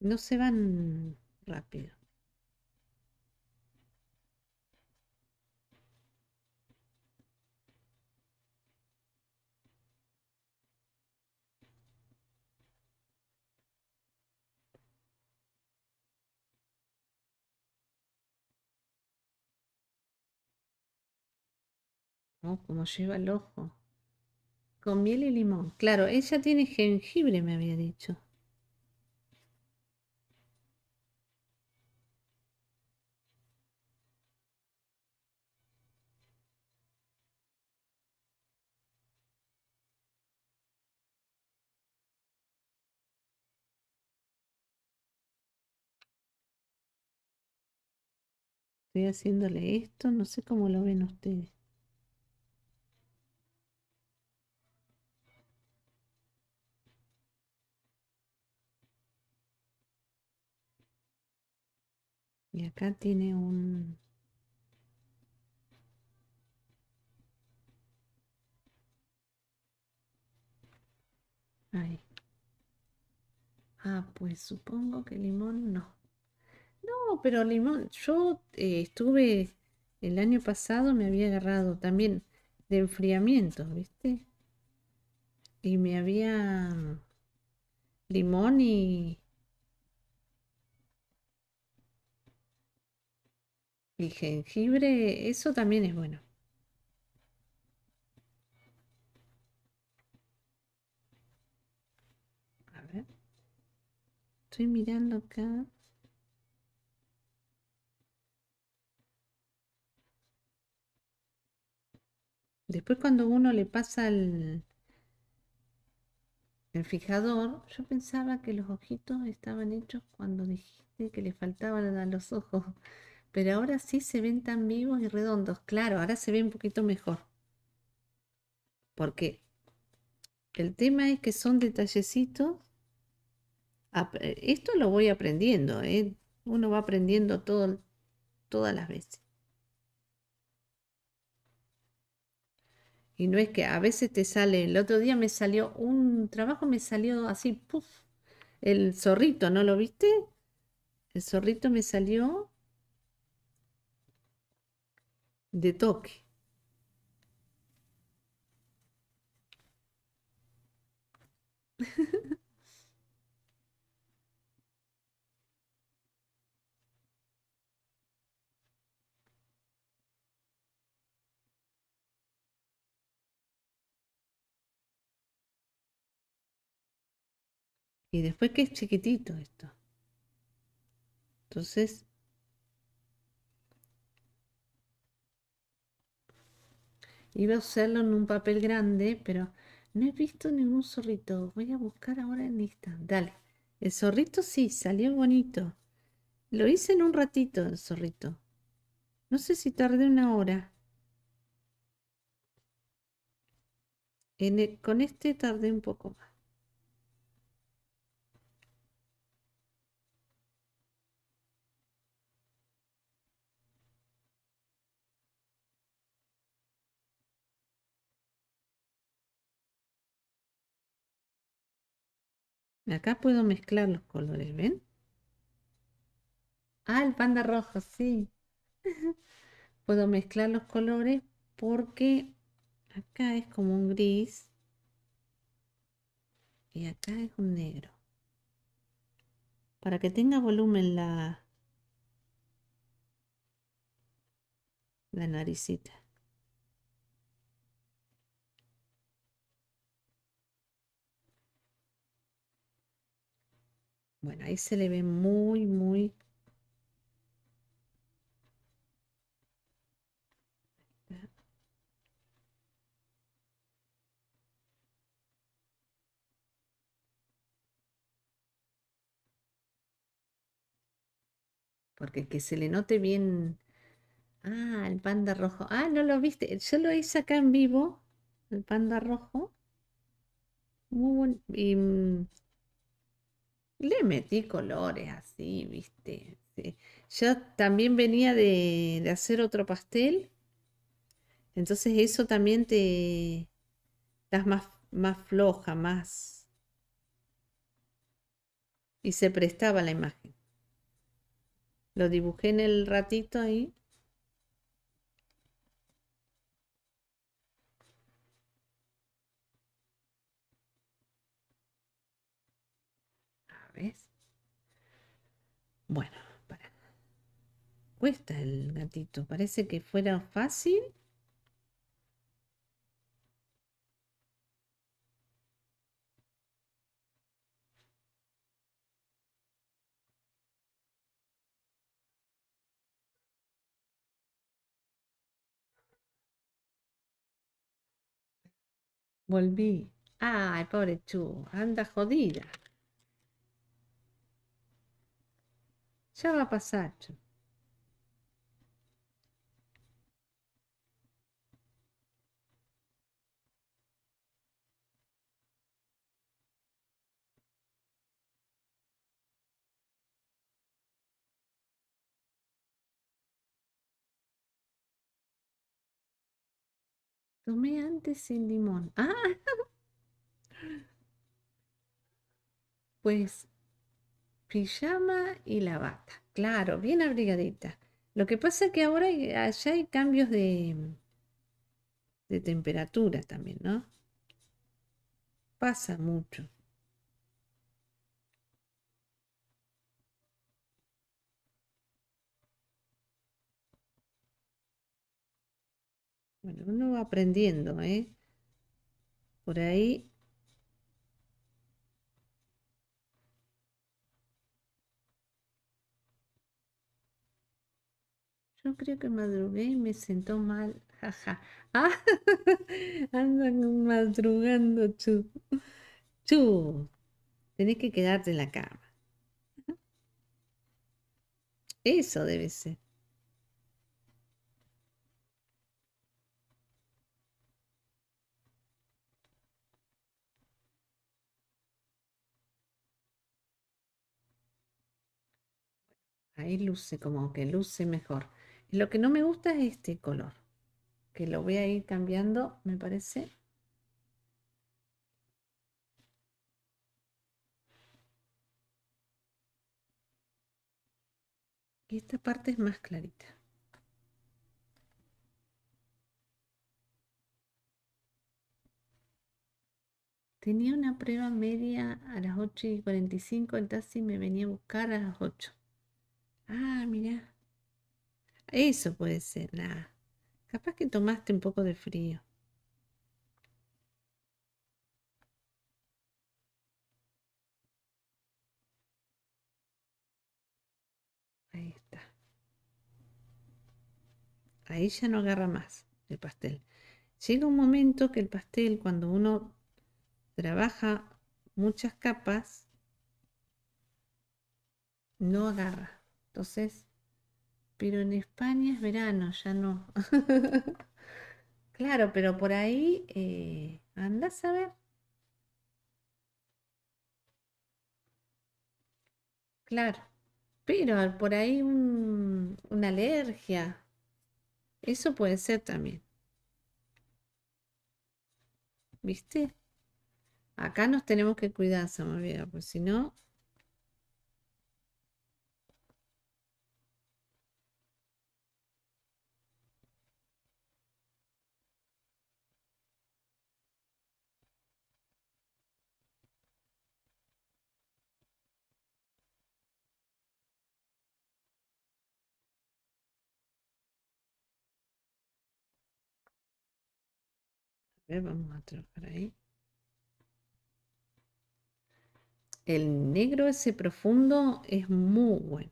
no se van rápido. ¿no? Oh, Como lleva el ojo. Con miel y limón. Claro, ella tiene jengibre, me había dicho. Estoy haciéndole esto, no sé cómo lo ven ustedes. Y acá tiene un... Ahí. Ah, pues supongo que limón no. No, pero limón, yo eh, estuve el año pasado, me había agarrado también de enfriamiento, ¿viste? Y me había mm, limón y... Y jengibre, eso también es bueno. A ver. Estoy mirando acá. Después cuando uno le pasa el, el fijador, yo pensaba que los ojitos estaban hechos cuando dijiste que le faltaban a los ojos. Pero ahora sí se ven tan vivos y redondos. Claro, ahora se ve un poquito mejor. Porque el tema es que son detallecitos. Eh, esto lo voy aprendiendo, ¿eh? Uno va aprendiendo todo, todas las veces. Y no es que a veces te sale, el otro día me salió un trabajo, me salió así, puff, el zorrito, ¿no lo viste? El zorrito me salió de toque. Y después que es chiquitito esto. Entonces, iba a usarlo en un papel grande, pero no he visto ningún zorrito. Voy a buscar ahora en Insta. Dale. El zorrito sí, salió bonito. Lo hice en un ratito el zorrito. No sé si tardé una hora. con este tardé un poco más. Acá puedo mezclar los colores, ¿ven? Ah, el panda rojo, sí. puedo mezclar los colores porque acá es como un gris y acá es un negro. Para que tenga volumen la, la naricita. Bueno, ahí se le ve muy, muy... Porque que se le note bien... Ah, el panda rojo. Ah, no lo viste. Yo lo hice acá en vivo, el panda rojo. Muy bueno le metí colores así, viste. Yo también venía de, hacer otro pastel. Entonces eso también te das más, más floja, más... Y se prestaba la imagen. Lo dibujé en el ratito ahí. Bueno, para. Cuesta el gatito. Parece que fuera fácil. Volví. Ay, pobre Chu, anda jodida. Ya va a pasar. Tomé antes sin limón. Ah. Pues pijama y la bata. Claro, bien abrigadita. Lo que pasa es que ahora allá hay cambios de, de temperatura también, ¿no? Pasa mucho. Bueno, uno va aprendiendo, ¿eh? Por ahí Yo creo que madrugué y me sentó mal. Jaja. Ah, andan madrugando, chu. Chu. Tenés que quedarte en la cama. Eso debe ser. Ahí luce, como que luce mejor. Lo que no me gusta es este color, que lo voy a ir cambiando, me parece. Y esta parte es más clarita. Tenía una prueba media a las 8 y 45, el taxi me venía a buscar a las 8. Ah, mira. Eso puede ser. nada Capaz que tomaste un poco de frío. Ahí está. Ahí ya no agarra más el pastel. Llega un momento que el pastel, cuando uno trabaja muchas capas, no agarra. Entonces, pero en España es verano, ya no. claro, pero por ahí eh, ¿anda a ver. Claro, pero por ahí una alergia. Eso puede ser también. ¿Viste? Acá nos tenemos que cuidar, Samuel, porque si no, vamos a trabajar ahí. El negro ese profundo es muy bueno.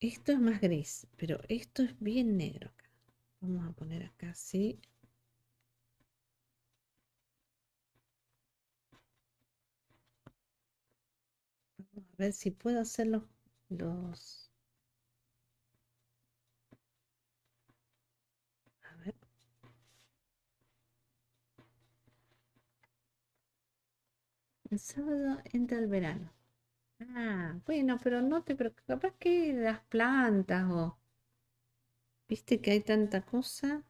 Esto es más gris, pero esto es bien negro Vamos a poner acá así a ver si puedo hacer los, A ver. El sábado entra el verano. Ah, bueno, pero no te preocupes, capaz que las plantas o... Viste que hay tanta cosa.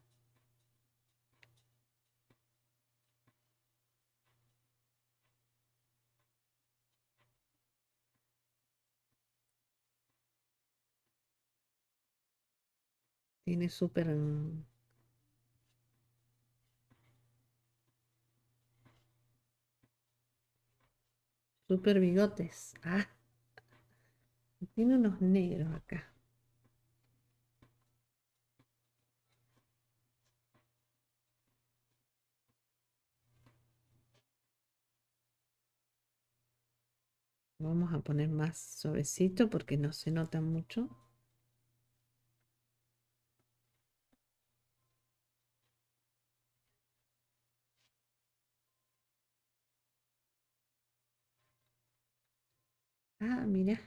Tiene súper... Mm, súper bigotes. Ah. Tiene unos negros acá. Vamos a poner más suavecito porque no se nota mucho. Ah, mira.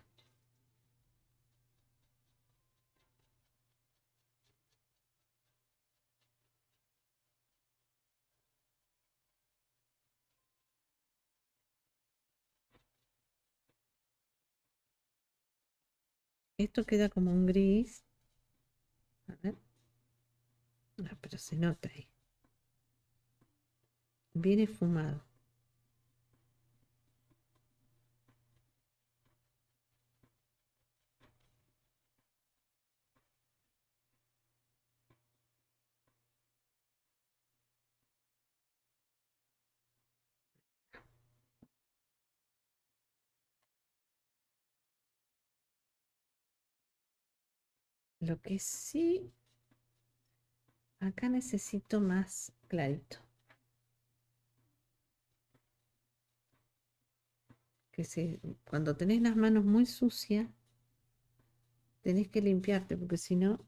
Esto queda como un gris. A ver. Ah, pero se nota ahí. Viene fumado. Lo que sí, acá necesito más clarito. Que cuando tenés las manos muy sucias, tenés que limpiarte, porque si no,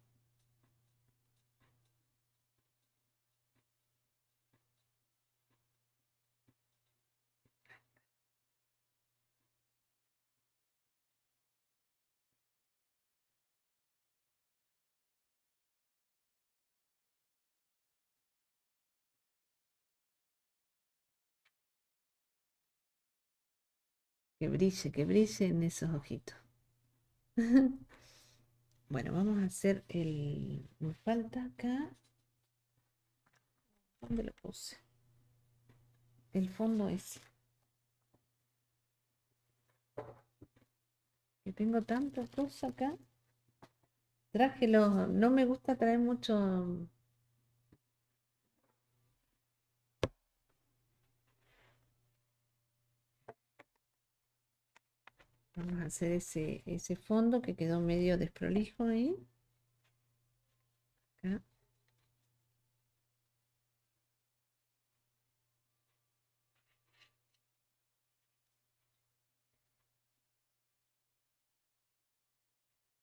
que brille, que brille en esos ojitos. bueno, vamos a hacer el... Me falta acá... ¿Dónde lo puse? El fondo es. Que tengo tantas cosas acá. Traje los... No me gusta traer mucho Vamos a hacer ese, ese fondo que quedó medio desprolijo ahí.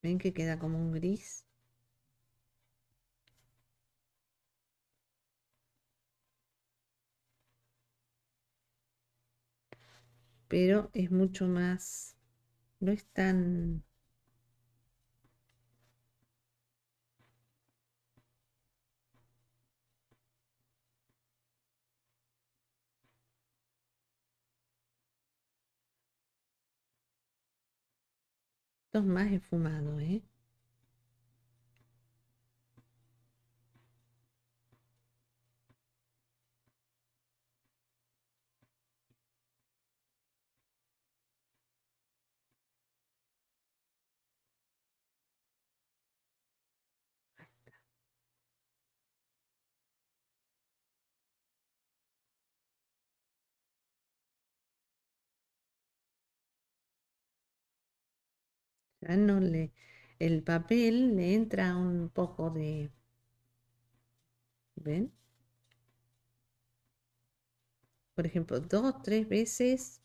Ven que queda como un gris. Pero es mucho más no es tan... más enfumados, ¿eh? le el papel le entra un poco de... ¿Ven? Por ejemplo, dos, tres veces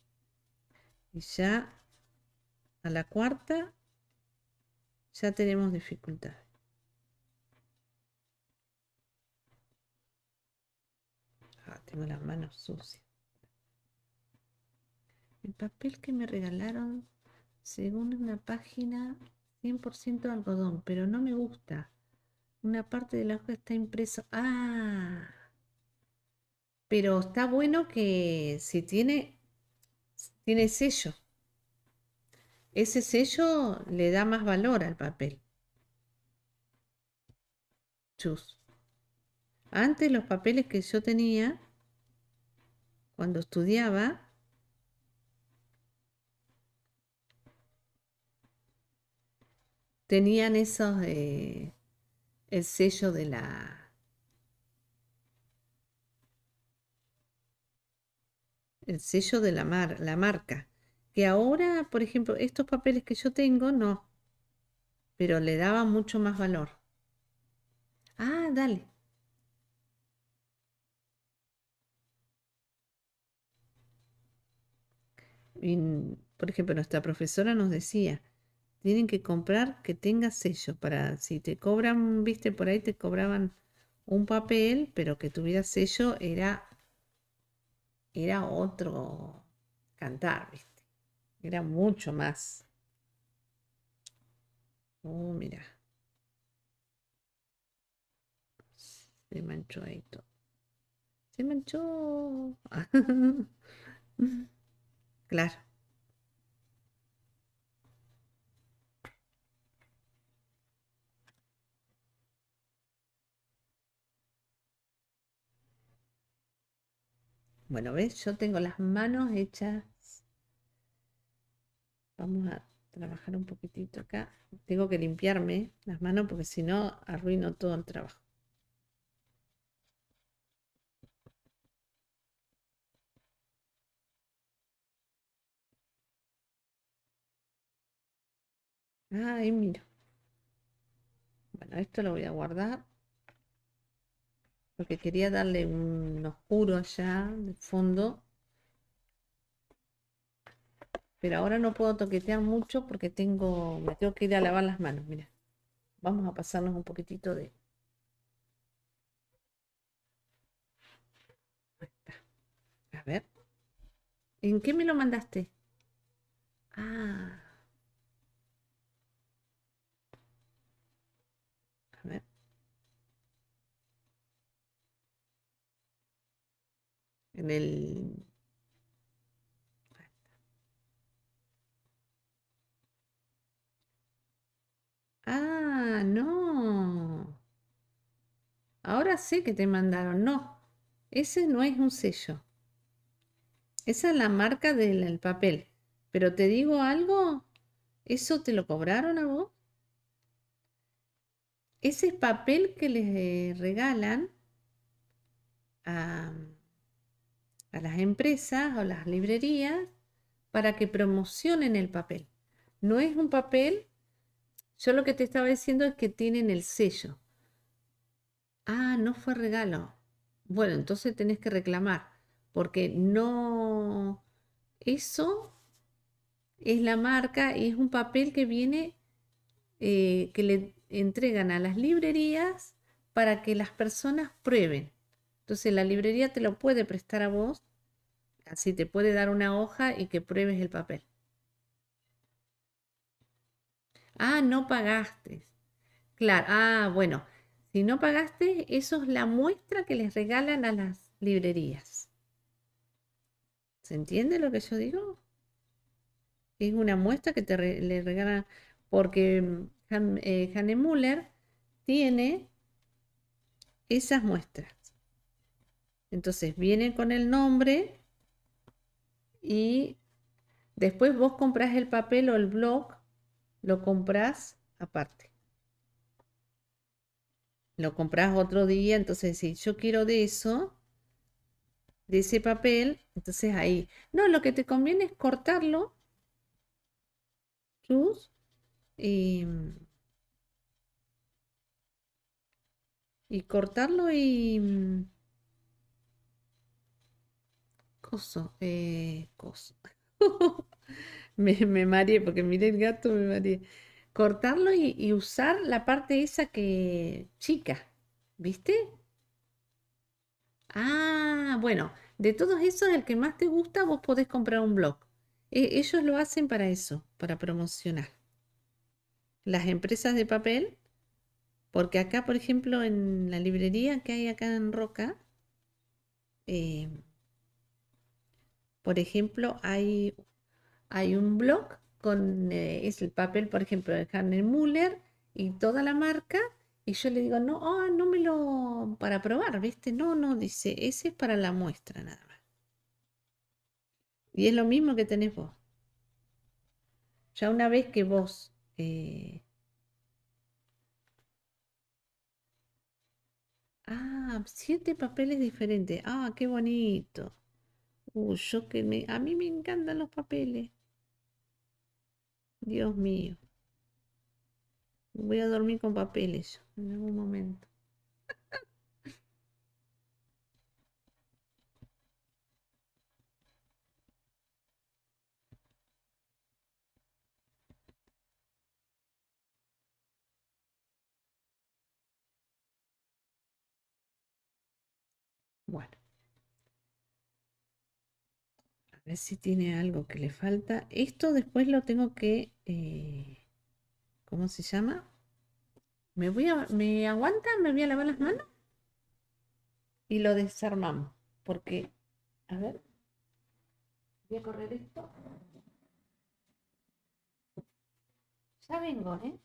y ya a la cuarta ya tenemos dificultad. Ah, tengo las manos sucias. El papel que me regalaron según una página 100% algodón, pero no me gusta. Una parte de la hoja está impresa Ah, pero está bueno que si tiene, tiene sello. Ese sello le da más valor al papel. Chus. Antes los papeles que yo tenía, cuando estudiaba, tenían esos eh, el sello de la el sello de la mar, la marca. Que ahora, por ejemplo, estos papeles que yo tengo, no. Pero le daba mucho más valor. Ah, dale. por ejemplo, nuestra profesora nos decía, tienen que comprar que tenga sello. Para si te cobran, viste, por ahí te cobraban un papel, pero que tuviera sello era, era otro cantar, viste. Era mucho más. Oh, mira. Se manchó ahí Se manchó. claro. Bueno, ¿ves? Yo tengo las manos hechas. Vamos a trabajar un poquitito acá. Tengo que limpiarme las manos porque si no arruino todo el trabajo. Ahí, mira. Bueno, esto lo voy a guardar porque quería darle un oscuro allá de fondo pero ahora no puedo toquetear mucho porque tengo me tengo que ir a lavar las manos mira vamos a pasarnos un poquitito de Ahí está. a ver en qué me lo mandaste ah en el... Ah, no. Ahora sé que te mandaron. No, ese no es un sello. Esa es la marca del papel. Pero te digo algo, ¿eso te lo cobraron a vos? Ese papel que les eh, regalan a las empresas o las librerías para que promocionen el papel. No es un papel, yo lo que te estaba diciendo es que tienen el sello. Ah, no fue regalo. Bueno, entonces tenés que reclamar, porque no, eso es la marca y es un papel que viene, eh, que le entregan a las librerías para que las personas prueben. Entonces la librería te lo puede prestar a vos, así te puede dar una hoja y que pruebes el papel. Ah, no pagaste. Claro, ah, bueno, si no pagaste, eso es la muestra que les regalan a las librerías. ¿Se entiende lo que yo digo? Es una muestra que te le regalan porque mm, eh, Han, Müller tiene esas muestras. Entonces viene con el nombre y después vos compras el papel o el blog, lo compras aparte. Lo compras otro día, entonces si yo quiero de eso, de ese papel, entonces ahí. No, lo que te conviene es cortarlo. Em, y cortarlo y mm, eh, me, me mareé porque miré el gato, me mareé. Cortarlo y, usar la parte esa que chica, ¿viste? Ah, bueno, de todos esos, el que más te gusta, vos podés comprar un blog. E, ellos lo hacen para eso, para promocionar. Las empresas de papel, porque acá, por ejemplo, en la librería que hay acá en Roca, eh, por ejemplo, hay, hay un blog con eh, es el papel, por ejemplo, de Carmen Muller y toda la marca. Y yo le digo, no, ah, no me lo para probar, ¿viste? No, no, dice, ese es para la muestra nada más. Y es lo mismo que tenés vos. Ya una vez que vos eh, Ah, siete papeles diferentes. Ah, qué bonito. Uy, yo que me... A mí me encantan los papeles. Dios mío. Voy a dormir con papeles en algún momento. bueno. A ver si tiene algo que le falta. Esto después lo tengo que... Eh, ¿Cómo se llama? ¿Me, voy a, ¿Me aguanta? ¿Me voy a lavar las manos? Y lo desarmamos. Porque, a ver, voy a correr esto. Ya vengo, ¿eh?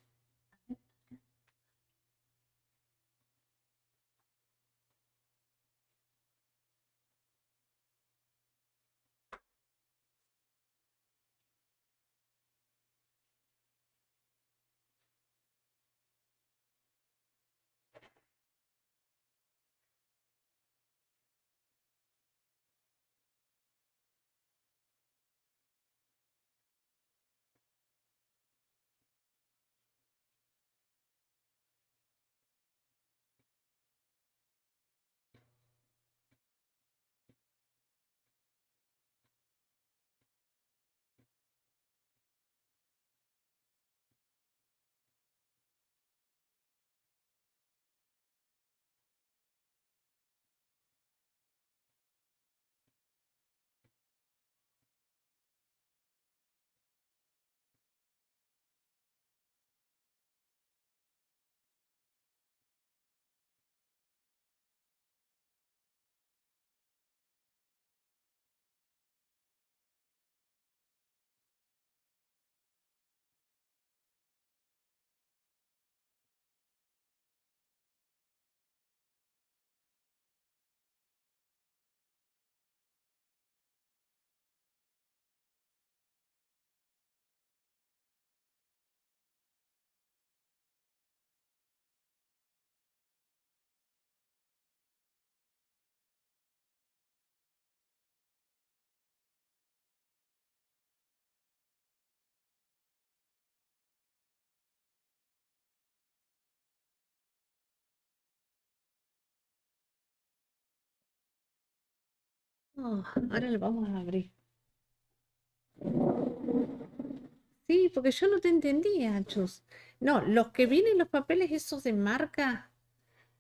Ah, ahora lo vamos a abrir. Sí, porque yo no te entendía, Chus. No, los que vienen los papeles esos de marca,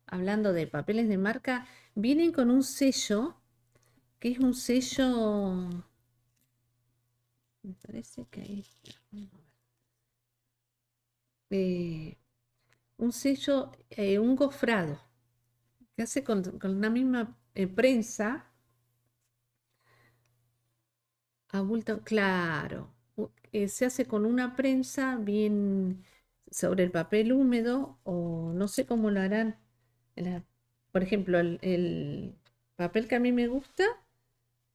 hablando de papeles de marca, vienen con un sello, que es un sello... Me parece que hay eh, un sello, eh, un gofrado, que hace con, una misma eh, prensa claro. Eh, se hace con una prensa bien sobre el papel húmedo o no sé cómo lo harán. por ejemplo, el, papel que a mí me gusta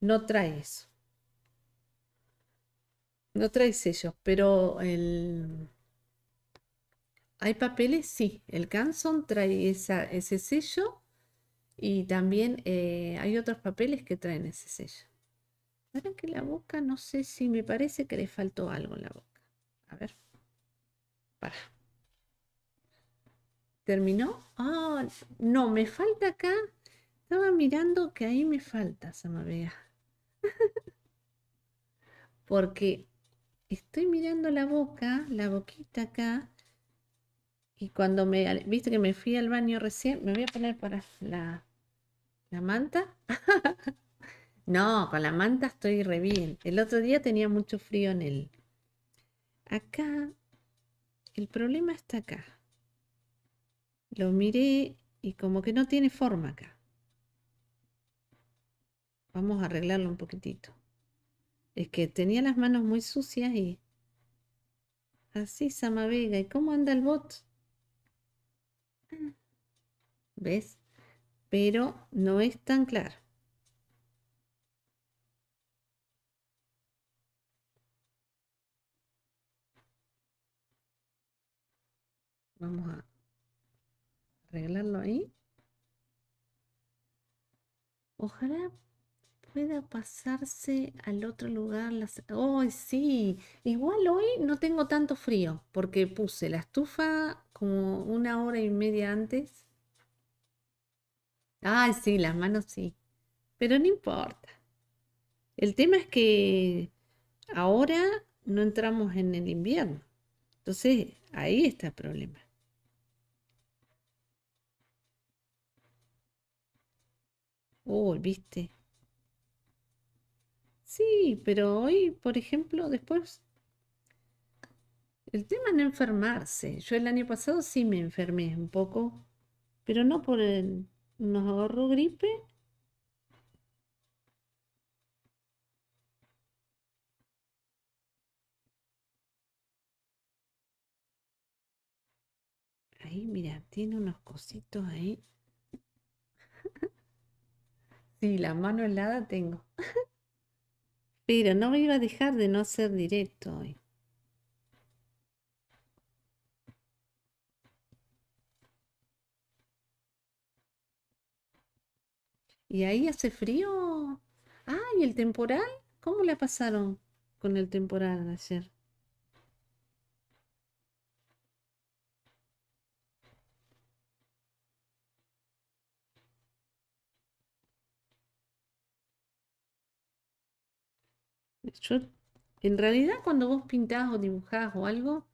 no trae eso. No trae sellos, pero el... hay papeles, sí. El Canson trae esa, ese sello y también eh, hay otros papeles que traen ese sello que la boca, no sé si me parece que le faltó algo en la boca. A ver. Para. ¿Terminó? Ah, no, me falta acá. Estaba mirando que ahí me falta, Samabea. Porque estoy mirando la boca, la boquita acá. Y cuando me, viste que me fui al baño recién, me voy a poner para la, la manta. No, con la manta estoy re bien. El otro día tenía mucho frío en él. Acá, el problema está acá. Lo miré y como que no tiene forma acá. Vamos a arreglarlo un poquitito. Es que tenía las manos muy sucias y. Así, Samavega. ¿Y cómo anda el bot? Mm. ¿Ves? Pero no es tan claro. Vamos a arreglarlo ahí. Ojalá pueda pasarse al otro lugar. Las... sí! Igual hoy no tengo tanto frío porque puse la estufa como una hora y media antes. Ay, sí, las manos sí. Pero no importa. El tema es que ahora no entramos en el invierno. Entonces, ahí está el problema. Oh, viste. Sí, pero hoy, por ejemplo, después... El tema de enfermarse. Yo el año pasado sí me enfermé un poco, pero no por el... Nos agarró gripe ahí mira, tiene unos cositos ahí. Sí, la mano helada tengo. Pero no me iba a dejar de no ser directo hoy. ¿Y ahí hace frío? Ah, ¿y el temporal? ¿Cómo la pasaron con el temporal ayer? en realidad, cuando vos pintás o dibujás o algo,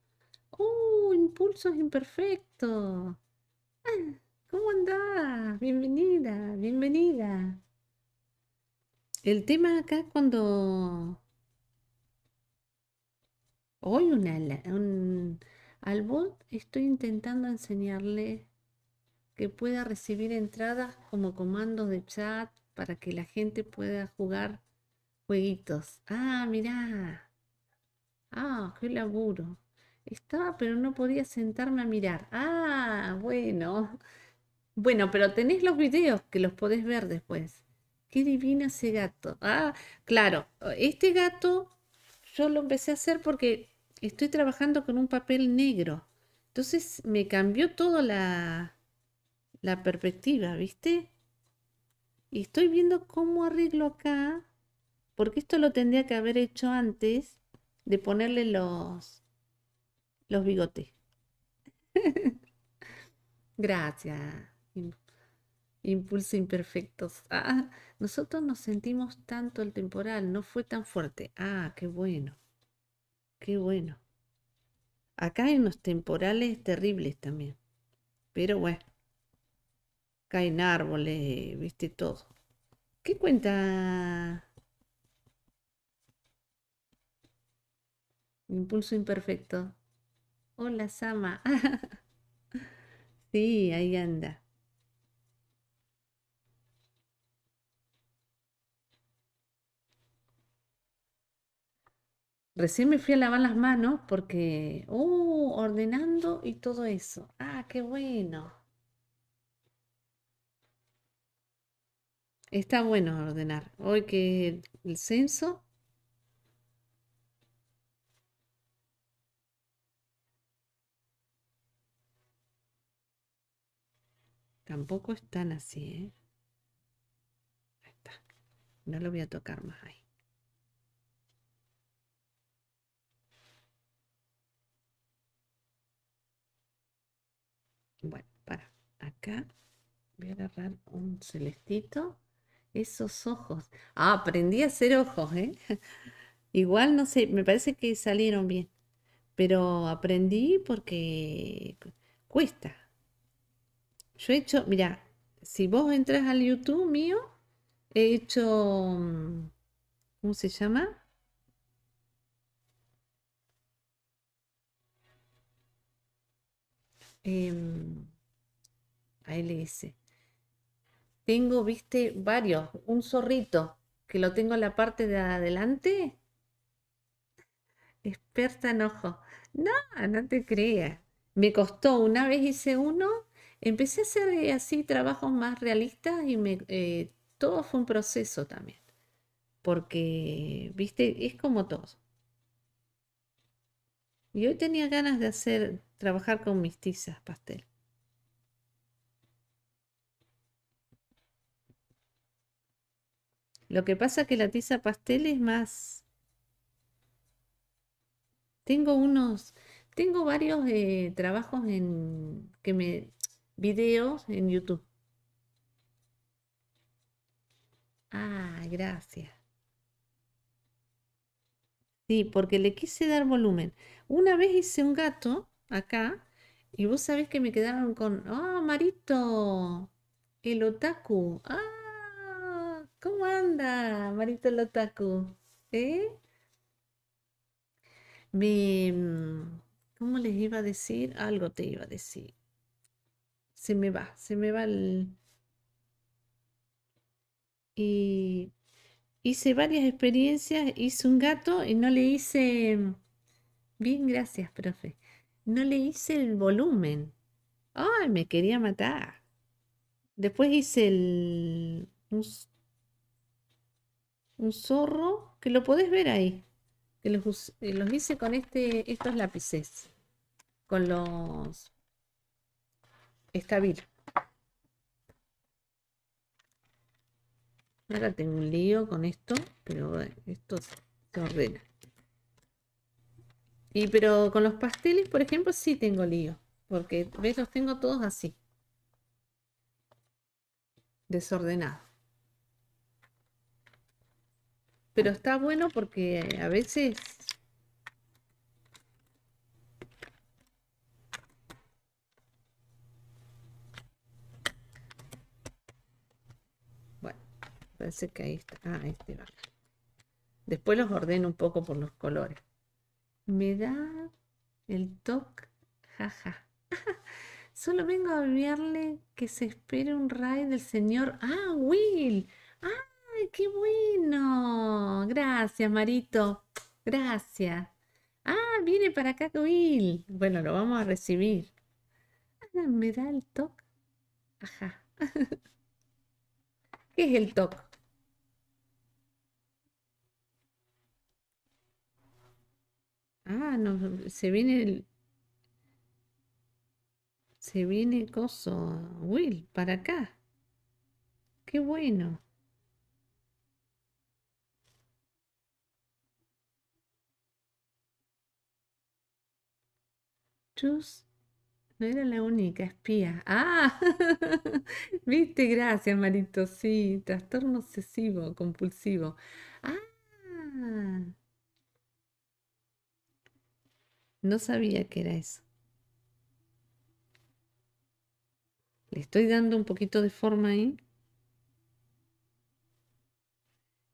¡uh! Impulsos imperfectos. Ah, ¿Cómo andás? Bienvenida, bienvenida. El tema acá cuando hoy una, al bot estoy intentando enseñarle que pueda recibir entradas como comandos de chat para que la gente pueda jugar Jueguitos. Ah, mirá. Ah, qué laburo. Estaba, pero no podía sentarme a mirar. Ah, bueno. Bueno, pero tenés los videos que los podés ver después. Qué divina ese gato. Ah, claro, este gato yo lo empecé a hacer porque estoy trabajando con un papel negro. Entonces me cambió toda la, la perspectiva, ¿viste? Y estoy viendo cómo arreglo acá porque esto lo tendría que haber hecho antes de ponerle los, los bigotes. Gracias. Impulso imperfectos. Ah, nosotros nos sentimos tanto el temporal, no fue tan fuerte. Ah, qué bueno. Qué bueno. Acá hay unos temporales terribles también. Pero bueno. Caen árboles, viste todo. ¿Qué cuenta Impulso imperfecto. Hola, Sama. sí, ahí anda. Recién me fui a lavar las manos porque, uh, ordenando y todo eso. Ah, qué bueno. Está bueno ordenar. Hoy que el censo Tampoco están así, ¿eh? Ahí está. No lo voy a tocar más ahí. Bueno, para. Acá voy a agarrar un celestito. Esos ojos. Ah, aprendí a hacer ojos, ¿eh? Igual no sé, me parece que salieron bien. Pero aprendí porque cuesta. Yo he hecho, mira, si vos entras al YouTube mío, he hecho, mm, ¿cómo se llama? Em, ahí le tengo, viste, varios, un zorrito que lo tengo en la parte de adelante. Experta en ojo. No, no te creas. Me costó, una vez hice uno empecé a hacer eh, así trabajos más realistas y eh, todo fue un proceso también. Porque, viste, es como todo. Y hoy tenía ganas de hacer, trabajar con mis tizas pastel. Lo que pasa es que la tiza pastel es más... Tengo unos, tengo varios eh, trabajos en, que me videos en YouTube. Ah, gracias. Sí, porque le quise dar volumen. Una vez hice un gato acá y vos sabés que me quedaron con, ah, Marito, el otaku. Ah, ¿cómo anda, Marito el otaku? ¿Eh? Me, mm, ¿cómo les iba a decir? Algo te iba a decir se me va, se me va el... Y hice varias experiencias, hice un gato y no le hice... Bien, gracias, profe. No le hice el volumen. ¡Ay, me quería matar! Después hice el... Un, zorro, que lo podés ver ahí. Que los, eh, hice con este, estos lápices. Con los Está bien. Ahora tengo un lío con esto, pero esto se ordena. Y pero con los pasteles, por ejemplo, sí tengo lío. Porque ves, los tengo todos así. Desordenados. Pero está bueno porque a veces Parece que ahí está. Ah, este va. Después los ordeno un poco por los colores. Me da el toque. Jaja. Solo vengo a enviarle que se espere un raid del señor. ¡Ah, Will! ¡Ay, qué bueno! Gracias, Marito. Gracias. Ah, viene para acá, Will. Bueno, lo vamos a recibir. Ah, me da el toque. Ajá. ¿Qué es el toque? Ah, no, se viene el... Se viene Coso, Will, para acá. Qué bueno. Chus no era la única espía. Ah, viste, gracias, Marito. Sí, trastorno obsesivo, compulsivo. Ah. No sabía que era eso. Le estoy dando un poquito de forma ahí.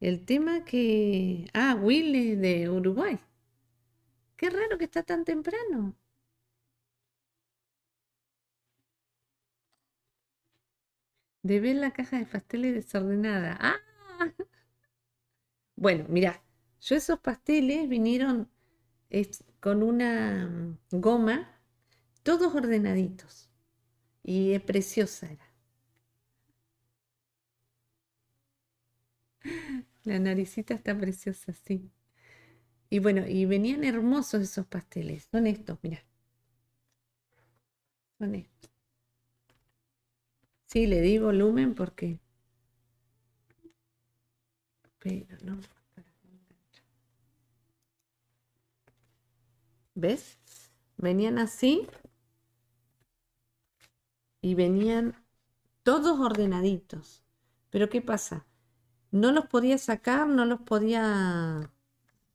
El tema que... Ah, Willy de Uruguay. Qué raro que está tan temprano. De ver la caja de pasteles desordenada. ¡Ah! Bueno, mirá, yo esos pasteles vinieron, con una goma, todos ordenaditos. Y es preciosa era. La naricita está preciosa, sí. Y bueno, y venían hermosos esos pasteles. Son estos, mira Son estos. Sí, le di volumen porque... Pero no. ¿Ves? Venían así y venían todos ordenaditos. Pero ¿qué pasa? No los podía sacar, no los podía...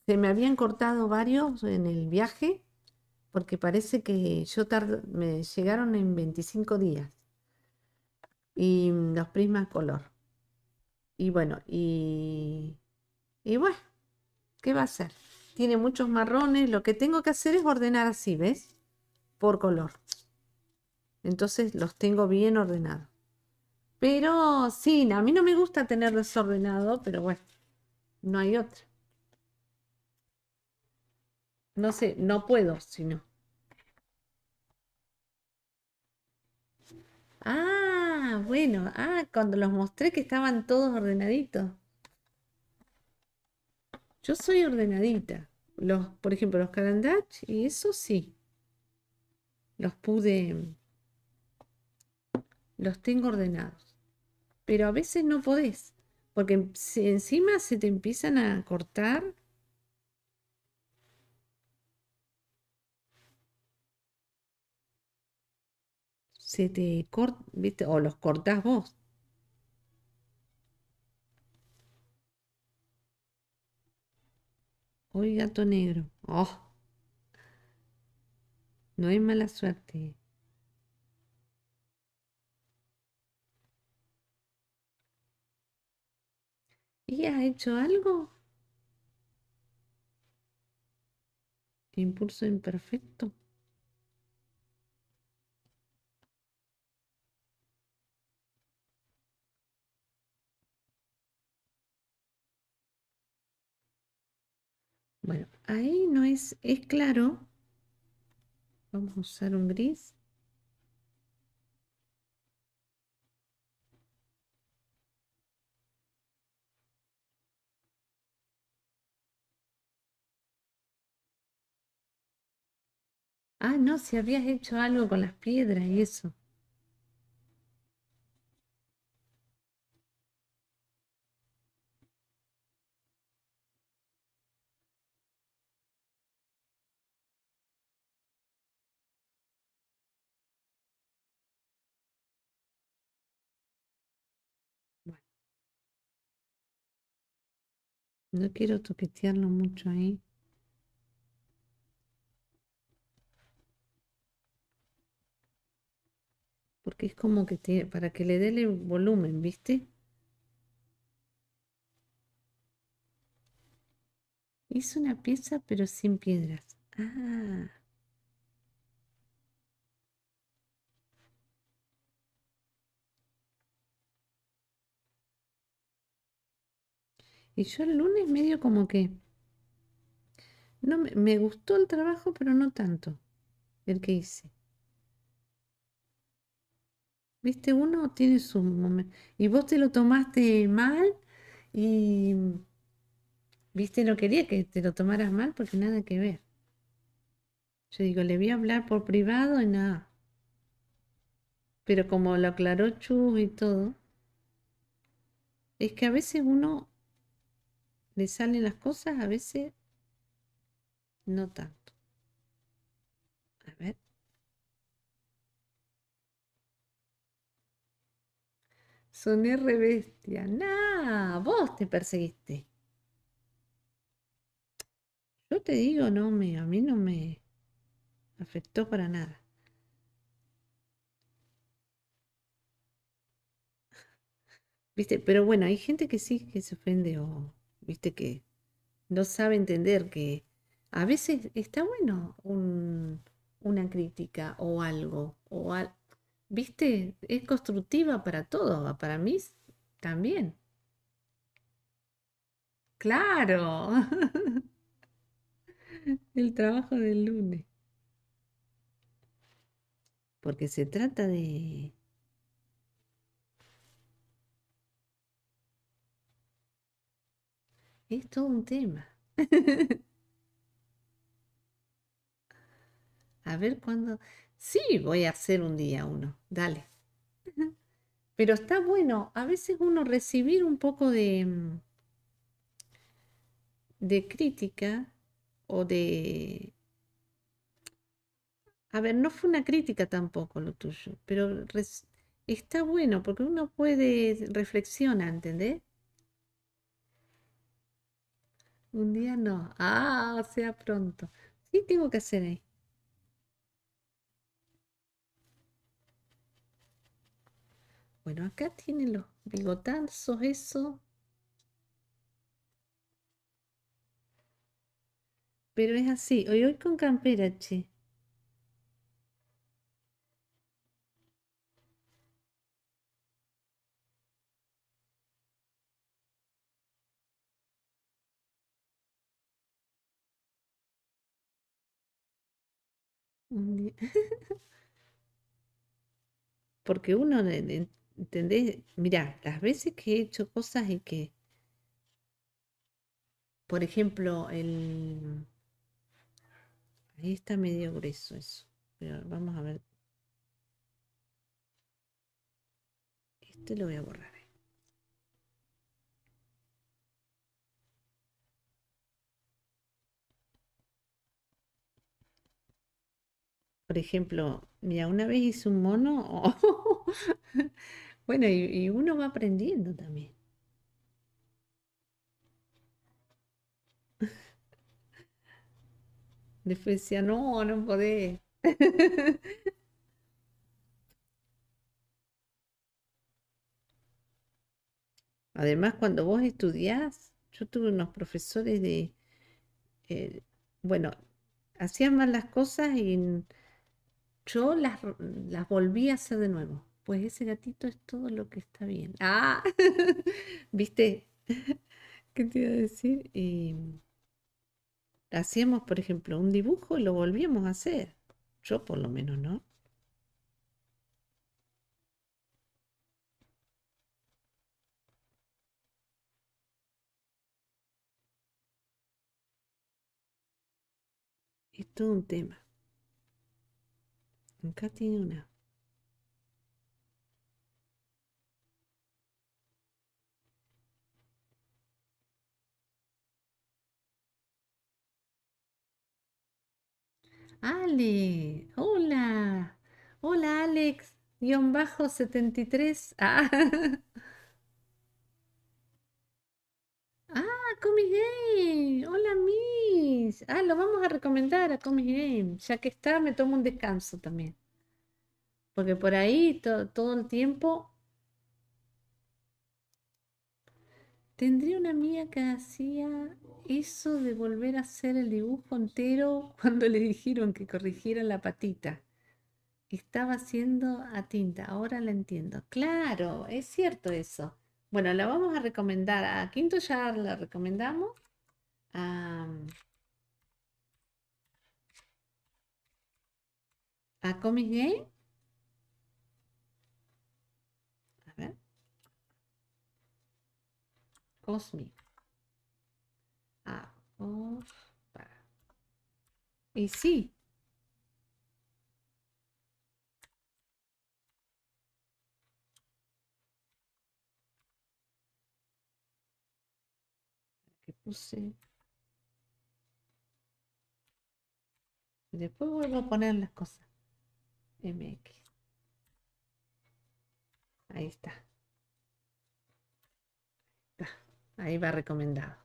Se me habían cortado varios en el viaje porque parece que yo tardé me llegaron en 25 días y los prismas color. Y bueno, y, y bueno, ¿qué va a ser? tiene muchos marrones. Lo que tengo que hacer es ordenar así, ¿ves? Por color. Entonces los tengo bien ordenados. Pero sí, a mí no me gusta tener desordenado, pero bueno, no hay otra. No sé, no puedo, si no. Ah, bueno, ah, cuando los mostré que estaban todos ordenaditos. Yo soy ordenadita. Los, por ejemplo, los carandach y eso sí. Los pude. Los tengo ordenados. Pero a veces no podés. Porque encima se te empiezan a cortar. Se te corta, ¿viste? O los cortás vos. Hoy gato negro. Oh. No hay mala suerte. ¿Y ha hecho algo? Impulso imperfecto. Bueno, ahí no es, es claro. Vamos a usar un gris. Ah, no, si habías hecho algo con las piedras y eso. No quiero toquetearlo mucho ahí. Porque es como que tiene, para que le dé el volumen, ¿viste? Es una pieza pero sin piedras. Ah. Y yo el lunes medio como que... No, me, gustó el trabajo, pero no tanto el que hice. Viste, uno tiene su momento. Y vos te lo tomaste mal y... Viste, no quería que te lo tomaras mal porque nada que ver. Yo digo, le voy a hablar por privado y nada. Pero como lo aclaró Chu y todo, es que a veces uno le salen las cosas, a veces no tanto. A ver. Soné re bestia. Nah, vos te perseguiste. Yo te digo, no me, a mí no me afectó para nada. ¿Viste? Pero bueno, hay gente que sí que se ofende o viste que no sabe entender que a veces está bueno una crítica o algo, o viste, es constructiva para todo, para mí también. Claro, el trabajo del lunes. Porque se trata de, Es todo un tema. a ver cuándo. Sí, voy a hacer un día uno. Dale. Pero está bueno a veces uno recibir un poco de, mm, de crítica o de... A ver, no fue una crítica tampoco lo tuyo, pero está bueno porque uno puede reflexionar, ¿entendés? Un día no. Ah, o sea, pronto. Sí, tengo que hacer ahí. Bueno, acá tienen los bigotanzos, eso. Pero es así. Hoy, hoy con campera, che. Porque uno, ¿entendés? mira las veces que he hecho cosas y que, por ejemplo, el... Ahí está medio grueso eso, pero vamos a ver. Este lo voy a borrar. Eh. por ejemplo, mira, una vez hice un mono, bueno, y, uno va aprendiendo también. Después decía, no, no podés. Además, cuando vos estudiás, yo tuve unos profesores de, eh, bueno, hacían mal las cosas y yo las, las volví a hacer de nuevo. Pues ese gatito es todo lo que está bien. Ah, viste, ¿qué te iba a decir? Y eh, hacíamos, por ejemplo, un dibujo y lo volvíamos a hacer. Yo por lo menos, ¿no? Es todo un tema. Nunca tiene una. Ale, hola, hola Alex, guión bajo 73. Ah, ah Gay, hola a Ah, lo vamos a recomendar a Comic Game Ya que está, me tomo un descanso también. Porque por ahí todo el tiempo. Tendría una mía que hacía eso de volver a hacer el dibujo entero cuando le dijeron que corrigiera la patita. Estaba haciendo a tinta, ahora la entiendo. Claro, es cierto eso. Bueno, la vamos a recomendar. A Quinto ya la recomendamos. A... a Game. A ver. Cosmic. Ah, Y sí. ¿Qué puse? después vuelvo a poner las cosas. MX. Ahí está. Ahí, va recomendado.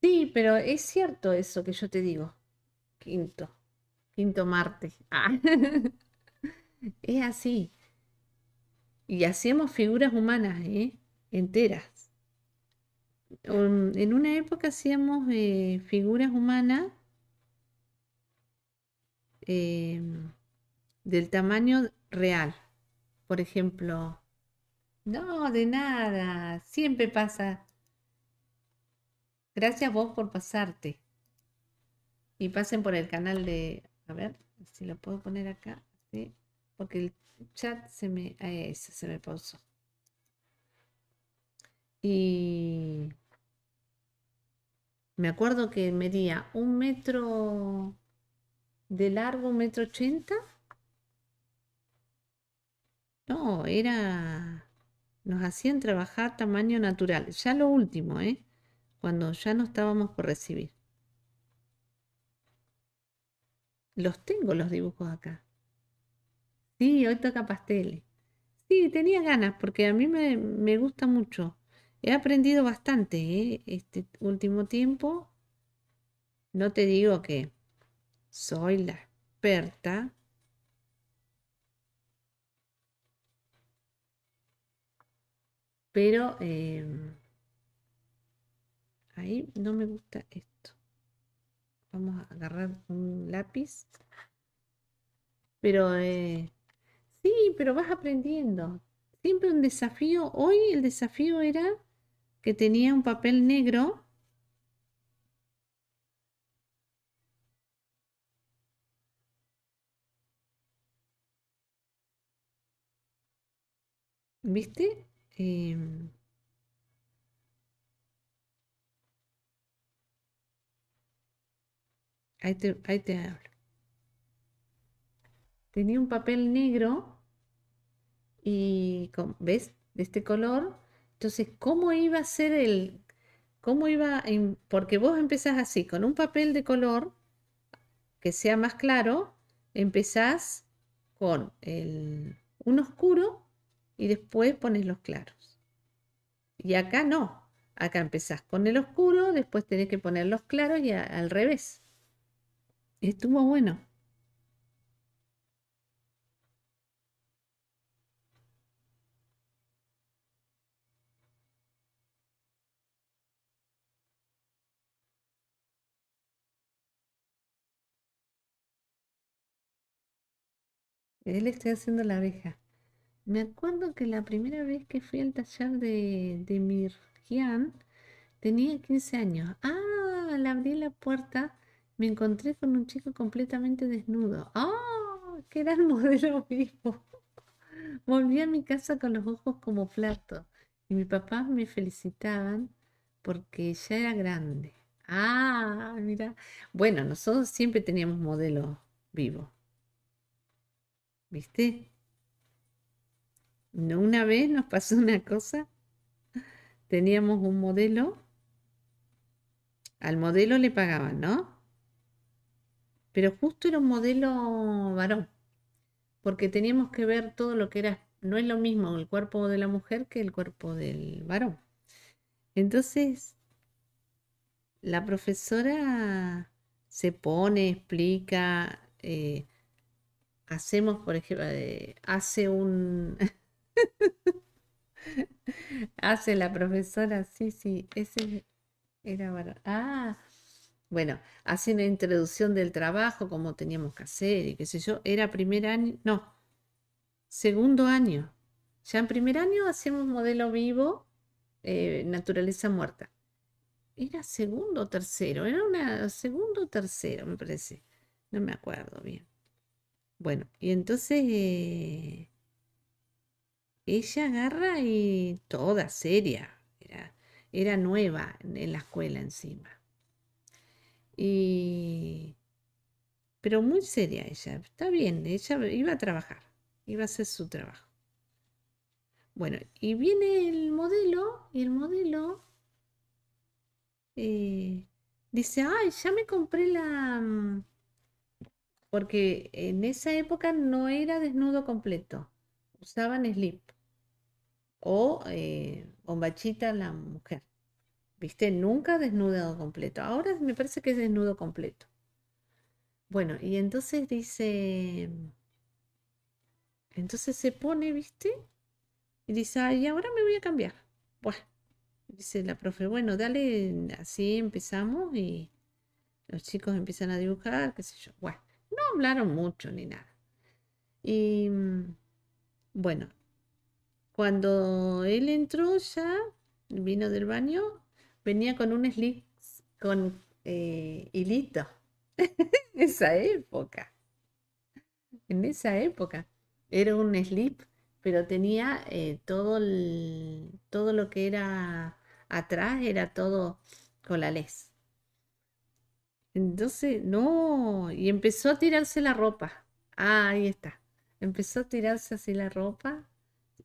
Sí, pero es cierto eso que yo te digo. Quinto. Quinto martes ah. es así. Y hacíamos figuras humanas, ¿eh? Enteras. Um, en una época hacíamos eh, figuras humanas. Eh, del tamaño real. Por ejemplo, no, de nada, siempre pasa. Gracias vos por pasarte. Y pasen por el canal de, a ver, si lo puedo poner acá, porque el chat se me, ahí eh, se me puso. Y me acuerdo que medía un metro de largo, un metro ochenta no, era... Nos hacían trabajar tamaño natural. Ya lo último, ¿eh? Cuando ya no estábamos por recibir. Los tengo los dibujos acá. Sí, hoy toca pasteles. Sí, tenía ganas porque a mí me, gusta mucho. He aprendido bastante ¿eh? este último tiempo. No te digo que soy la experta, Pero em, ahí no me gusta esto. Vamos a agarrar un lápiz. Pero eh, sí, pero vas aprendiendo. Siempre un desafío. Hoy el desafío era que tenía un papel negro. ¿Viste? Em, ahí, te, hablo. Tenía un papel negro y, con, ¿ves? De este color. Entonces, ¿cómo iba a ser el... ¿Cómo iba? porque vos empezás así, con un papel de color que sea más claro, empezás con el, un oscuro y después pones los claros. Y acá no, acá empezás con el oscuro, después tenés que poner los claros y al revés. Estuvo bueno. Él estoy haciendo la abeja. Me acuerdo que la primera vez que fui al taller de, de tenía 15 años. Ah, al abrir la puerta me encontré con un chico completamente desnudo. ¡Ah! que era el modelo vivo. Volví a mi casa con los ojos como platos y mi papá me felicitaban porque ya era grande. Ah, mira. Bueno, nosotros siempre teníamos modelo vivo. ¿Viste? No, una vez nos pasó una cosa. Teníamos un modelo. Al modelo le pagaban, ¿no? Pero justo era un modelo varón. Porque teníamos que ver todo lo que era. No es lo mismo el cuerpo de la mujer que el cuerpo del varón. Entonces, la profesora se pone, explica. Eh, hacemos, por ejemplo, eh, hace un. Hace la profesora, sí, sí, ese era Ah, bueno, hace una introducción del trabajo, como teníamos que hacer y qué sé yo. Era primer año, no, segundo año. Ya en primer año hacíamos modelo vivo, eh, naturaleza muerta. Era segundo o tercero, era una segundo o tercero, me parece. No me acuerdo bien. Bueno, y entonces... Eh, ella agarra y toda seria, era, nueva en la escuela encima. Y, pero muy seria ella, está bien, ella iba a trabajar, iba a hacer su trabajo. Bueno, y viene el modelo, y el modelo eh, dice, ay, ya me compré la... Mm, porque en esa época no era desnudo completo, usaban slip o eh, bombachita la mujer. ¿Viste? Nunca desnudo completo. Ahora me parece que es desnudo completo. Bueno, y entonces dice, entonces se pone, ¿viste? Y dice, ay, ahora me voy a cambiar. Bueno, dice la profe, bueno, dale, así empezamos y los chicos empiezan a dibujar, qué sé yo. Bueno, no hablaron mucho ni nada. Y mm, bueno, cuando él entró ya, vino del baño, venía con un slip, con eh, hilito. en esa época. En esa época. Era un slip, pero tenía eh, todo, todo lo que era atrás, era todo con la les Entonces, no, y empezó a tirarse la ropa. Ah, ahí está. Empezó a tirarse así la ropa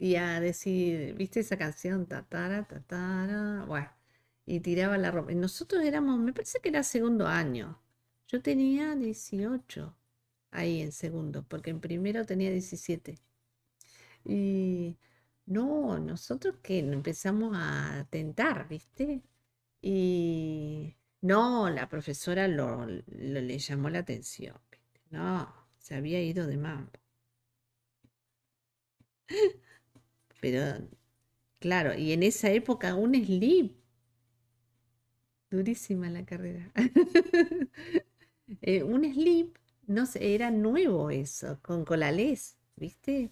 y a decir, ¿viste esa canción? Tatara, tatara, bueno, y tiraba la ropa. Nosotros éramos, me parece que era segundo año. Yo tenía 18 ahí en segundo, porque en primero tenía 17. Y no, nosotros que empezamos a tentar, ¿viste? Y no, la profesora le llamó la atención, No, se había ido de mambo. Pero, claro, y en esa época un slip. Durísima la carrera. Eh, un slip, no sé, era nuevo eso, con colales, ¿viste?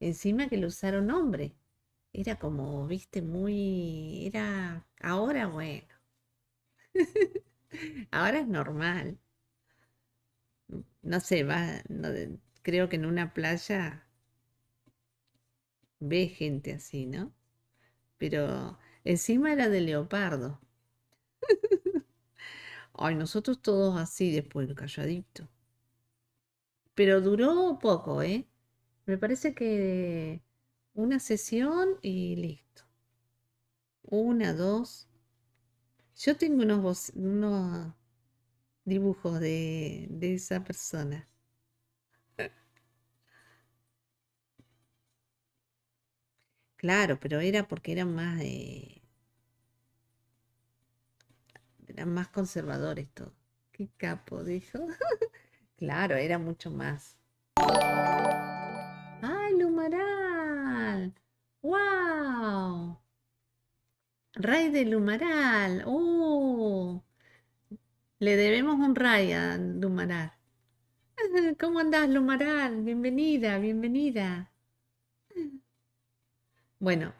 Encima que lo usaron hombre Era como, viste, muy... Era... Ahora, bueno. Ahora es normal. No sé, va... creo que en una playa ve gente así, ¿no? Pero encima era de leopardo. Ay, nosotros todos así después, calladito. Pero duró poco, ¿eh? Me parece que una sesión y listo. Una, dos. Yo tengo unos, dibujos de, de esa persona. Claro, pero era porque eran más de... Eran más conservadores todos. Qué capo, dijo. claro, era mucho más. ¡Ay, Lumaral! ¡Wow! Ray de Lumaral. ¡Oh! Le debemos un ray a Lumaral. ¿Cómo andás, Lumaral? Bienvenida, bienvenida. Bueno,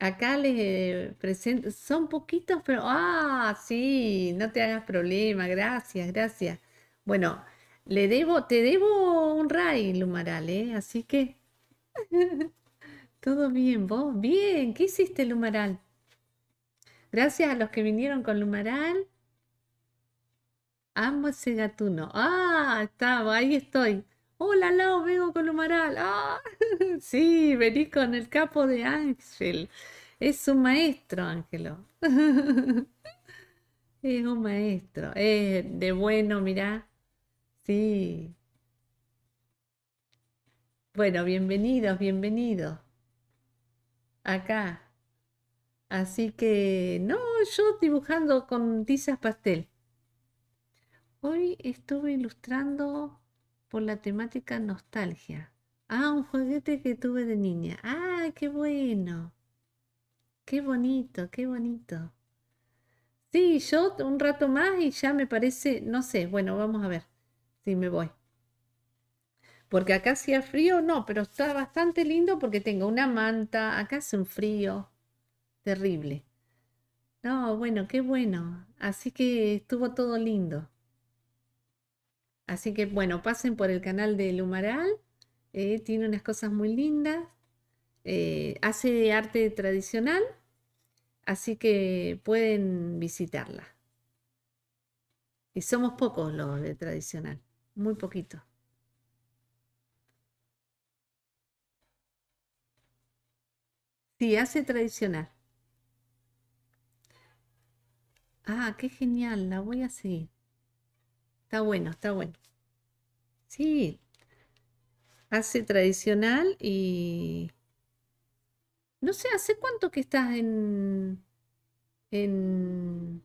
acá les presento, son poquitos, pero, ah, sí, no te hagas problema, gracias, gracias. Bueno, le debo, te debo un rayo, Lumaral, ¿eh? Así que, todo bien, vos, bien, ¿qué hiciste, Lumaral? Gracias a los que vinieron con Lumaral. Amo ese gatuno. Ah, estaba, ahí estoy. Hola, Lao, vengo con Humaral. ¡Ah! sí, vení con el capo de Ángel. Es un maestro, Ángelo. es un maestro. Es de bueno, mirá. Sí. Bueno, bienvenidos, bienvenidos. Acá. Así que, no, yo dibujando con tizas pastel. Hoy estuve ilustrando por la temática nostalgia. Ah, un juguete que tuve de niña. Ah, qué bueno. Qué bonito, qué bonito. Sí, yo un rato más y ya me parece, no sé, bueno, vamos a ver si me voy. Porque acá hacía frío, no, pero está bastante lindo porque tengo una manta, acá hace un frío terrible. No, bueno, qué bueno. Así que estuvo todo lindo. Así que bueno, pasen por el canal de Lumaral. Eh, tiene unas cosas muy lindas. Eh, hace arte tradicional, así que pueden visitarla. Y somos pocos los de tradicional, muy poquito. Sí, hace tradicional. Ah, qué genial, la voy a seguir. Está bueno, está bueno. Sí, hace tradicional y... No sé, ¿hace cuánto que estás en... en...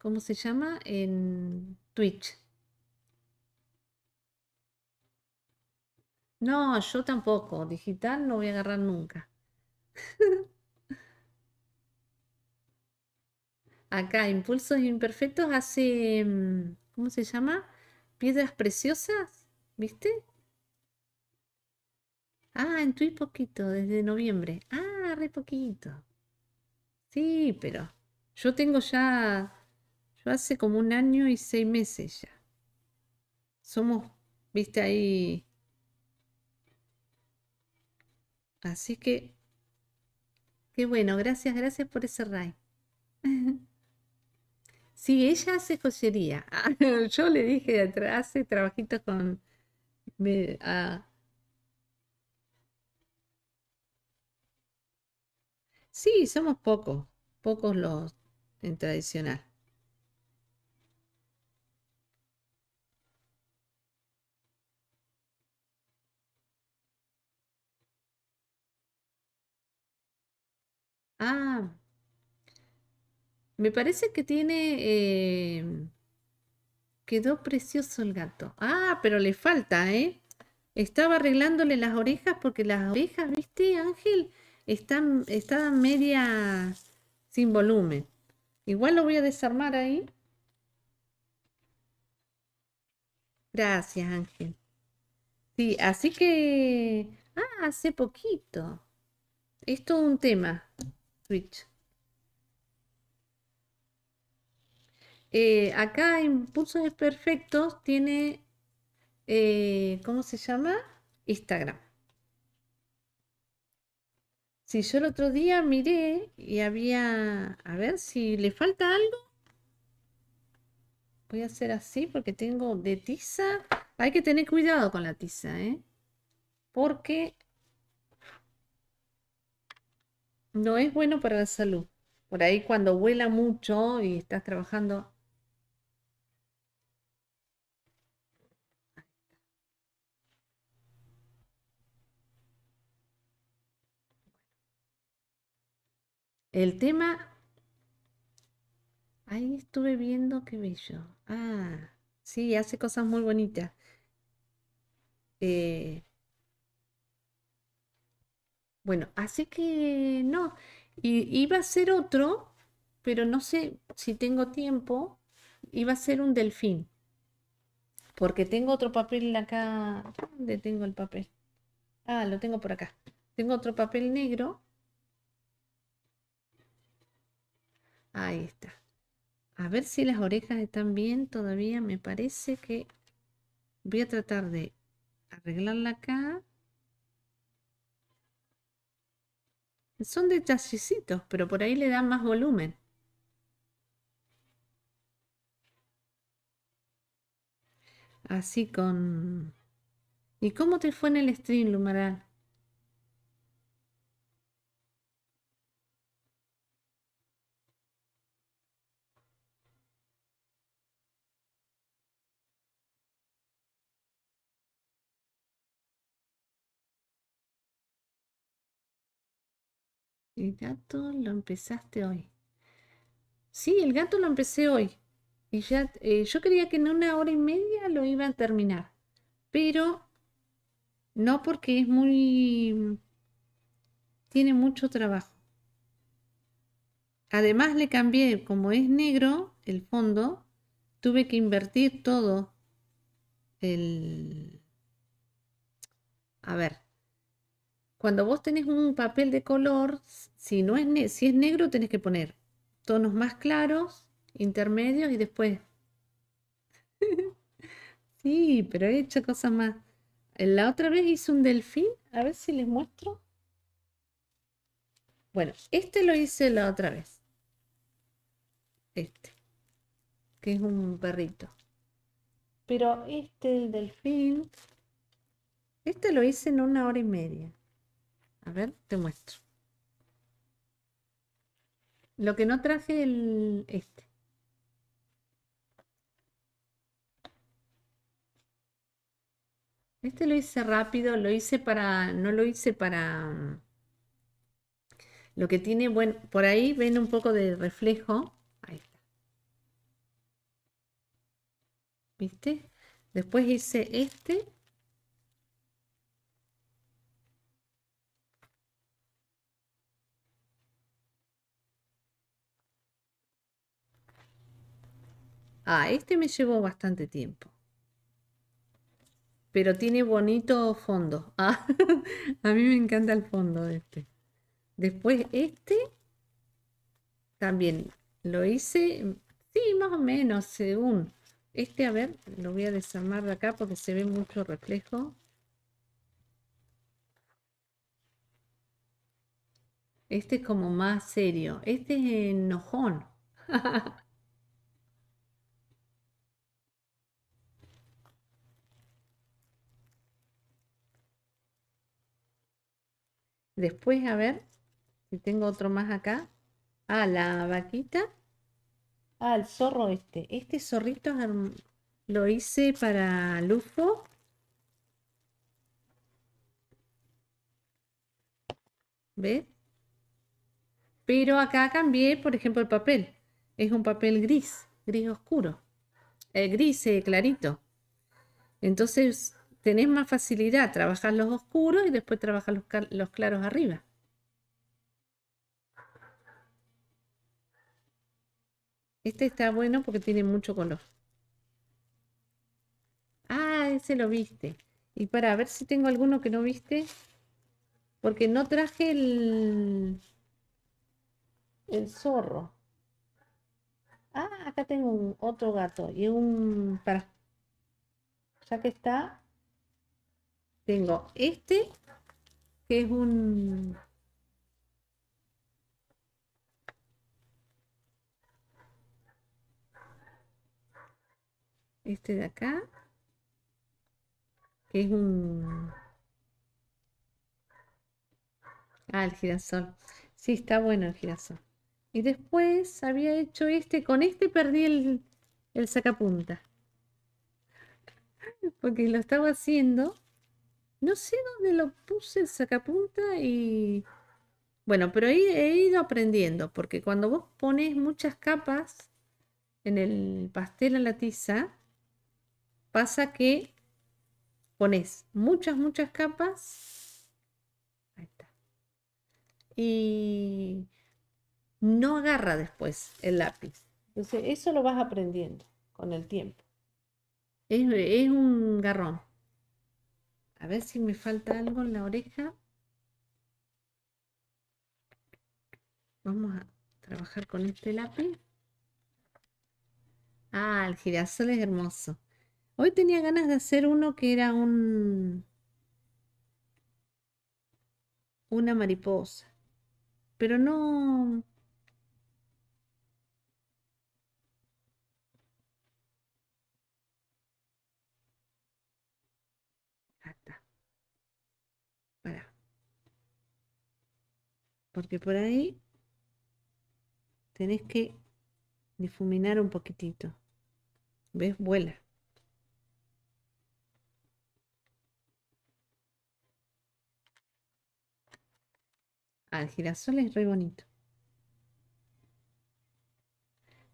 ¿Cómo se llama? En Twitch. No, yo tampoco. Digital no voy a agarrar nunca. Acá, Impulsos Imperfectos hace mm, ¿Cómo se llama? Piedras preciosas, ¿viste? Ah, en y poquito, desde noviembre. Ah, re poquito. Sí, pero yo tengo ya, yo hace como un año y seis meses ya. Somos, viste ahí. Así que, qué bueno, gracias, gracias por ese ray. Sí, ella hace joyería. Ah, yo le dije, hace trabajitos con... Me, ah. Sí, somos pocos, pocos los en tradicional. Ah, me parece que tiene... Em, quedó precioso el gato. Ah, pero le falta, ¿eh? Estaba arreglándole las orejas porque las orejas, viste, Ángel, están, están media sin volumen. Igual lo voy a desarmar ahí. Gracias, Ángel. Sí, así que... Ah, hace poquito. Esto es un tema, Switch. Eh, acá en Pulsos Perfectos tiene, eh, ¿cómo se llama? Instagram. Si yo el otro día miré y había, a ver si le falta algo. Voy a hacer así porque tengo de tiza. Hay que tener cuidado con la tiza, ¿eh? Porque no es bueno para la salud. Por ahí cuando vuela mucho y estás trabajando El tema... Ahí estuve viendo, qué bello. Ah, sí, hace cosas muy bonitas. Eh, bueno, así que no. iba a ser otro, pero no sé si tengo tiempo. Iba a ser un delfín. Porque tengo otro papel acá. ¿Dónde tengo el papel? Ah, lo tengo por acá. Tengo otro papel negro Ahí está. A ver si las orejas están bien todavía. Me parece que voy a tratar de arreglarla acá. Son detallecitos, pero por ahí le dan más volumen. Así con... ¿Y cómo te fue en el stream, Lumaral? El gato lo empezaste hoy. Sí, el gato lo empecé hoy. Y ya, eh, yo creía que en una hora y media lo iba a terminar. Pero no porque es muy... Tiene mucho trabajo. Además le cambié, como es negro el fondo, tuve que invertir todo el... A ver, cuando vos tenés un papel de color, si, no es, si es negro, tenés que poner tonos más claros, intermedios y después. sí, pero he hecho cosas más. La otra vez hice un delfín, a ver si les muestro. Bueno, este lo hice la otra vez. Este, que es un perrito. Pero este, el delfín, este lo hice en una hora y media. A ver, te muestro. Lo que no traje el este. Este lo hice rápido, lo hice para, no lo hice para mm, lo que tiene, bueno, por ahí ven un poco de reflejo. Ahí está. ¿Viste? Después hice este Ah, este me llevó bastante tiempo. Pero tiene bonito fondo. Ah, a mí me encanta el fondo de este. Después este también lo hice, sí, más o menos, según. Este, a ver, lo voy a desarmar de acá porque se ve mucho reflejo. Este es como más serio. Este es enojón. Después, a ver si tengo otro más acá. A la vaquita. Al zorro este. Este zorrito lo hice para Lufo. Pero acá cambié, por ejemplo, el papel. Es un papel gris, gris oscuro. el gris eh, clarito. Entonces tenés más facilidad, trabajar los oscuros y después trabajar los, claros arriba. Este está bueno porque tiene mucho color. Ah, ese lo viste. Y para ver si tengo alguno que no viste. Porque no traje el, el zorro. Ah, acá tengo otro gato. Y un... Para, ya que está, tengo este, que es un... Este de acá, que es un... Ah, el girasol. Sí, está bueno el girasol. Y después había hecho este, con este perdí el, el sacapunta. Porque lo estaba haciendo no sé dónde lo puse el sacapunta y... Bueno, pero he, ido aprendiendo, porque cuando vos pones muchas capas en el pastel a la tiza, pasa que pones muchas, muchas capas. Ahí está. Y no agarra después el lápiz. Entonces, eso lo vas aprendiendo con el tiempo. Es, es un garrón. A ver si me falta algo en la oreja. Vamos a trabajar con este lápiz. Ah, el girasol es hermoso. Hoy tenía ganas de hacer uno que era un... Una mariposa. Pero no... porque por ahí tenés que difuminar un poquitito. ¿Ves? Vuela. Ah, el girasol es re bonito.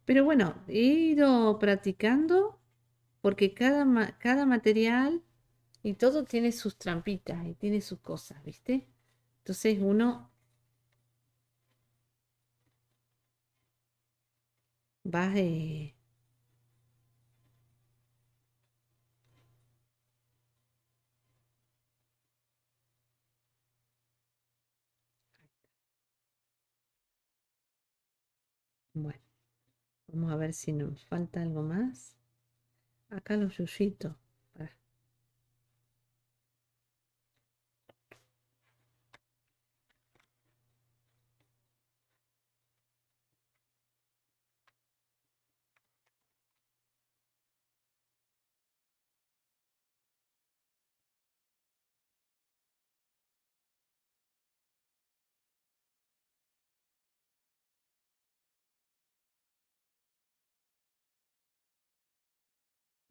Pero bueno, he ido practicando porque cada, cada material y todo tiene sus trampitas y tiene sus cosas, ¿viste? Entonces uno vas Bueno, vamos a ver si nos falta algo más. Acá los yuyitos.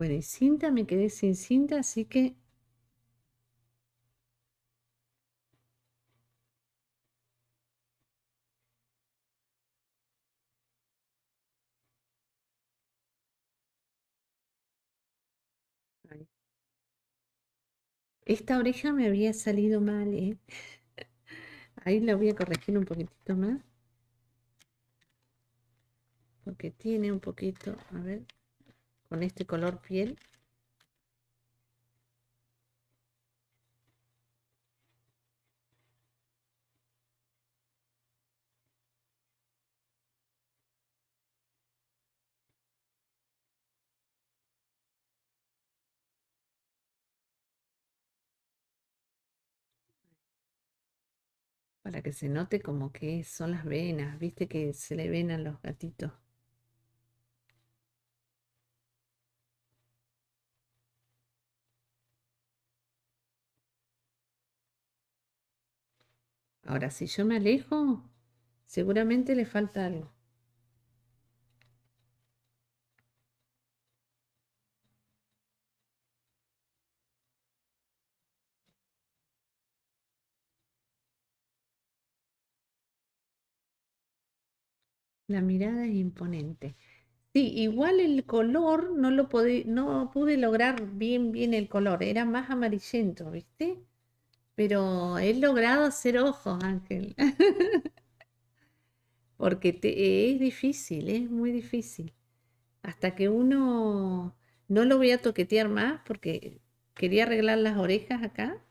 de cinta, me quedé sin cinta, así que Esta oreja me había salido mal, ¿eh? Ahí la voy a corregir un poquitito más. Porque tiene un poquito, a ver, con este color piel. para que se note como que son las venas, viste que se le ven a los gatitos. Ahora, si yo me alejo, seguramente le falta algo. La mirada es imponente. Sí, igual el color no lo no pude lograr bien bien el color, era más amarillento, ¿viste? pero he logrado hacer ojos, Ángel. Porque es difícil, es muy difícil. Hasta que uno no lo voy a toquetear más porque quería arreglar las orejas acá.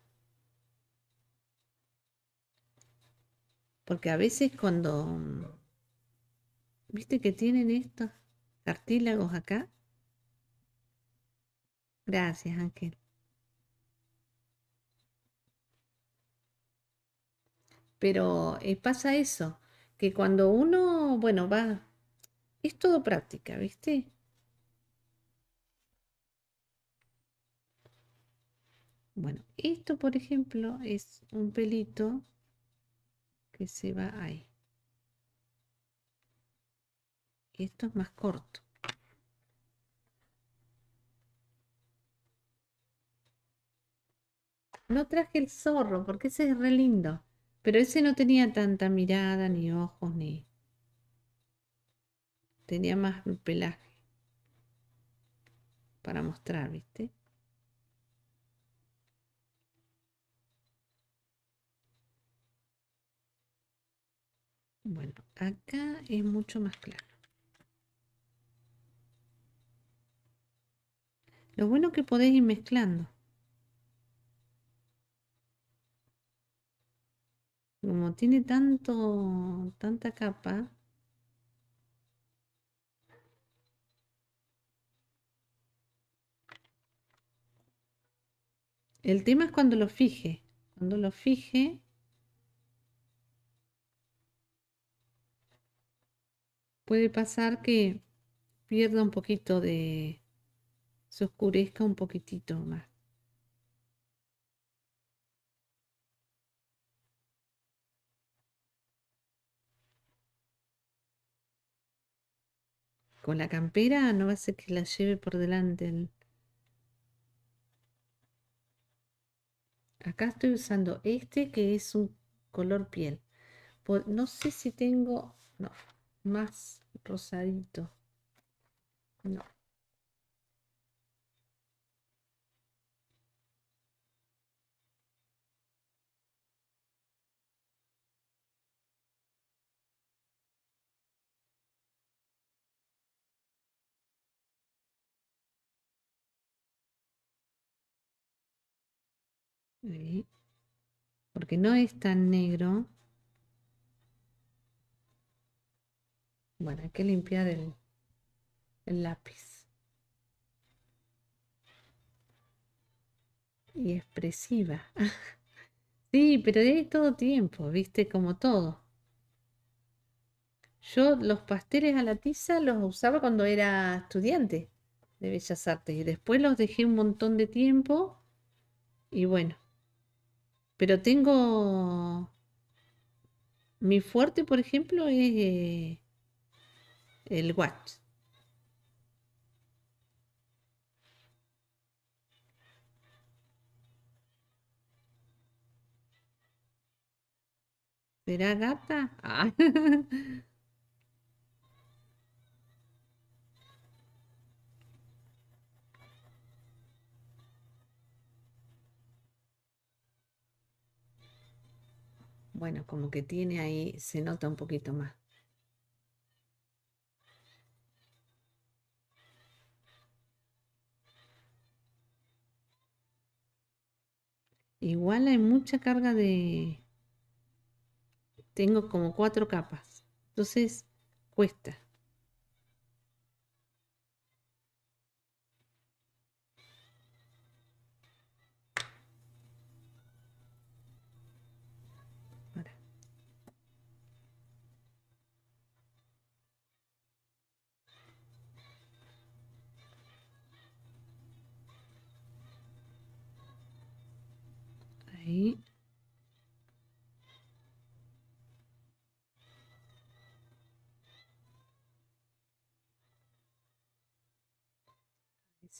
Porque a veces cuando, viste que tienen estos cartílagos acá. Gracias, Ángel. Pero eh, pasa eso, que cuando uno, bueno, va, es todo práctica, ¿viste? Bueno, esto por ejemplo es un pelito que se va ahí. Esto es más corto. No traje el zorro porque ese es re lindo. Pero ese no tenía tanta mirada, ni ojos, ni... Tenía más pelaje para mostrar, ¿viste? Bueno, acá es mucho más claro. Lo bueno que podés ir mezclando. Como tiene tanto, tanta capa, El tema es cuando lo fije. Cuando lo fije. Puede pasar que pierda un poquito de... Se oscurezca un poquitito más. con la campera no va a ser que la lleve por delante. Acá estoy usando este que es un color piel. no sé si tengo... No, más rosadito. No. porque no es tan negro. Bueno, hay que limpiar el, el lápiz. Y expresiva. sí, pero de todo tiempo, viste, como todo. Yo los pasteles a la tiza los usaba cuando era estudiante de Bellas Artes y después los dejé un montón de tiempo y bueno, pero tengo... Mi fuerte, por ejemplo, es eh, el watch. ¿Será gata? Ah. Bueno, como que tiene ahí, se nota un poquito más. Igual hay mucha carga de... Tengo como cuatro capas. Entonces, cuesta.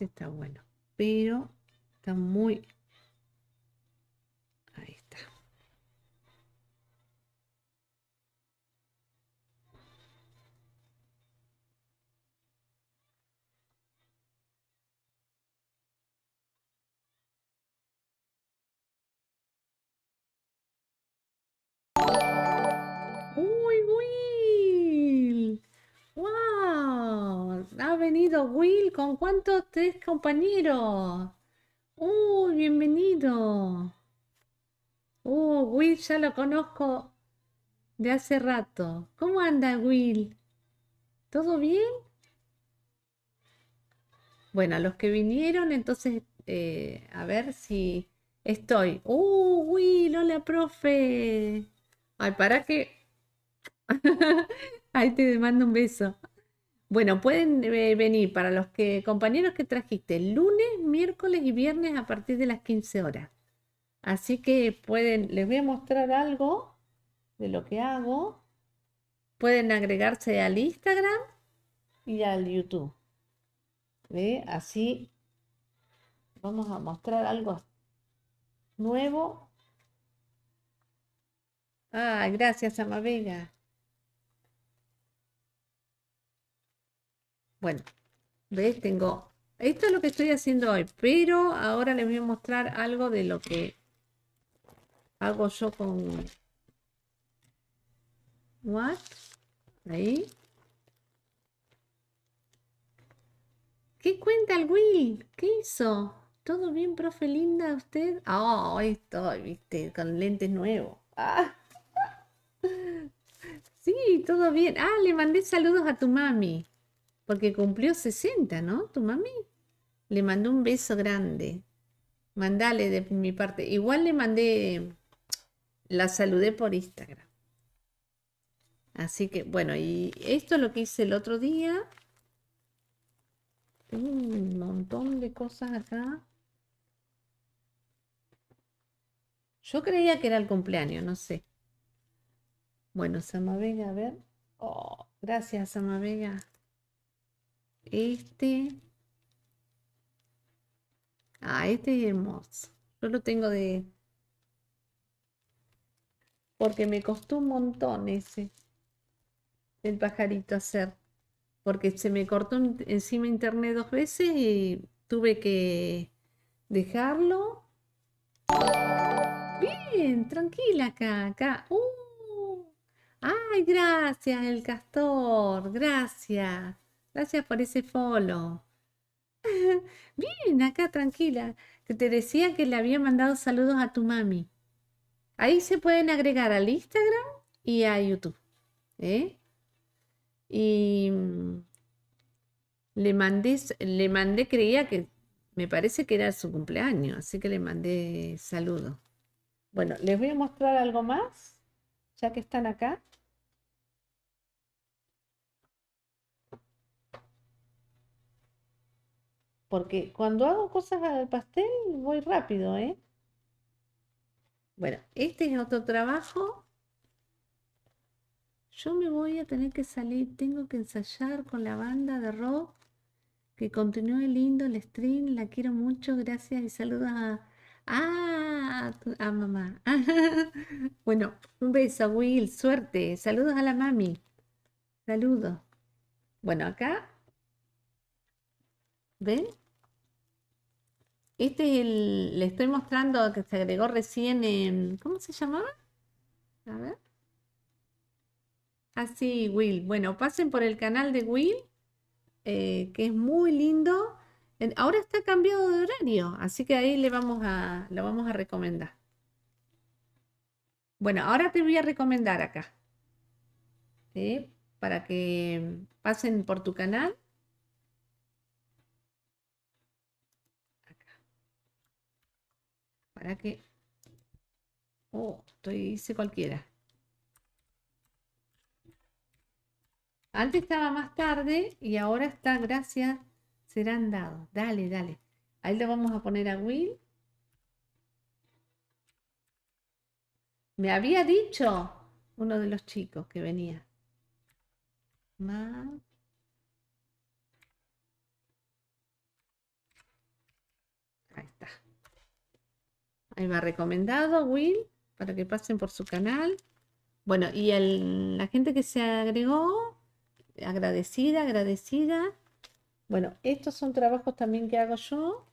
está bueno, pero está muy Will. ¿Con cuántos tres compañeros? Uy, ¡Uh, bienvenido. ¡Uy, ¡Uh, Will ya lo conozco de hace rato. ¿Cómo anda, Will? ¿Todo bien? Bueno, los que vinieron, entonces, eh, a ver si estoy. ¡Uy, ¡Uh, Will! ¡Hola, profe! Ay, para que. Ahí te mando un beso. Bueno, pueden eh, venir para los que, compañeros que trajiste lunes, miércoles y viernes a partir de las 15 horas. Así que pueden, les voy a mostrar algo de lo que hago. Pueden agregarse al Instagram y al YouTube. ¿Ve? Así vamos a mostrar algo nuevo. Ah, gracias, vega Bueno, ¿ves? Tengo... Esto es lo que estoy haciendo hoy, pero ahora les voy a mostrar algo de lo que hago yo con... What? Ahí. ¿Qué cuenta el Will? ¿Qué hizo? ¿Todo bien, profe linda, usted? Ah, oh, estoy, viste, con lentes nuevos. Ah. Sí, todo bien. Ah, le mandé saludos a tu mami porque cumplió 60, ¿no? Tu mami. Le mandó un beso grande. Mandale de mi parte. Igual le mandé, la saludé por Instagram. Así que, bueno, y esto es lo que hice el otro día. un montón de cosas acá. Yo creía que era el cumpleaños, no sé. Bueno, Samavega, a ver. Oh, gracias, Samavega. Este. Ah, este es hermoso. Yo lo tengo de... Porque me costó un montón ese. El pajarito hacer. Porque se me cortó encima internet dos veces y tuve que dejarlo. Bien, tranquila acá, acá. Uh. ¡Ay, gracias, el castor! Gracias. Gracias por ese follow. Bien, acá tranquila. Que te decía que le había mandado saludos a tu mami. Ahí se pueden agregar al Instagram y a YouTube. ¿eh? Y mm, le mandé, le mandé, creía que me parece que era su cumpleaños, así que le mandé saludos. Bueno, les voy a mostrar algo más, ya que están acá. Porque cuando hago cosas al pastel voy rápido, ¿eh? Bueno, este es otro trabajo. Yo me voy a tener que salir, tengo que ensayar con la banda de rock. Que continúe lindo el stream, la quiero mucho, gracias y saludos a, ah, a, mamá. bueno, un beso, Will, suerte, saludos a la mami, saludos. Bueno, acá, ¿ven? Este le estoy mostrando que se agregó recién en, ¿cómo se llamaba? A ver. Ah, sí, Will. Bueno, pasen por el canal de Will, eh, que es muy lindo. Ahora está cambiado de horario, así que ahí le vamos a, lo vamos a recomendar. Bueno, ahora te voy a recomendar acá, para que pasen por tu canal para que... Oh, estoy hice cualquiera. Antes estaba más tarde y ahora está, gracias, serán dados. Dale, dale. Ahí le vamos a poner a Will. Me había dicho uno de los chicos que venía. Ahí está. Ahí me ha recomendado, Will, para que pasen por su canal. Bueno, y la gente que se agregó, agradecida, agradecida. Bueno, estos son trabajos también que hago yo.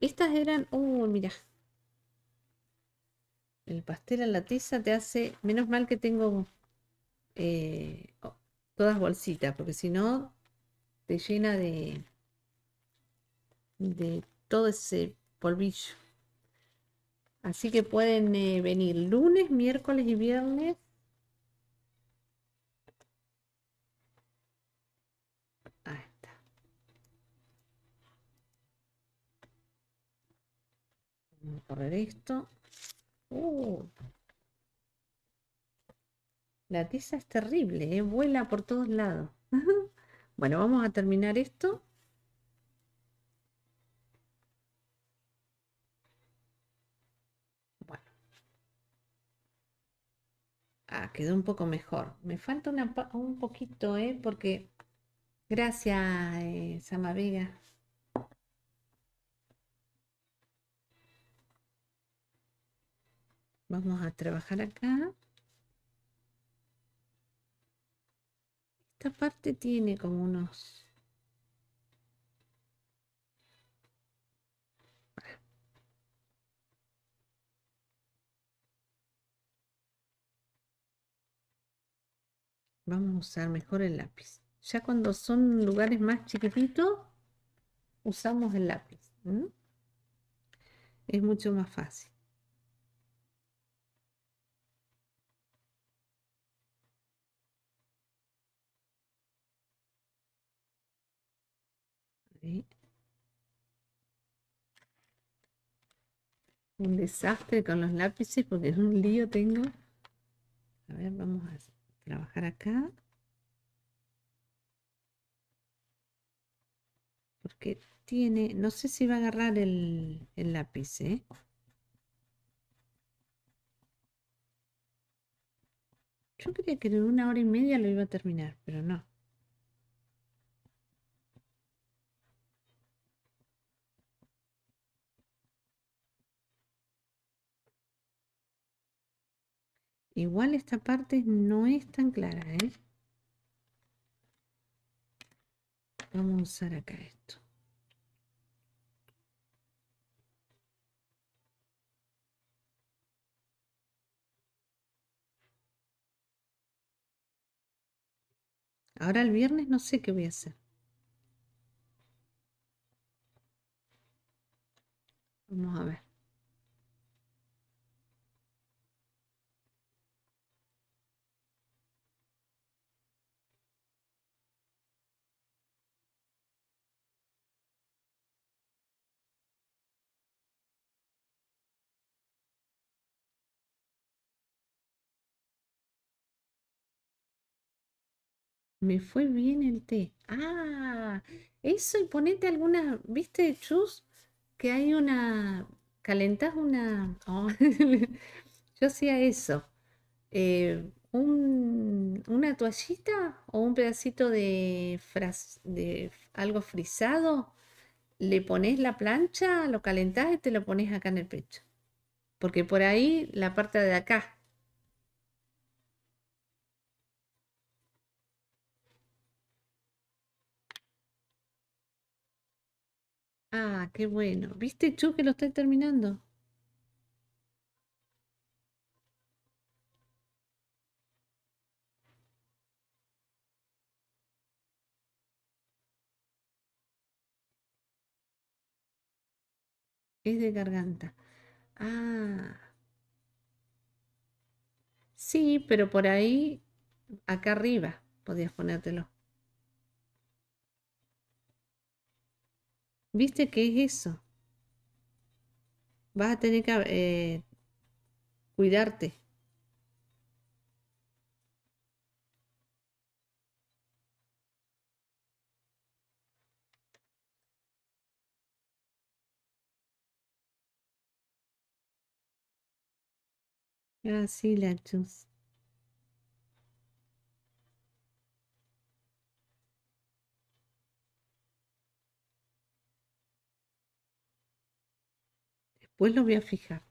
Estas eran, ¡Uh, mira. El pastel en la tiza te hace, menos mal que tengo eh, todas bolsitas, porque si no, te llena de, de todo ese polvillo. Así que pueden eh, venir lunes, miércoles y viernes. Ahí está. Vamos a correr esto. Uh. La tiza es terrible, eh, vuela por todos lados. bueno, vamos a terminar esto. Ah, quedó un poco mejor. Me falta un poquito, ¿eh? Porque... Gracias, eh, Vamos a trabajar acá. Esta parte tiene como unos Vamos a usar mejor el lápiz. Ya cuando son lugares más chiquititos, usamos el lápiz. Es mucho más fácil. Un desastre con los lápices porque es un lío tengo. A ver, vamos a hacer trabajar acá. Porque tiene, no sé si va a agarrar el, el lápiz, ¿eh? Yo creía que en una hora y media lo iba a terminar, pero no. Igual esta parte no es tan clara, ¿eh? Vamos a usar acá esto. Ahora el viernes no sé qué voy a hacer. Vamos a ver. Me fue bien el té. Ah, eso y ponete alguna, viste, chus, que hay una, calentás una, yo hacía eso, eh, un, una toallita o un pedacito de, de algo frisado, le pones la plancha, lo calentás y te lo pones acá en el pecho. Porque por ahí la parte de acá Ah, qué bueno. ¿Viste, Chu, que lo estoy terminando? Es de garganta. Ah. Sí, pero por ahí, acá arriba, podías ponértelo. ¿Viste qué es eso? Vas a tener que eh, cuidarte. Así, ah, pues lo voy a fijar.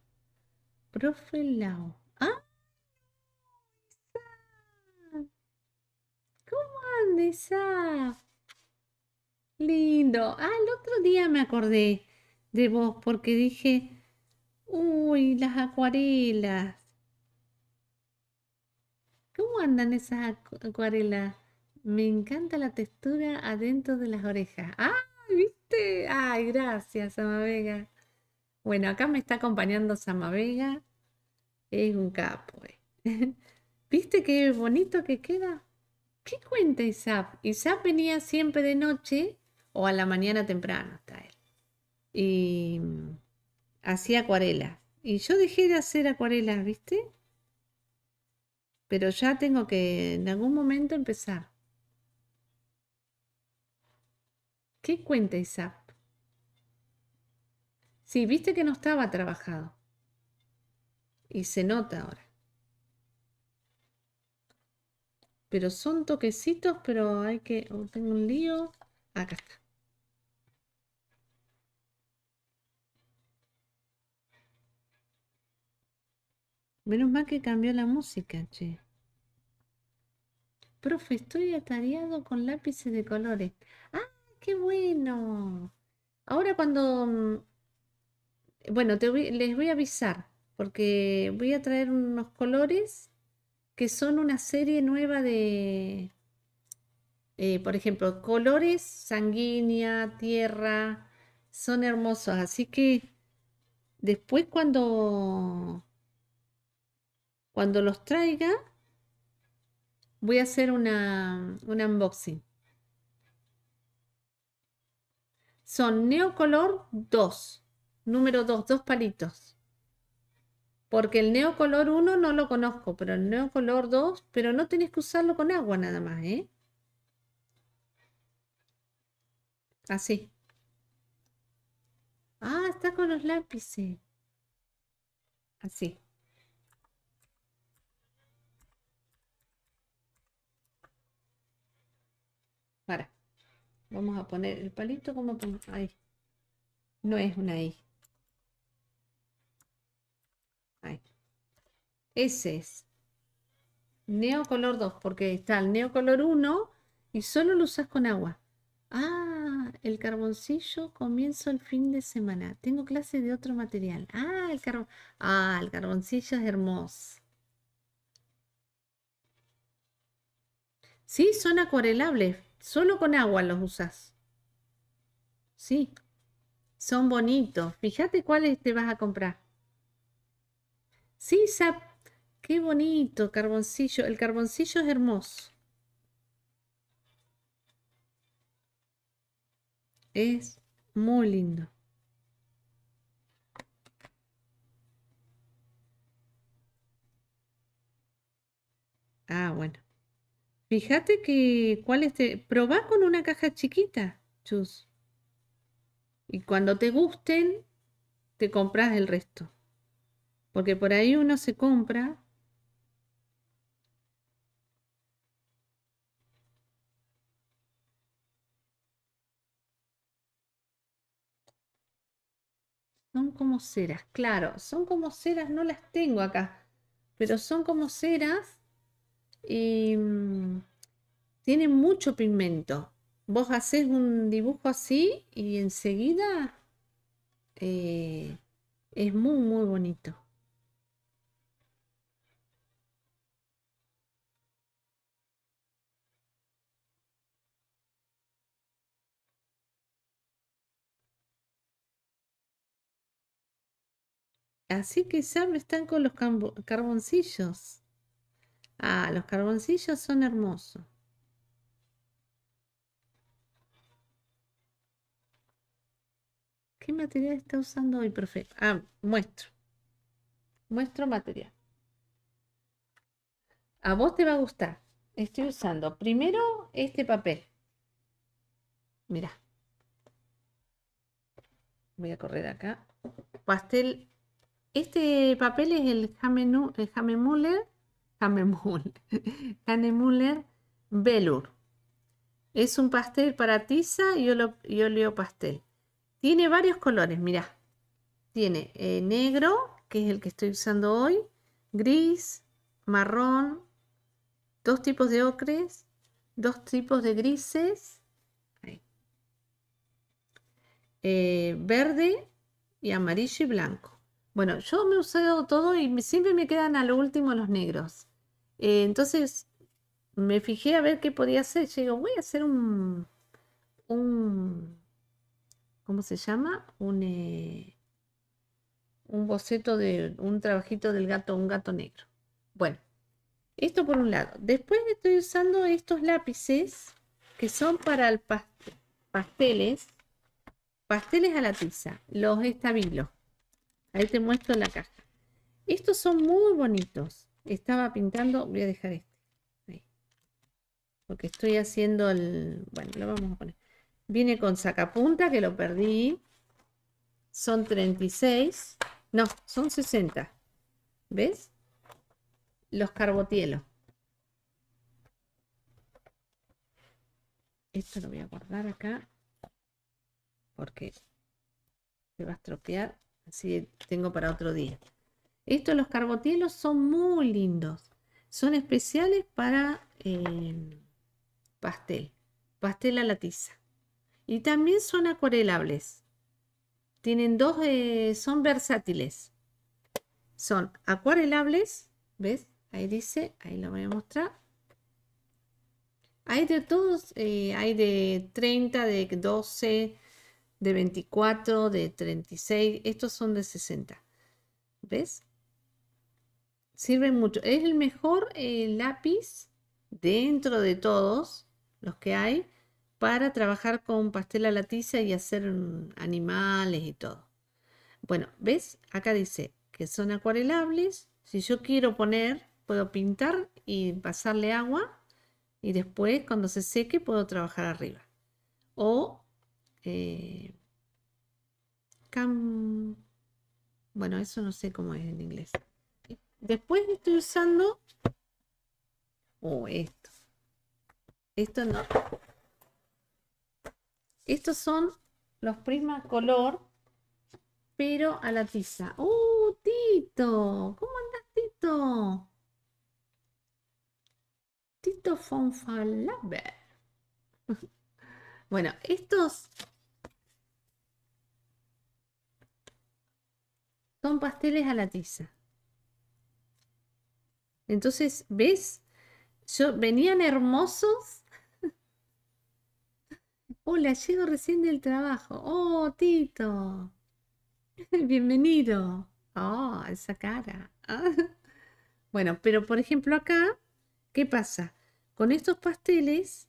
Profe Lao. ¡Ah! ¿Cómo andes? Ah, lindo. Ah, el otro día me acordé de vos porque dije, uy, las acuarelas. ¿Cómo andan esas acuarelas? Me encanta la textura adentro de las orejas. ¡Ah! ¿Viste? ¡Ay, gracias, vega bueno, acá me está acompañando Vega. Es un capo. Eh. ¿Viste qué bonito que queda? ¿Qué cuenta Isaac? Isaac venía siempre de noche o a la mañana temprano, está él. Y hacía acuarelas. Y yo dejé de hacer acuarelas, ¿viste? Pero ya tengo que en algún momento empezar. ¿Qué cuenta Isaac? Sí, viste que no estaba trabajado. Y se nota ahora. Pero son toquecitos, pero hay que... Oh, tengo un lío. Acá está. Menos mal que cambió la música, che. Profe, estoy atareado con lápices de colores. ¡Ah, qué bueno! Ahora cuando mm, bueno, les voy a avisar porque voy a traer unos colores que son una serie nueva de, eh, por ejemplo, colores, sanguínea, tierra, son hermosos. Así que después cuando, cuando los traiga, voy a hacer una, un unboxing. Son Neocolor 2 número 2, dos palitos. Porque el neocolor 1 no lo conozco, pero el neocolor 2, pero no tenés que usarlo con agua nada más, ¿eh? Así. Ah, está con los lápices. Así. Para. Vamos a poner el palito como... Ahí. No es una I. Ese es. Neocolor 2, porque está el neocolor 1 y solo lo usas con agua. Ah, el carboncillo comienzo el fin de semana. Tengo clase de otro material. Ah, el, ah, el carboncillo es hermoso. Sí, son acuarelables. Solo con agua los usas. Sí, son bonitos. Fíjate cuáles te vas a comprar. Sí, Qué bonito, carboncillo. El carboncillo es hermoso. Es muy lindo. Ah, bueno. Fíjate que cuál este. Probá con una caja chiquita, chus. Y cuando te gusten, te compras el resto. Porque por ahí uno se compra Son como ceras, claro, son como ceras, no las tengo acá, pero son como ceras y em, tienen mucho pigmento. Vos haces un dibujo así y enseguida eh, es muy, muy bonito. Así que ya me están con los carboncillos. Ah, los carboncillos son hermosos. ¿Qué material está usando hoy, profe? Ah, muestro. Muestro material. A vos te va a gustar. Estoy usando primero este papel. Mira. Voy a correr acá. Pastel este papel es el Hamemuller, Hamemuller Velour. Es un pastel para tiza y, óleo, pastel. Tiene varios colores, mirá. Tiene eh, negro, que es el que estoy usando hoy, gris, marrón, dos tipos de ocres, dos tipos de grises, eh, verde y amarillo y blanco. Bueno, yo me he usado todo y siempre me quedan a lo último los negros. Eh, entonces me fijé a ver qué podía hacer. Yo digo, voy a hacer un, un ¿cómo se llama? Un, eh, un boceto de un trabajito del gato, un gato negro. Bueno, esto por un lado. Después estoy usando estos lápices que son para el pasteles, pasteles a la tiza, los estabilos. Ahí te muestro la caja. Estos son muy bonitos. Estaba pintando, voy a dejar este. Porque estoy haciendo el... Bueno, lo vamos a poner. Viene con sacapunta, que lo perdí. Son 36. No, son 60. ¿Ves? Los carbotielos. Esto lo voy a guardar acá. Porque se va a estropear. Así tengo para otro día. Estos, los carbotielos, son muy lindos. Son especiales para eh, pastel, pastel a la tiza. Y también son acuarelables. Tienen dos, eh, son versátiles. Son acuarelables, ¿ves? Ahí dice, ahí lo voy a mostrar. Hay de todos, eh, hay de 30, de 12, de 24, de 36, estos son de 60. ¿Ves? Sirven mucho. Es el mejor eh, lápiz dentro de todos los que hay para trabajar con pastel a la y hacer mm, animales y todo. Bueno, ¿ves? Acá dice que son acuarelables. Si yo quiero poner, puedo pintar y pasarle agua y después cuando se seque puedo trabajar arriba. O eh, bueno, eso no sé cómo es en inglés. Después estoy usando... Oh, esto. Esto no. Estos son los prismas color, pero a la tiza. ¡Oh, Tito! ¿Cómo andas, Tito? Tito Fonfalaber. bueno, estos Son pasteles a la tiza. Entonces, ¿ves? Yo, venían hermosos. Hola, llego recién del trabajo. Oh, Tito. Bienvenido. Oh, esa cara. bueno, pero por ejemplo acá, ¿qué pasa? Con estos pasteles,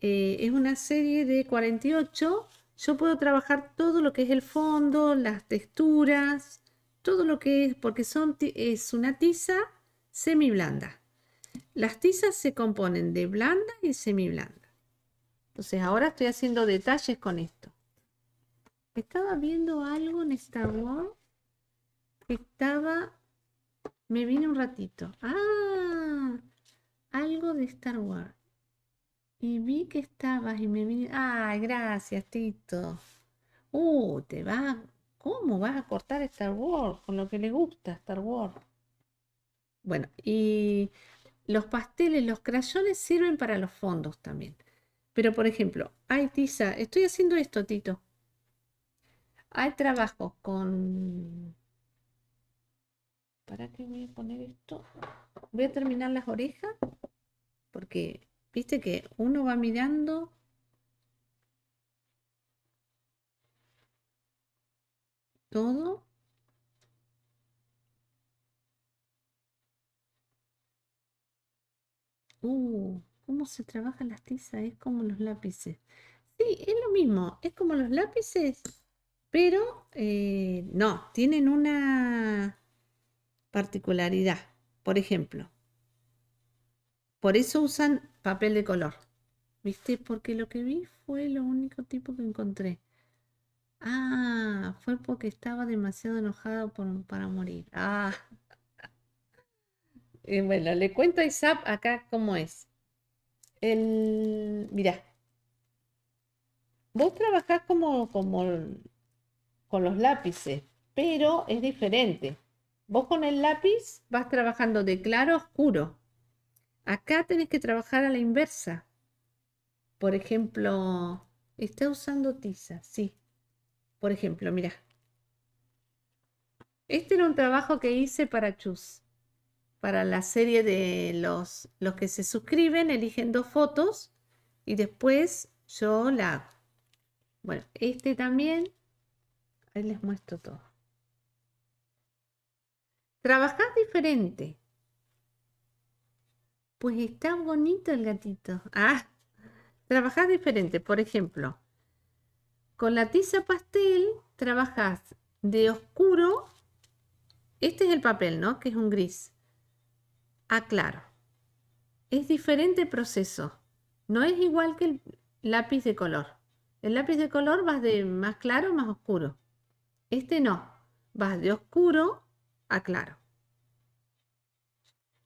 eh, es una serie de 48. Yo puedo trabajar todo lo que es el fondo, las texturas, todo lo que es, porque son, es una tiza semi-blanda. Las tizas se componen de blanda y semi-blanda. Entonces ahora estoy haciendo detalles con esto. Estaba viendo algo en Star Wars. Estaba... Me vine un ratito. Ah, algo de Star Wars. Y vi que estabas y me vine... ¡Ah! gracias, Tito. Uh, te va ¿Cómo vas a cortar Star Wars con lo que le gusta Star Wars? Bueno, y los pasteles, los crayones sirven para los fondos también. Pero por ejemplo, hay tiza. estoy haciendo esto, Tito. Hay trabajo con... ¿Para qué voy a poner esto? Voy a terminar las orejas porque, viste que uno va mirando todo. Uh, cómo se trabajan las tizas, es como los lápices. Sí, es lo mismo, es como los lápices, pero eh, no, tienen una particularidad. Por ejemplo, por eso usan papel de color. ¿Viste? Porque lo que vi fue lo único tipo que encontré. Ah, fue porque estaba demasiado enojado para morir. Ah. bueno, le cuento a Isap acá cómo es. El, mira, vos trabajás como, como con los lápices, pero es diferente. Vos con el lápiz vas trabajando de claro a oscuro. Acá tenés que trabajar a la inversa. Por ejemplo, está usando tiza, sí. Por ejemplo, mira. Este era un trabajo que hice para Chus. Para la serie de los, los que se suscriben, eligen dos fotos y después yo la hago. Bueno, este también. Ahí les muestro todo. trabajar diferente. Pues está bonito el gatito. Ah, trabajar diferente. Por ejemplo, con la tiza pastel trabajas de oscuro, este es el papel, ¿no? Que es un gris, a ah, claro. Es diferente proceso, no es igual que el lápiz de color. El lápiz de color vas de más claro a más oscuro. Este no, vas de oscuro a claro.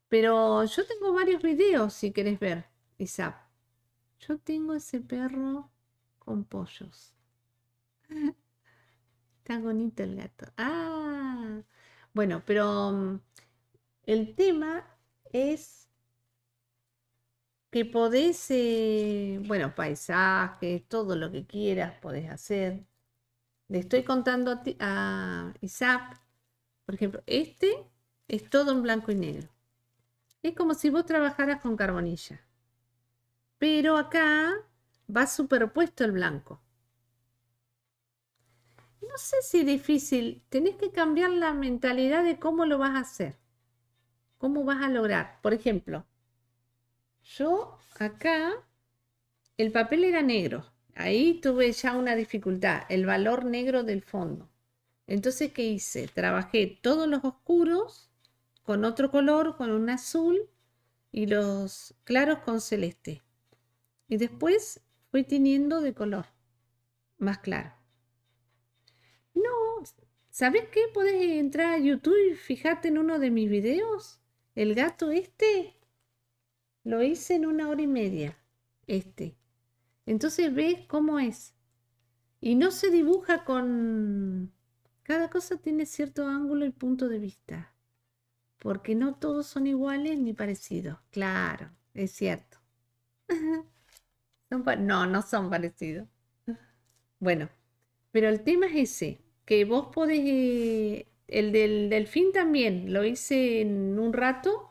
Pero yo tengo varios videos si querés ver, Isaac. Yo tengo ese perro con pollos. tan bonito el gato. Ah, bueno, pero mm, el tema es que podés, eh, bueno, paisajes, todo lo que quieras podés hacer. Le estoy contando a, ti, a por ejemplo, este es todo en blanco y negro. Es como si vos trabajaras con carbonilla. Pero acá va superpuesto el blanco no sé si es difícil, tenés que cambiar la mentalidad de cómo lo vas a hacer, cómo vas a lograr. Por ejemplo, yo acá, el papel era negro, ahí tuve ya una dificultad, el valor negro del fondo. Entonces, ¿qué hice? Trabajé todos los oscuros con otro color, con un azul, y los claros con celeste. Y después fui teniendo de color más claro. No, ¿sabes qué? Podés entrar a YouTube y fijarte en uno de mis videos. El gato este lo hice en una hora y media. Este. Entonces ves cómo es. Y no se dibuja con... Cada cosa tiene cierto ángulo y punto de vista. Porque no todos son iguales ni parecidos. Claro, es cierto. no, no son parecidos. Bueno, pero el tema es ese que vos podés, eh, el del delfín también, lo hice en un rato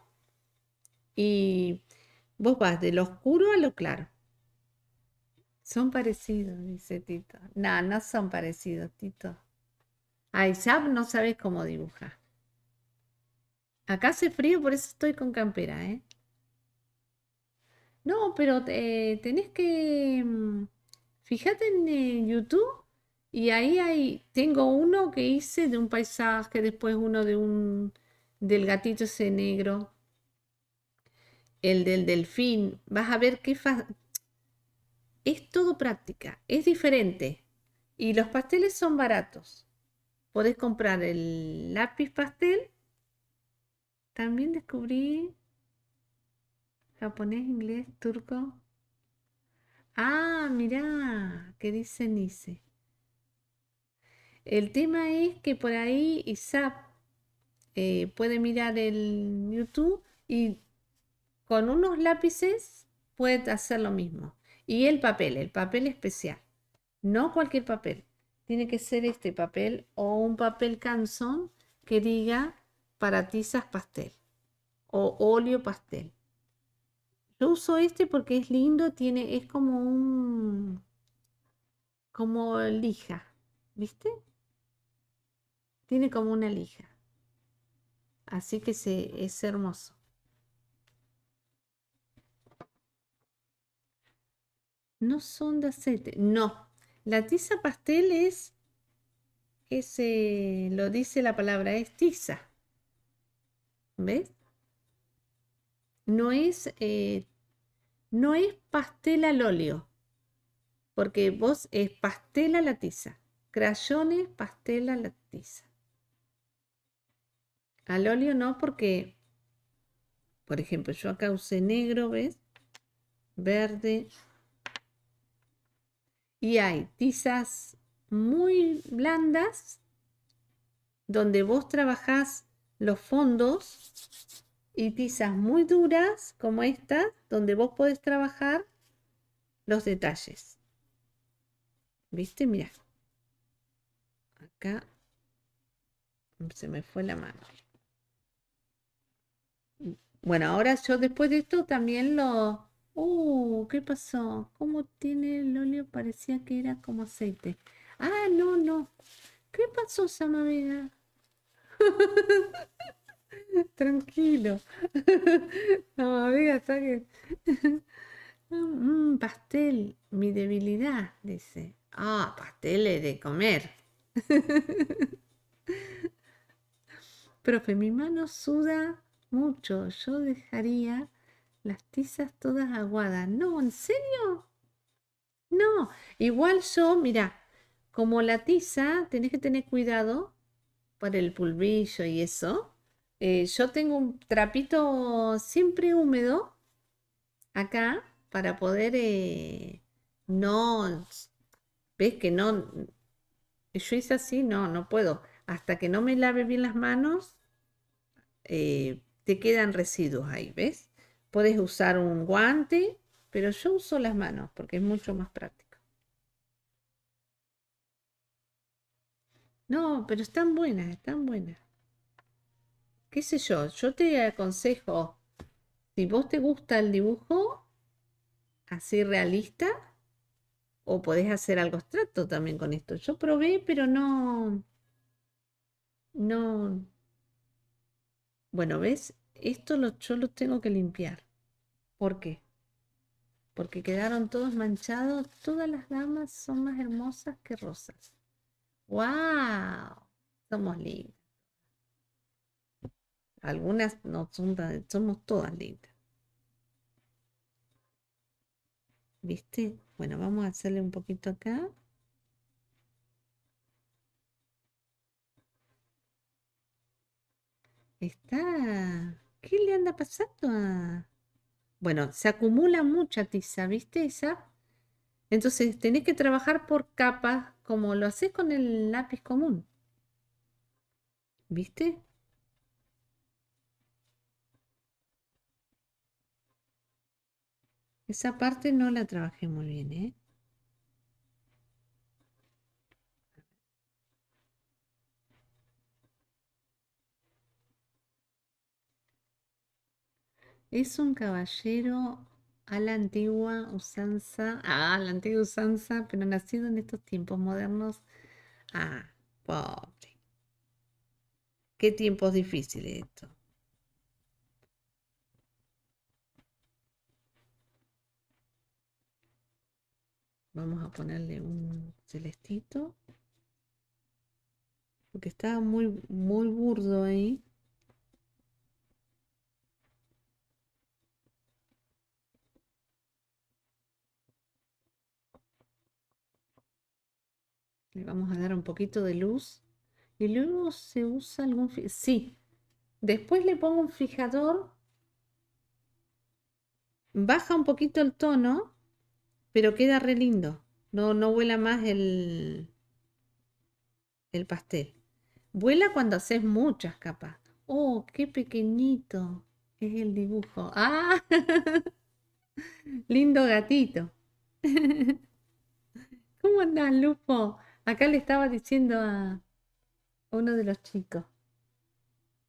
y vos vas de lo oscuro a lo claro. Son parecidos, dice Tito. No, no son parecidos, Tito. A sab no sabes cómo dibujar Acá hace frío, por eso estoy con campera, ¿eh? No, pero eh, tenés que... Mm, Fíjate en eh, YouTube y ahí hay, tengo uno que hice de un paisaje, después uno de un del gatito ese negro, el del delfín. Vas a ver qué es todo práctica, es diferente. Y los pasteles son baratos. Podés comprar el lápiz pastel. También descubrí japonés, inglés, turco. Ah, mirá, que dice Nice. El tema es que por ahí Isaac eh, puede mirar el YouTube y con unos lápices puede hacer lo mismo. Y el papel, el papel especial. No cualquier papel. Tiene que ser este papel o un papel canzón que diga para tizas pastel o óleo pastel. Yo uso este porque es lindo, tiene, es como un, como lija, ¿viste? Tiene como una lija. Así que se, es hermoso. No son de aceite. No. La tiza pastel es, ese, lo dice la palabra, es tiza. ¿Ves? No es, eh, no es pastel al óleo. Porque vos es pastel a la tiza. Crayones, pastel a la tiza. Al óleo no, porque, por ejemplo, yo acá usé negro, ¿ves? Verde. Y hay tizas muy blandas donde vos trabajás los fondos y tizas muy duras como esta donde vos podés trabajar los detalles. ¿Viste? Mira. Acá se me fue la mano. Bueno, ahora yo después de esto también lo... Uh, ¿qué pasó? ¿Cómo tiene el óleo? Parecía que era como aceite. Ah, no, no. ¿Qué pasó, Samavia? Tranquilo. Samavia, está que... Mm, pastel, mi debilidad, dice. Ah, pasteles de comer. Profe, mi mano suda mucho. Yo dejaría las tizas todas aguadas. No, ¿en serio? No, igual yo, mira, como la tiza, tenés que tener cuidado por el pulvillo y eso. Eh, yo tengo un trapito siempre húmedo acá para poder eh, no, ves que no, yo hice así, no, no puedo. Hasta que no me lave bien las manos, eh, te quedan residuos ahí, ¿ves? Puedes usar un guante, pero yo uso las manos porque es mucho más práctico. No, pero están buenas, están buenas. ¿Qué sé yo? Yo te aconsejo, si vos te gusta el dibujo así realista, o podés hacer algo abstracto también con esto. Yo probé, pero no, no, bueno, ¿ves? Esto los yo los tengo que limpiar. ¿Por qué? Porque quedaron todos manchados. Todas las damas son más hermosas que rosas. ¡Wow! Somos lindas. Algunas no son somos todas lindas. ¿Viste? Bueno, vamos a hacerle un poquito acá. Está. ¿Qué le anda pasando a.? Bueno, se acumula mucha tiza, ¿viste esa? Entonces tenés que trabajar por capas como lo haces con el lápiz común. ¿Viste? Esa parte no la trabajé muy bien, ¿eh? Es un caballero a la antigua usanza, a ah, la antigua usanza, pero nacido en estos tiempos modernos. Ah, pobre. Qué tiempos difíciles esto. Vamos a ponerle un celestito. Porque está muy, muy burdo ahí. Le vamos a dar un poquito de luz. Y luego se usa algún... fijador Sí. Después le pongo un fijador. Baja un poquito el tono, pero queda re lindo. No, no vuela más el, el pastel. Vuela cuando haces muchas capas. Oh, qué pequeñito es el dibujo. Ah, lindo gatito. ¿Cómo andas, Lupo? Acá le estaba diciendo a uno de los chicos.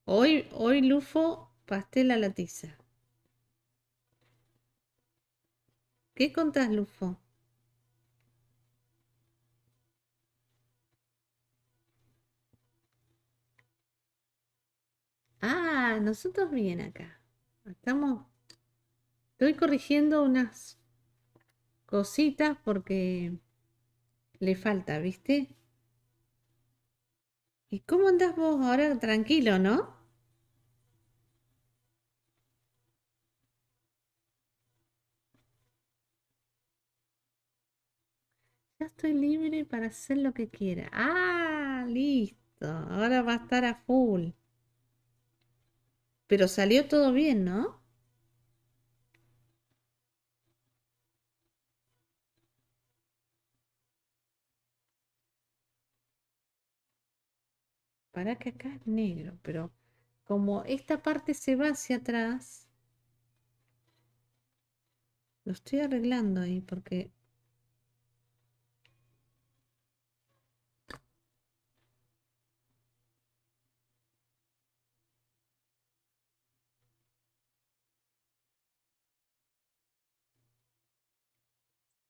Hoy, hoy Lufo, pastel a la tiza. ¿Qué contás, Lufo? Ah, nosotros bien acá. Estamos. Estoy corrigiendo unas cositas porque le falta, ¿viste? ¿Y cómo andás vos ahora tranquilo, no? Ya estoy libre para hacer lo que quiera. Ah, listo. Ahora va a estar a full. Pero salió todo bien, ¿no? para que acá es negro, pero como esta parte se va hacia atrás, lo estoy arreglando ahí porque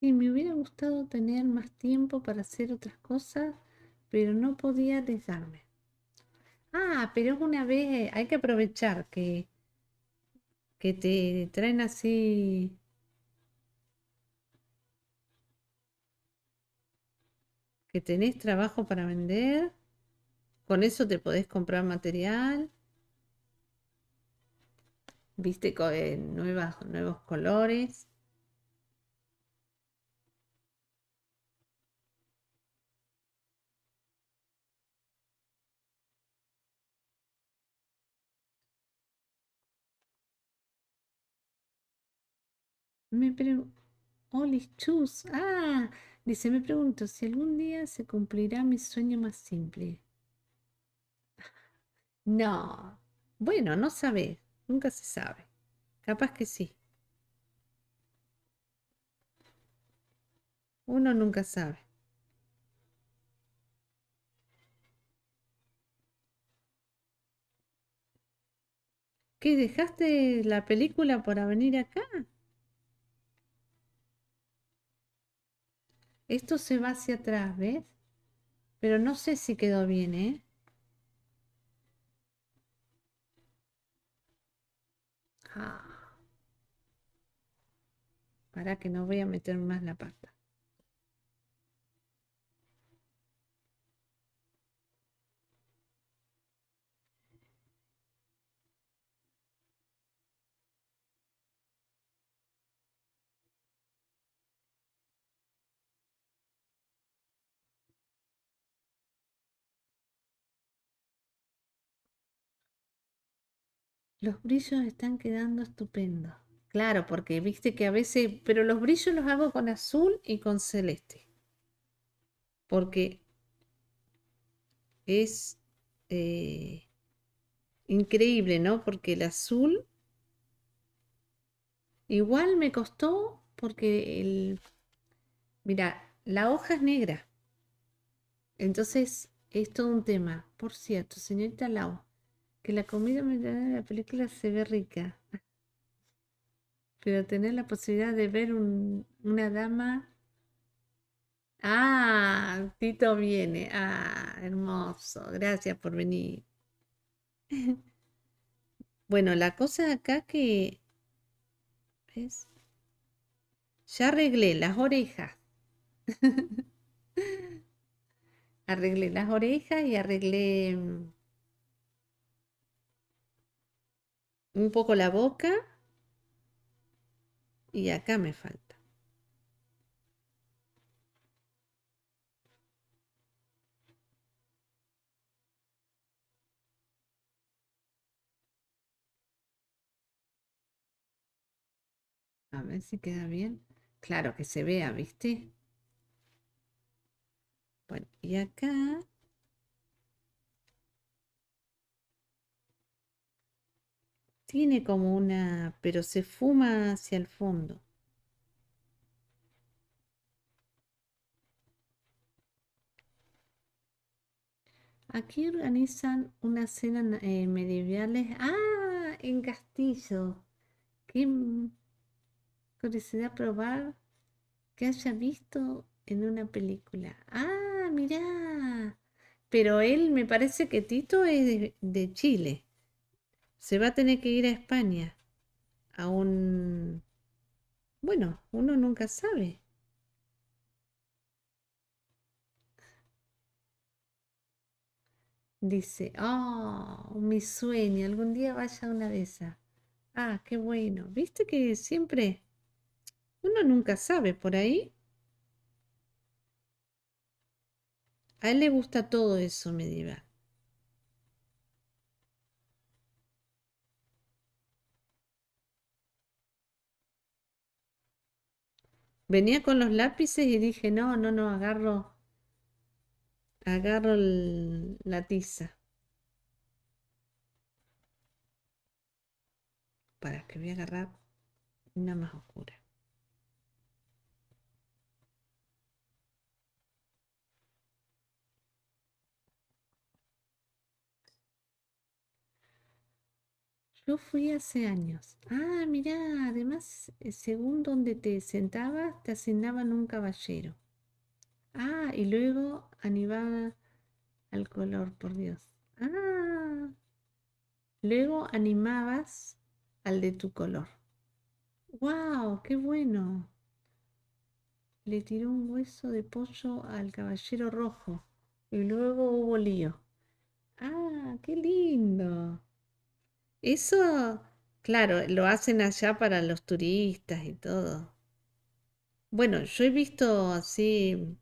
Sí, me hubiera gustado tener más tiempo para hacer otras cosas, pero no podía dejarme Ah, pero una vez hay que aprovechar que, que te traen así. Que tenés trabajo para vender. Con eso te podés comprar material. Viste con, eh, nuevos colores. Me ah, dice, me pregunto si algún día se cumplirá mi sueño más simple. No. Bueno, no sabe. Nunca se sabe. Capaz que sí. Uno nunca sabe. ¿Qué dejaste la película para venir acá? Esto se va hacia atrás, ¿ves? Pero no sé si quedó bien, ¿eh? Ah. Para que no voy a meter más la pata. Los brillos están quedando estupendos. Claro, porque viste que a veces, pero los brillos los hago con azul y con celeste. Porque es eh, increíble, ¿no? Porque el azul igual me costó porque el... Mira, la hoja es negra. Entonces, es todo un tema. Por cierto, señorita Lau, que la comida mediana de la película se ve rica. Pero tener la posibilidad de ver una dama. Ah, Tito viene. Ah, hermoso. Gracias por venir. Bueno, la cosa acá que... ¿Ves? Ya arreglé las orejas. arreglé las orejas y arreglé mm, un poco la boca y acá me falta. A ver si queda bien. Claro, que se vea, ¿viste? Bueno, y acá Tiene como una, pero se fuma hacia el fondo. Aquí organizan una cena eh, medieval. ¡Ah! En Castillo. Qué curiosidad probar que haya visto en una película. ¡Ah! Mirá. Pero él me parece que Tito es de Chile se va a tener que ir a España, a un... Bueno, uno nunca sabe. Dice, oh, mi sueño, algún día vaya a una de esas. Ah, qué bueno. Viste que siempre uno nunca sabe por ahí. A él le gusta todo eso me medieval. Venía con los lápices y dije, no, no, no, agarro, agarro la tiza. Para que voy a agarrar una más oscura. Yo fui hace años. Ah, mira además, eh, según donde te sentabas, te asignaban un caballero. Ah, y luego animaba al color, por Dios. Ah, luego animabas al de tu color. ¡Wow! ¡Qué bueno! Le tiró un hueso de pollo al caballero rojo y luego hubo lío. ¡Ah! ¡Qué lindo! Eso, claro, lo hacen allá para los turistas y todo. Bueno, yo he visto así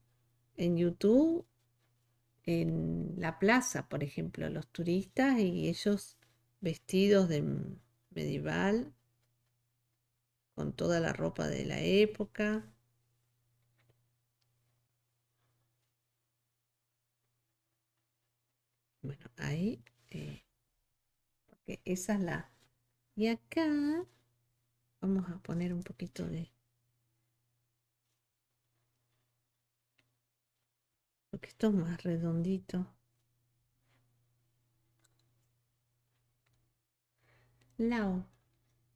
en YouTube, en la plaza, por ejemplo, los turistas y ellos vestidos de medieval, con toda la ropa de la época. Bueno, ahí eh, esa es la y acá vamos a poner un poquito de porque esto es más redondito Lao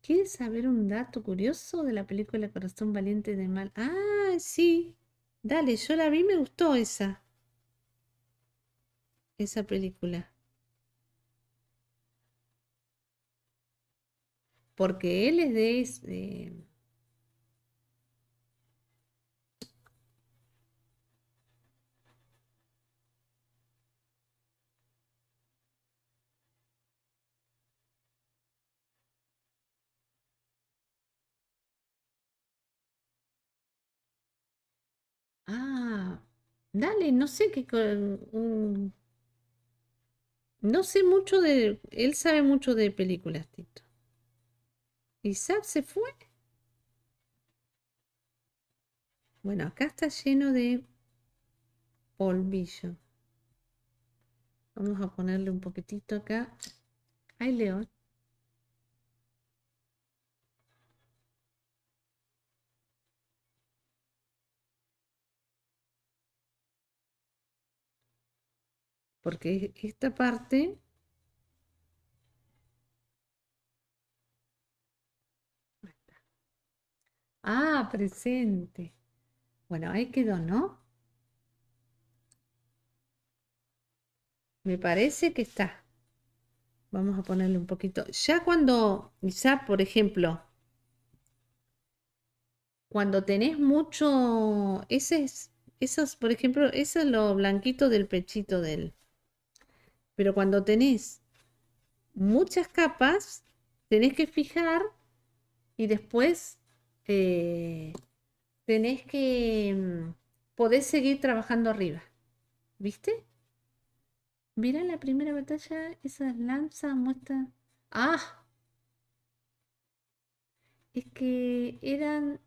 ¿quieres saber un dato curioso de la película Corazón Valiente de Mal? ah sí dale yo la vi me gustó esa esa película porque él es de... Eh, ah, dale, no sé qué... Mm, no sé mucho de... Él sabe mucho de películas, Tito. Y se fue. Bueno, acá está lleno de polvillo. Vamos a ponerle un poquitito acá. hay león. Porque esta parte Ah, presente. Bueno, ahí quedó, ¿no? Me parece que está. Vamos a ponerle un poquito. Ya cuando, ya por ejemplo, cuando tenés mucho, ese es, esos, por ejemplo, eso es lo blanquito del pechito del. Pero cuando tenés muchas capas, tenés que fijar y después eh, tenés que, mm, poder seguir trabajando arriba, ¿viste? Mira la primera batalla, esas lanzas muestran... ¡Ah! Es que eran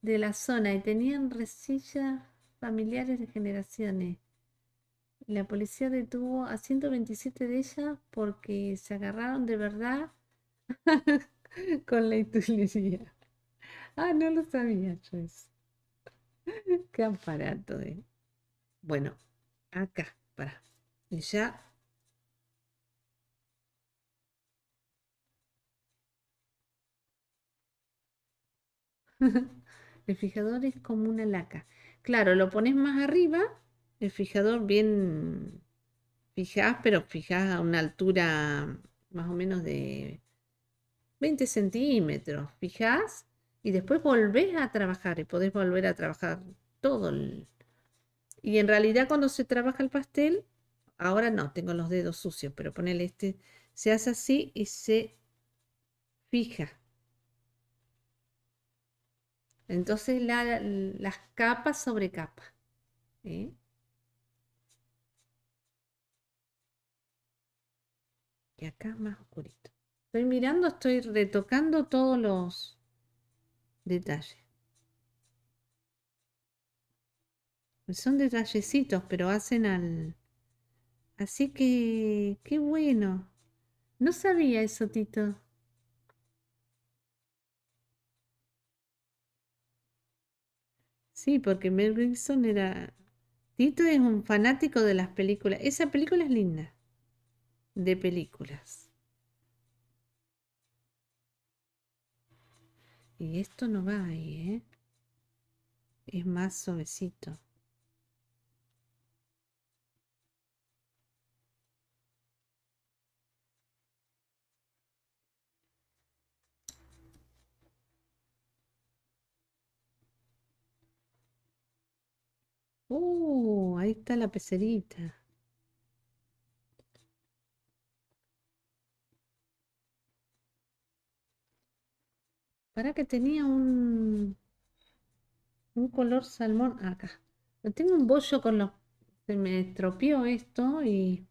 de la zona y tenían resillas familiares de generaciones. La policía detuvo a 127 de ellas porque se agarraron de verdad con la intuición ah, no lo sabía yo eso. Qué aparato de. Eh. Bueno, acá, para. Y ya. el fijador es como una laca. Claro, lo pones más arriba, el fijador bien fijás, pero fijás a una altura más o menos de 20 centímetros. Fijás y después volver a trabajar y podés volver a trabajar todo. Y en realidad cuando se trabaja el pastel, ahora no, tengo los dedos sucios, pero ponele este, se hace así y se fija. Entonces las capas sobre capas. ¿eh? Y acá más oscurito. Estoy mirando, estoy retocando todos los detalle. son detallecitos, pero hacen al... Así que, qué bueno. No sabía eso, Tito. Sí, porque Mel Gibson era... Tito es un fanático de las películas. Esa película es linda. De películas. Y esto no va ahí, ¿eh? Es más suavecito. Uh, ahí está la pecerita. Para que tenía un, un color salmón acá. Tengo un bollo con los... Se me estropeó esto y...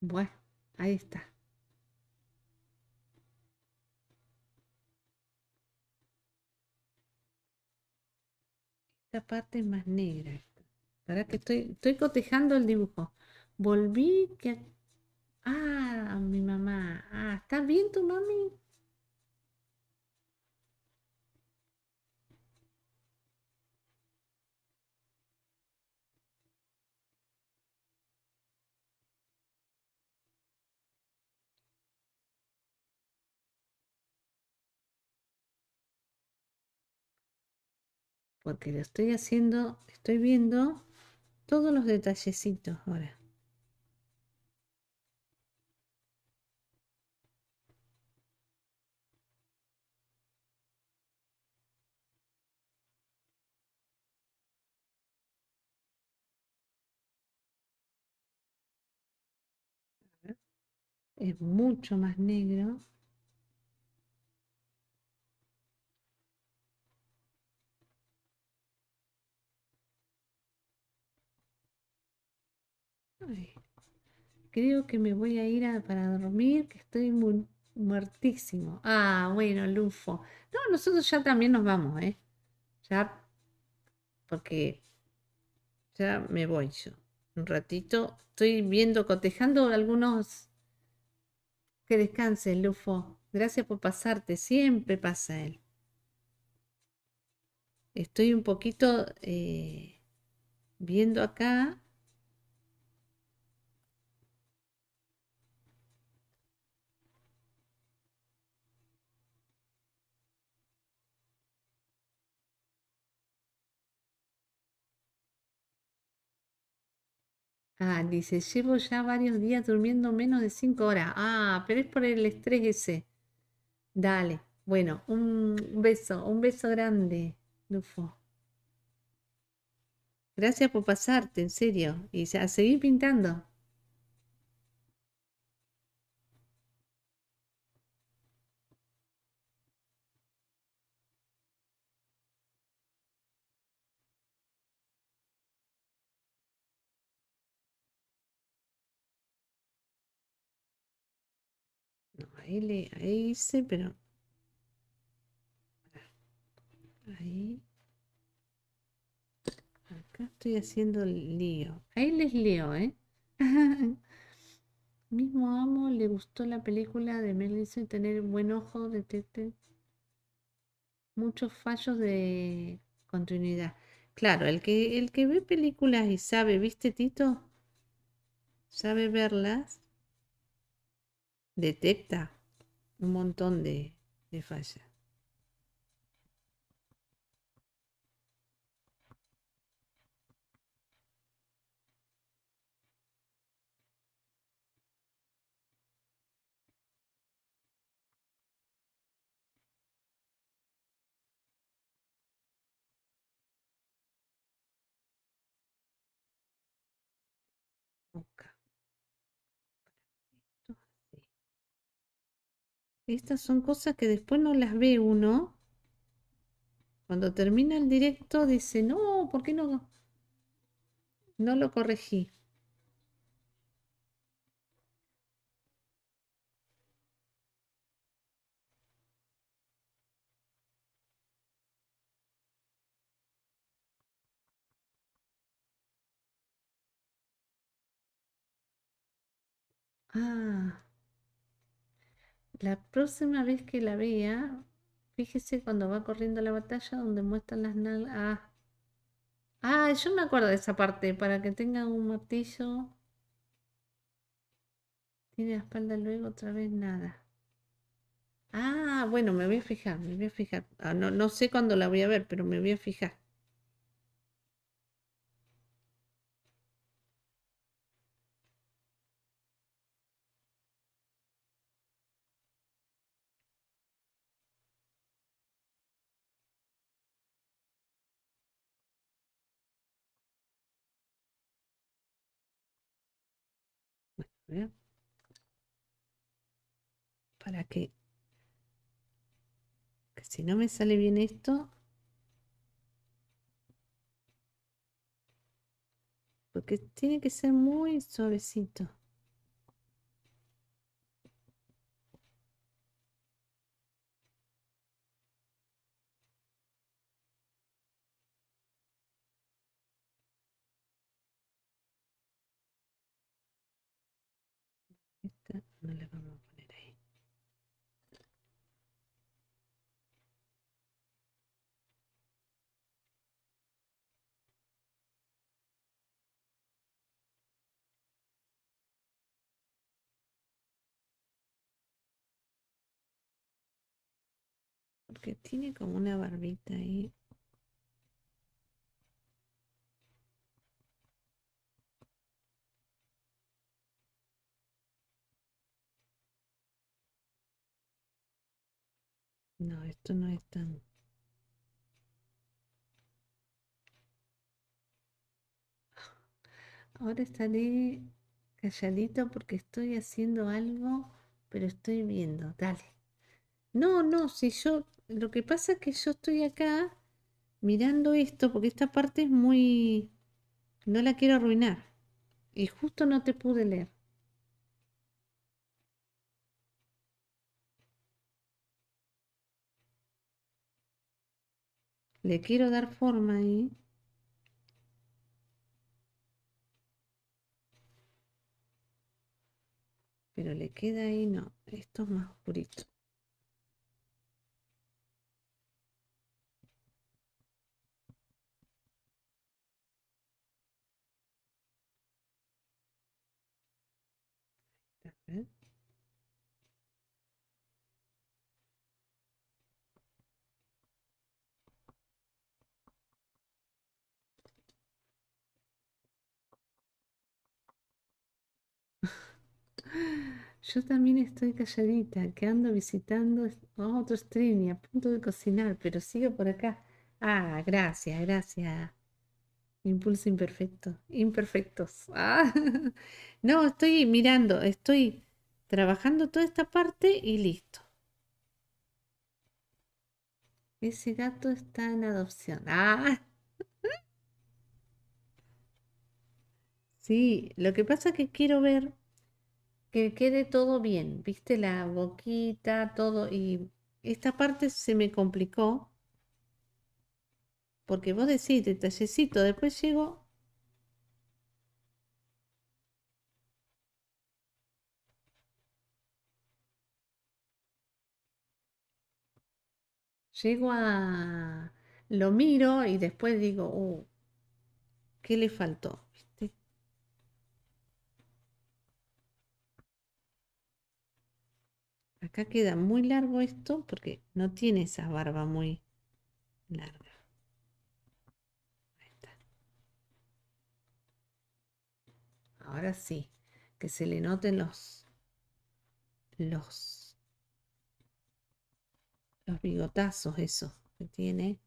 Bueno, ahí está. esta parte más negra. Para que estoy, estoy cotejando el dibujo. Volví que... Ah, mi mamá. Ah, ¿estás bien tu mami? porque lo estoy haciendo, estoy viendo todos los detallecitos ahora. Es mucho más negro. creo que me voy a ir para dormir, que estoy muertísimo. Ah, bueno, Lufo. No, nosotros ya también nos vamos, ¿eh? Ya, porque ya me voy yo. Un ratito, estoy viendo, cotejando algunos. Que descanse, Lufo. Gracias por pasarte, siempre pasa él. Estoy un poquito eh, viendo acá Ah, dice, llevo ya varios días durmiendo menos de cinco horas. Ah, pero es por el estrés ese. Dale. Bueno, un beso, un beso grande, Lufo. Gracias por pasarte, en serio. Y a seguir pintando. Ahí hice, pero ahí. Acá estoy haciendo lío. Ahí les leo, ¿eh? Mismo amo, le gustó la película de Melissa y tener buen ojo, detecte muchos fallos de continuidad. Claro, el que, el que ve películas y sabe, ¿viste Tito? Sabe verlas, detecta un montón de, de Estas son cosas que después no las ve uno. Cuando termina el directo dice, no, ¿por qué no? No lo corregí. Ah la próxima vez que la vea, fíjese cuando va corriendo la batalla donde muestran las nalgas. Ah. ah, yo me acuerdo de esa parte, para que tengan un martillo. Tiene la espalda luego otra vez nada. Ah, bueno, me voy a fijar, me voy a fijar. Ah, no, no sé cuándo la voy a ver, pero me voy a fijar. que si no me sale bien esto, porque tiene que ser muy suavecito. Tiene como una barbita ahí. No, esto no es tan... Ahora estaré calladito porque estoy haciendo algo, pero estoy viendo. Dale. No, no, si yo lo que pasa es que yo estoy acá mirando esto porque esta parte es muy... No la quiero arruinar. Y justo no te pude leer. Le quiero dar forma ahí. Pero le queda ahí, no. Esto es más oscurito. Yo también estoy calladita, que ando visitando otro stream y a punto de cocinar, pero sigo por acá. Ah, gracias, gracias. Impulso imperfecto, imperfectos. Ah. no, estoy mirando, estoy trabajando toda esta parte y listo. Ese gato está en adopción. Ah. Sí, lo que pasa es que quiero ver que quede todo bien, viste la boquita, todo. Y esta parte se me complicó porque vos decís detallecito, después llego. Llego a. Lo miro y después digo, uh, ¿qué le faltó? Acá queda muy largo esto porque no tiene esa barba muy larga. Ahora sí, que se le noten los, los, los bigotazos, eso que tiene.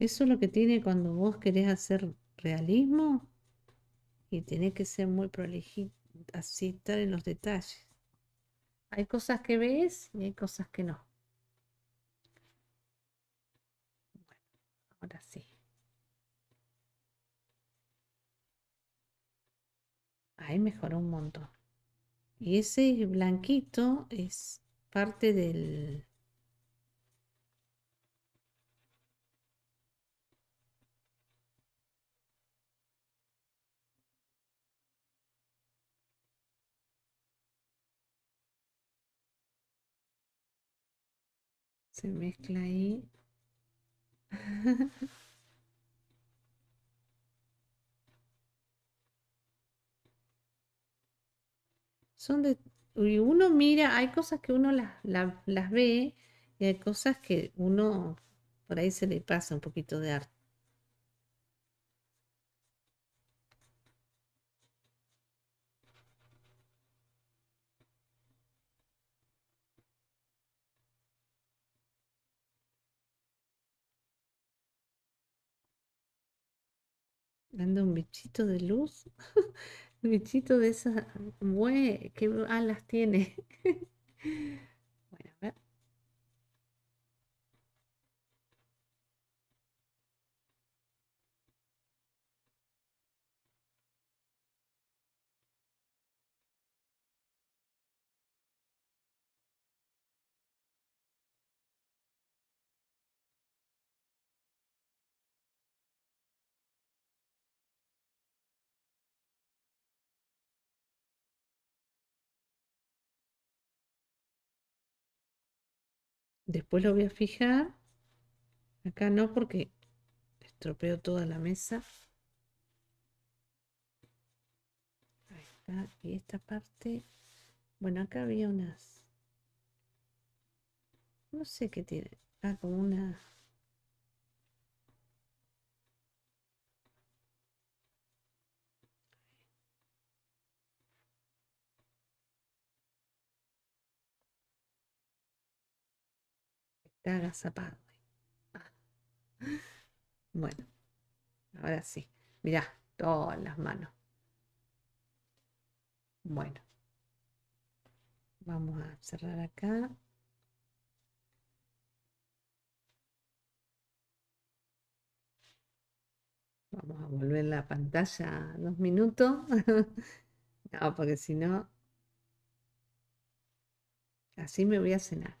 Eso es lo que tiene cuando vos querés hacer realismo y tenés que ser muy prolijito, así estar en los detalles. Hay cosas que ves y hay cosas que no. Bueno, ahora sí. Ahí mejoró un montón. Y ese blanquito es parte del, se mezcla ahí. Son de, y uno mira, hay cosas que uno las, las, las ve y hay cosas que uno por ahí se le pasa un poquito de arte. un bichito de luz, un bichito de esas, que ¡Qué alas tiene! Después lo voy a fijar. Acá no porque estropeo toda la mesa. Ahí está. Y esta parte. Bueno, acá había unas. No sé qué tiene. Ah, como una. Está agazapado. Bueno, ahora sí. Mirá, todas las manos. Bueno. Vamos a cerrar acá. Vamos a volver la pantalla dos minutos. no, porque si no, así me voy a cenar.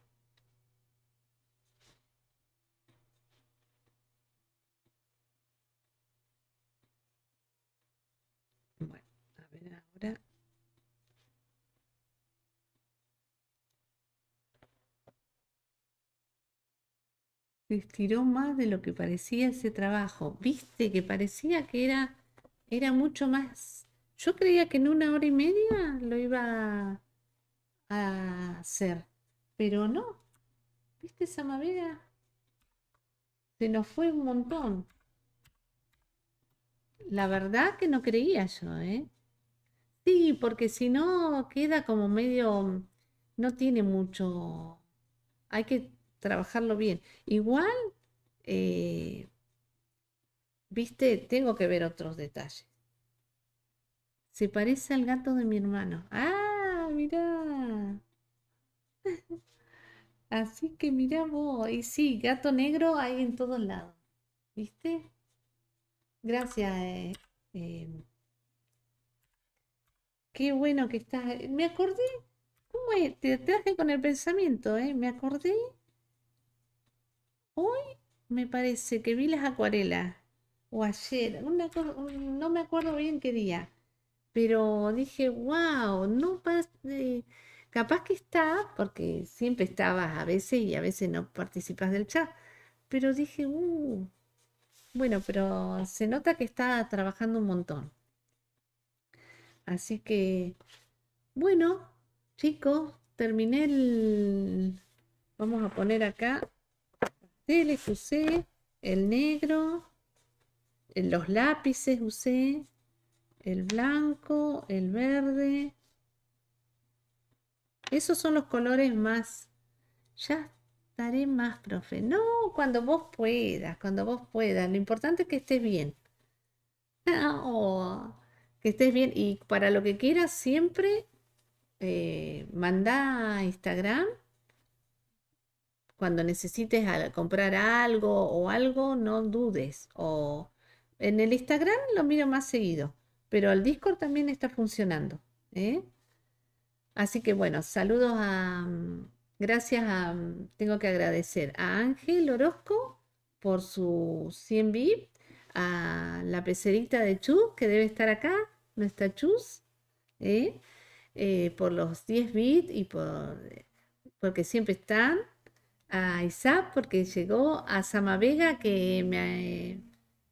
estiró más de lo que parecía ese trabajo. Viste que parecía que era, era mucho más. Yo creía que en una hora y media lo iba a hacer, pero no. ¿Viste esa madera? Se nos fue un montón. La verdad que no creía yo, ¿eh? Sí, porque si no queda como medio, no tiene mucho, hay que trabajarlo bien. Igual, eh, viste, tengo que ver otros detalles. Se parece al gato de mi hermano. Ah, mirá. Así que mirá vos. Y sí, gato negro hay en todos lados. ¿Viste? Gracias. Eh, em. Qué bueno que estás. Me acordé. ¿Cómo es? Te traje con el pensamiento, ¿eh? Me acordé hoy me parece que vi las acuarelas, o ayer, no me acuerdo bien qué día, pero dije, wow, no eh, capaz que está, porque siempre estabas a veces y a veces no participas del chat, pero dije, uh, bueno, pero se nota que está trabajando un montón. Así que, bueno, chicos, terminé el... Vamos a poner acá les usé, el negro, eh, los lápices usé, el blanco, el verde. Esos son los colores más... Ya estaré más, profe. No, cuando vos puedas, cuando vos puedas. Lo importante es que estés bien. que estés bien. Y para lo que quieras, siempre eh, manda a Instagram cuando necesites comprar algo o algo, no dudes. O en el Instagram lo miro más seguido, pero el Discord también está funcionando. ¿eh? Así que bueno, saludos a... Mm, gracias a... Mm, tengo que agradecer a Ángel Orozco por su 100 bits. a la pecerita de Chus, que debe estar acá, nuestra Chus, ¿eh? Eh, por los 10 bits y por... porque siempre están a Isaac porque llegó a Sama Vega que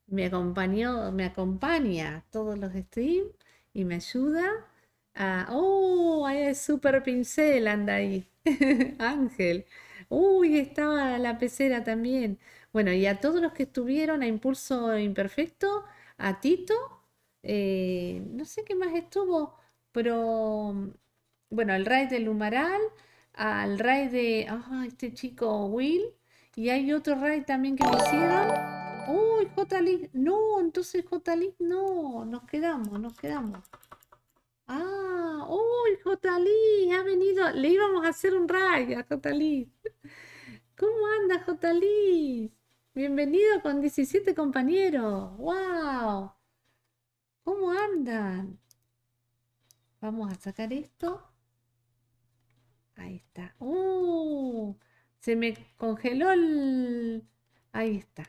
me, acompañó, me acompaña todos los streams y me ayuda. A, oh, ahí es Super Pincel, anda ahí. Ángel. Uy, estaba la pecera también. Bueno, y a todos los que estuvieron a Impulso Imperfecto, a Tito, eh, no sé qué más estuvo, pero bueno, el Raid del Humaral al raid de este chico Will. Y hay otro raid también que lo hicieron. Uy, No, entonces j no. Nos quedamos, nos quedamos. Ah, uy, oh, ha venido. Le íbamos a hacer un raid a j ¿Cómo anda j Bienvenido con 17 compañeros. ¡Wow! ¿Cómo andan? Vamos a sacar esto. Ahí está. ¡Uh! Se me congeló el... Ahí está.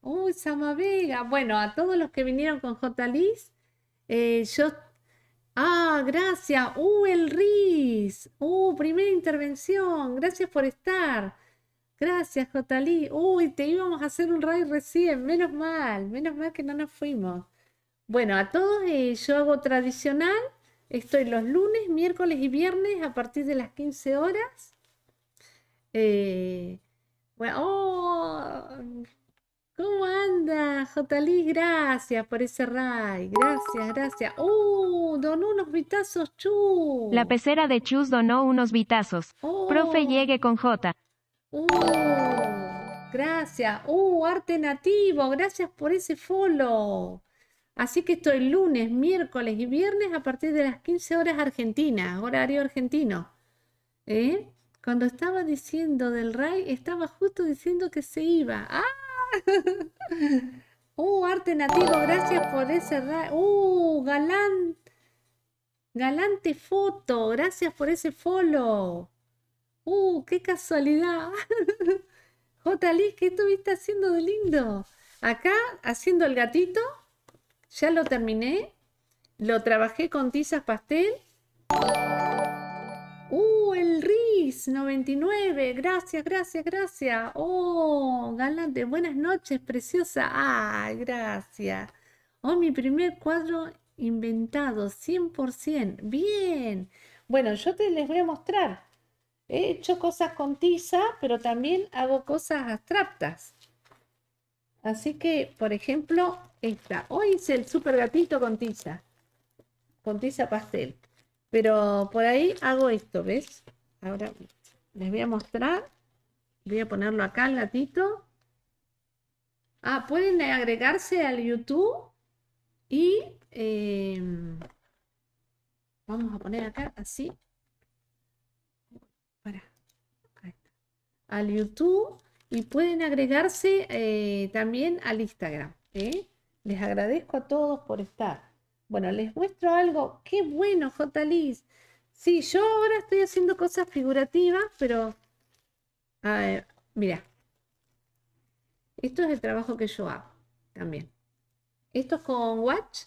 ¡Uy, ¡Uh, Samavega! Bueno, a todos los que vinieron con J. Eh, yo... Ah, gracias. ¡Uh, el Riz ¡Uh, primera intervención! Gracias por estar. Gracias, J. Liz. ¡Uy, te íbamos a hacer un raid recién! Menos mal, menos mal que no nos fuimos. Bueno, a todos eh, yo hago tradicional Estoy los lunes, miércoles y viernes a partir de las 15 horas. Eh, oh, ¿Cómo anda? Jotalí, gracias por ese ray. Gracias, gracias. ¡Oh! Donó unos vitazos, Chus. La pecera de Chus donó unos vitazos. Oh. Profe llegue con J. ¡Oh! Gracias. ¡Oh! Arte nativo. Gracias por ese follow. Así que estoy lunes, miércoles y viernes a partir de las 15 horas argentinas, horario argentino. ¿Eh? Cuando estaba diciendo del RAI, estaba justo diciendo que se iba. ¡Ah! ¡Uh, arte nativo! Gracias por ese RAI. ¡Uh, galán! Galante foto, gracias por ese follow. ¡Uh, qué casualidad! J. ¿qué estuviste haciendo de lindo? Acá, haciendo el gatito, ya lo terminé. Lo trabajé con tizas pastel. ¡Uh, el RIS 99! Gracias, gracias, gracias. ¡Oh, galante! Buenas noches, preciosa. ¡Ay, gracias! ¡Oh, mi primer cuadro inventado, 100%! ¡Bien! Bueno, yo te les voy a mostrar. He hecho cosas con tiza, pero también hago cosas abstractas. Así que, por ejemplo, esta. Hoy es el super gatito con tiza. Con tiza pastel. Pero por ahí hago esto, ¿ves? Ahora les voy a mostrar. Voy a ponerlo acá el gatito. Ah, pueden agregarse al YouTube y em, vamos a poner acá así. Al YouTube y pueden agregarse eh, también al Instagram. ¿eh? Les agradezco a todos por estar. Bueno, les muestro algo. Qué bueno, J. Sí, yo ahora estoy haciendo cosas figurativas, pero... Ver, mira. Esto es el trabajo que yo hago también. Esto es con Watch.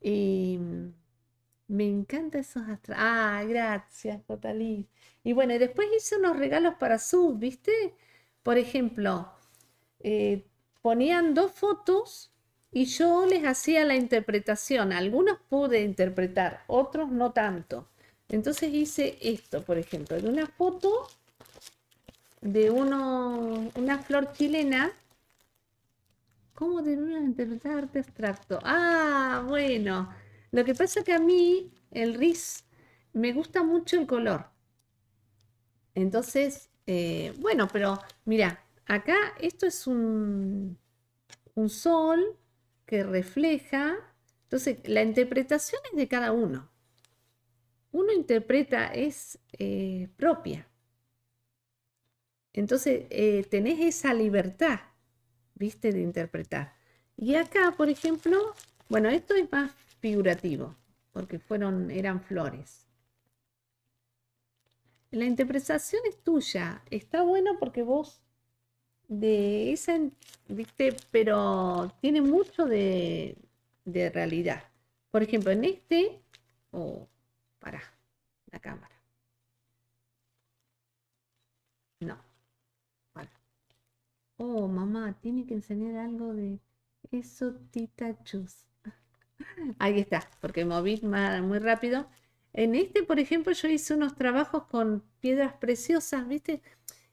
Y me encantan esos astros. Ah, gracias, Liz. Y bueno, después hice unos regalos para Zoom, ¿viste? Por ejemplo, eh, ponían dos fotos y yo les hacía la interpretación. Algunos pude interpretar, otros no tanto. Entonces hice esto, por ejemplo, de una foto de una flor chilena. ¿Cómo de una interpretar arte este abstracto? Ah, bueno. Lo que pasa que a mí el RIS me gusta mucho el color. Entonces, eh, bueno, pero mira, Acá esto es un, un sol que refleja. Entonces, la interpretación es de cada uno. Uno interpreta, es eh, propia. Entonces, eh, tenés esa libertad, viste, de interpretar. Y acá, por ejemplo, bueno, esto es más figurativo, porque fueron, eran flores. La interpretación es tuya. Está bueno porque vos de esa, ¿viste? Pero tiene mucho de, de realidad. Por ejemplo, en este, oh, para la cámara. No. Oh, mamá, tiene que enseñar algo de eso, titachus Ahí está, porque moví muy rápido. En este, por ejemplo, yo hice unos trabajos con piedras preciosas, ¿viste?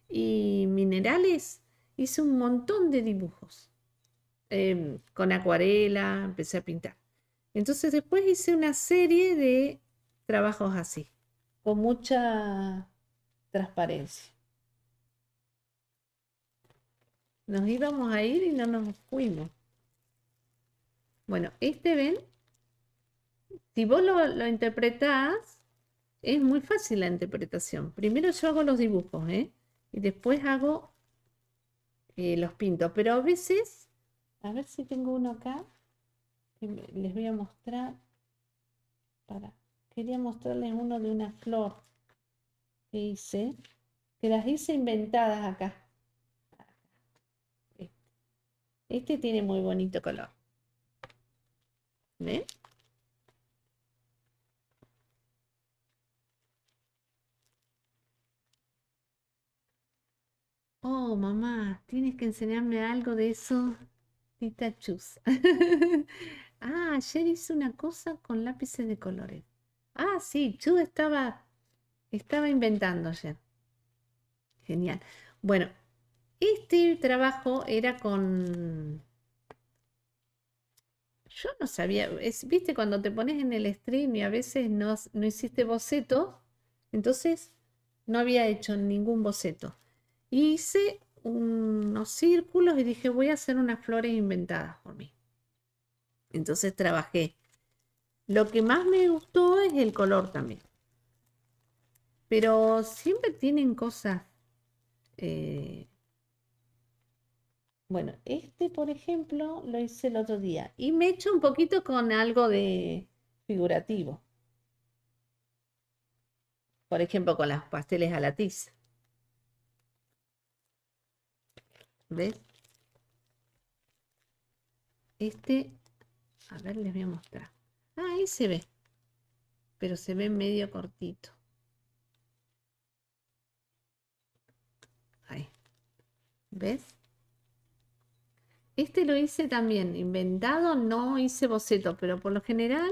Y minerales hice un montón de dibujos em, con acuarela, empecé a pintar. Entonces después hice una serie de trabajos así, con mucha transparencia. Nos íbamos a ir y no nos fuimos. Bueno, este ven, si vos lo, lo interpretás, es muy fácil la interpretación. Primero yo hago los dibujos, ¿eh? Y después hago eh, los pinto. Pero a veces, a ver si tengo uno acá, les voy a mostrar. Para, quería mostrarles uno de una flor que hice, que las hice inventadas acá. Este, este tiene muy bonito color. ¿Ven? Oh, mamá, tienes que enseñarme algo de eso. Tita Chus. ah, ayer hice una cosa con lápices de colores. Ah, sí, Chus estaba, estaba inventando ayer. Genial. Bueno, este trabajo era con... Yo no sabía, viste, cuando te pones en el stream y a veces no hiciste boceto, entonces no había hecho ningún boceto hice unos círculos y dije, voy a hacer unas flores inventadas por mí. Entonces trabajé. Lo que más me gustó es el color también. Pero siempre tienen cosas. Eh, bueno, este por ejemplo lo hice el otro día y me echo un poquito con algo de figurativo. Por ejemplo, con los pasteles a la tiza. ¿Ves? Este, a ver, les voy a mostrar. Ah, ahí se ve. Pero se ve medio cortito. Ahí. ¿Ves? Este lo hice también inventado, no hice boceto, pero por lo general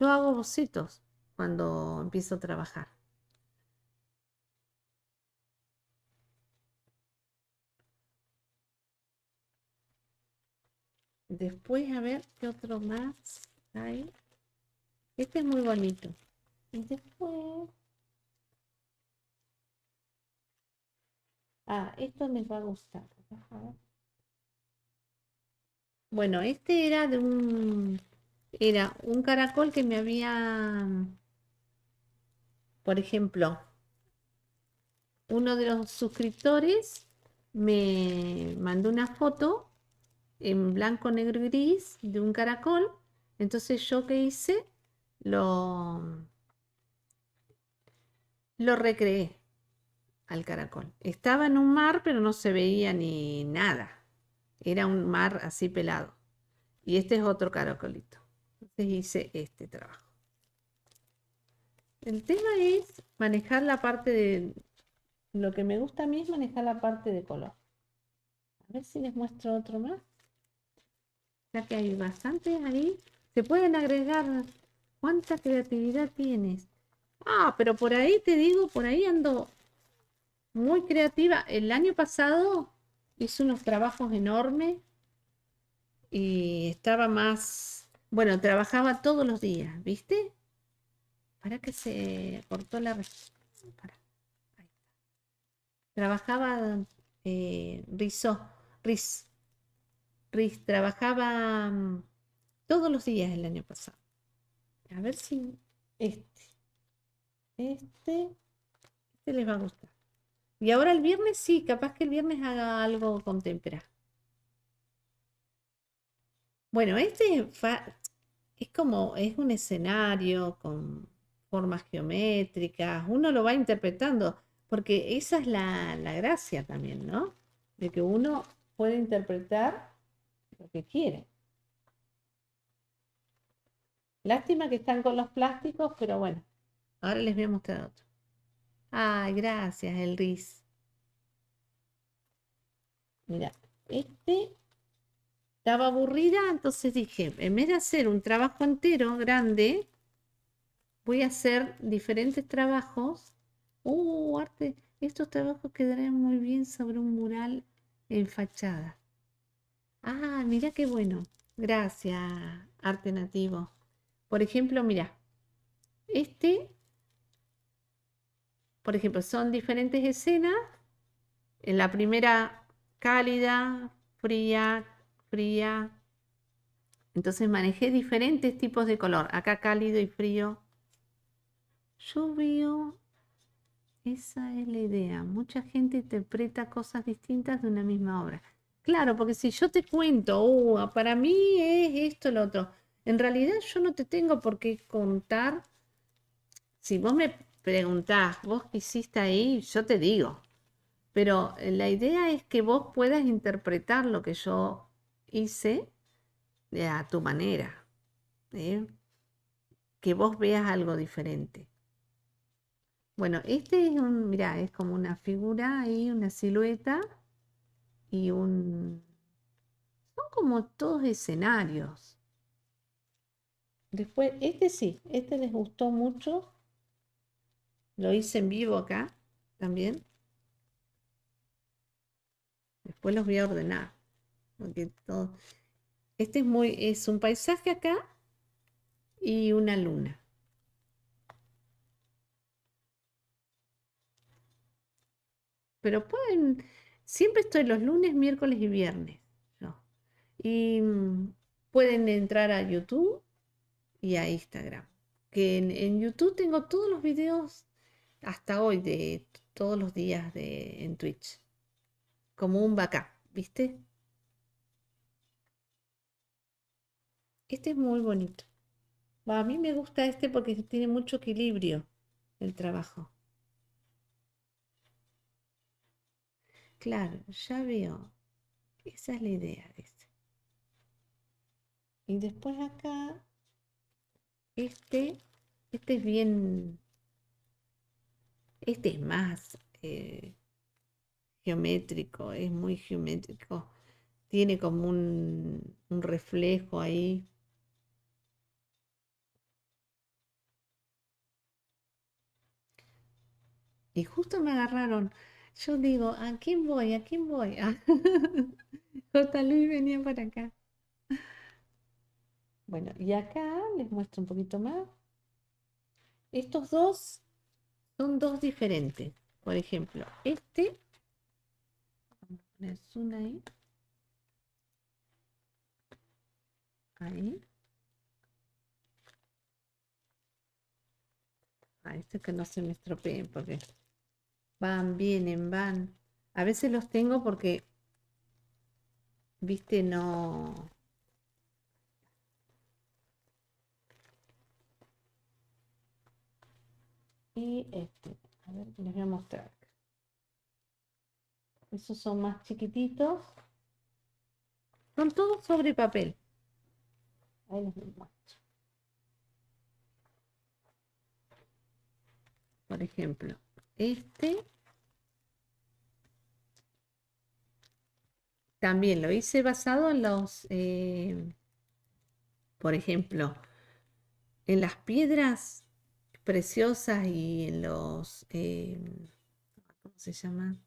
yo hago bocetos cuando empiezo a trabajar. Después, a ver, ¿qué otro más hay? Este es muy bonito. Y después... Ah, esto me va a gustar. Bueno, este era de un... Era un caracol que me había... Por ejemplo, uno de los suscriptores me mandó una foto en blanco, negro y gris de un caracol. Entonces yo que hice, lo, lo recreé al caracol. Estaba en un mar, pero no se veía ni nada. Era un mar así pelado. Y este es otro caracolito. Entonces hice este trabajo. El tema es manejar la parte de... Lo que me gusta a mí es manejar la parte de color. A ver si les muestro otro más que hay bastantes ahí. Se pueden agregar cuánta creatividad tienes. Ah, pero por ahí te digo, por ahí ando muy creativa. El año pasado hice unos trabajos enormes y estaba más, bueno, trabajaba todos los días, ¿viste? Para que se cortó la... Para. Trabajaba eh, rizo, riz, trabajaba mm, todos los días el año pasado. A ver si este, este, este les va a gustar. Y ahora el viernes sí, capaz que el viernes haga algo contemporáneo Bueno, este es como, es un escenario con formas geométricas, uno lo va interpretando, porque esa es la, la gracia también, ¿no? De que uno puede interpretar lo que quieren. Lástima que están con los plásticos, pero bueno, ahora les voy a mostrar otro. Ay, gracias, el RIS. Mira, este estaba aburrida, entonces dije, en vez de hacer un trabajo entero grande, voy a hacer diferentes trabajos. ¡Uh, arte! Estos trabajos quedarán muy bien sobre un mural en fachada. Ah, mira qué bueno. Gracias, arte nativo. Por ejemplo, mira, este, por ejemplo, son diferentes escenas. En la primera, cálida, fría, fría. Entonces manejé diferentes tipos de color. Acá cálido y frío. Yo esa es la idea. Mucha gente interpreta cosas distintas de una misma obra. Claro, porque si yo te cuento, uh, para mí es esto, lo otro, en realidad yo no te tengo por qué contar. Si vos me preguntás, vos qué hiciste ahí, yo te digo. Pero eh, la idea es que vos puedas interpretar lo que yo hice eh, a tu manera. ¿eh? Que vos veas algo diferente. Bueno, este es un, mirá, es como una figura ahí, una silueta y un... Son como todos escenarios. Después, este sí, este les gustó mucho. Lo hice en vivo acá también. Después los voy a ordenar. todo... Este es, muy, es un paisaje acá y una luna. Pero pueden Siempre estoy los lunes, miércoles y viernes. Y mm, pueden entrar a YouTube y a Instagram. Que en, YouTube tengo todos los videos hasta hoy de todos los días de, en Twitch. Como un backup, ¿viste? Este es muy bonito. A mí me gusta este porque tiene mucho equilibrio el trabajo. Claro, ya veo. Esa es la idea, Y después acá, este, este es bien, este es más eh, geométrico, es muy geométrico. Tiene como un, un reflejo ahí. Y justo me agarraron yo digo, ah, ¿a quién voy? ¿A quién voy? Ah, J. Luis venía para acá. Bueno, y acá les muestro un poquito más. Estos dos son dos diferentes. Por ejemplo, este. Vamos a poner zoom ahí. Ahí. Ah, este que no se me estropeen porque Van, vienen, van. A veces los tengo porque, viste, no... Y este, a ver, les voy a mostrar. Esos son más chiquititos. Son todos sobre papel. Ahí les muestro. Por ejemplo este. También lo hice basado en los, eh, por ejemplo, en las piedras preciosas y en los, eh, ¿cómo se llaman?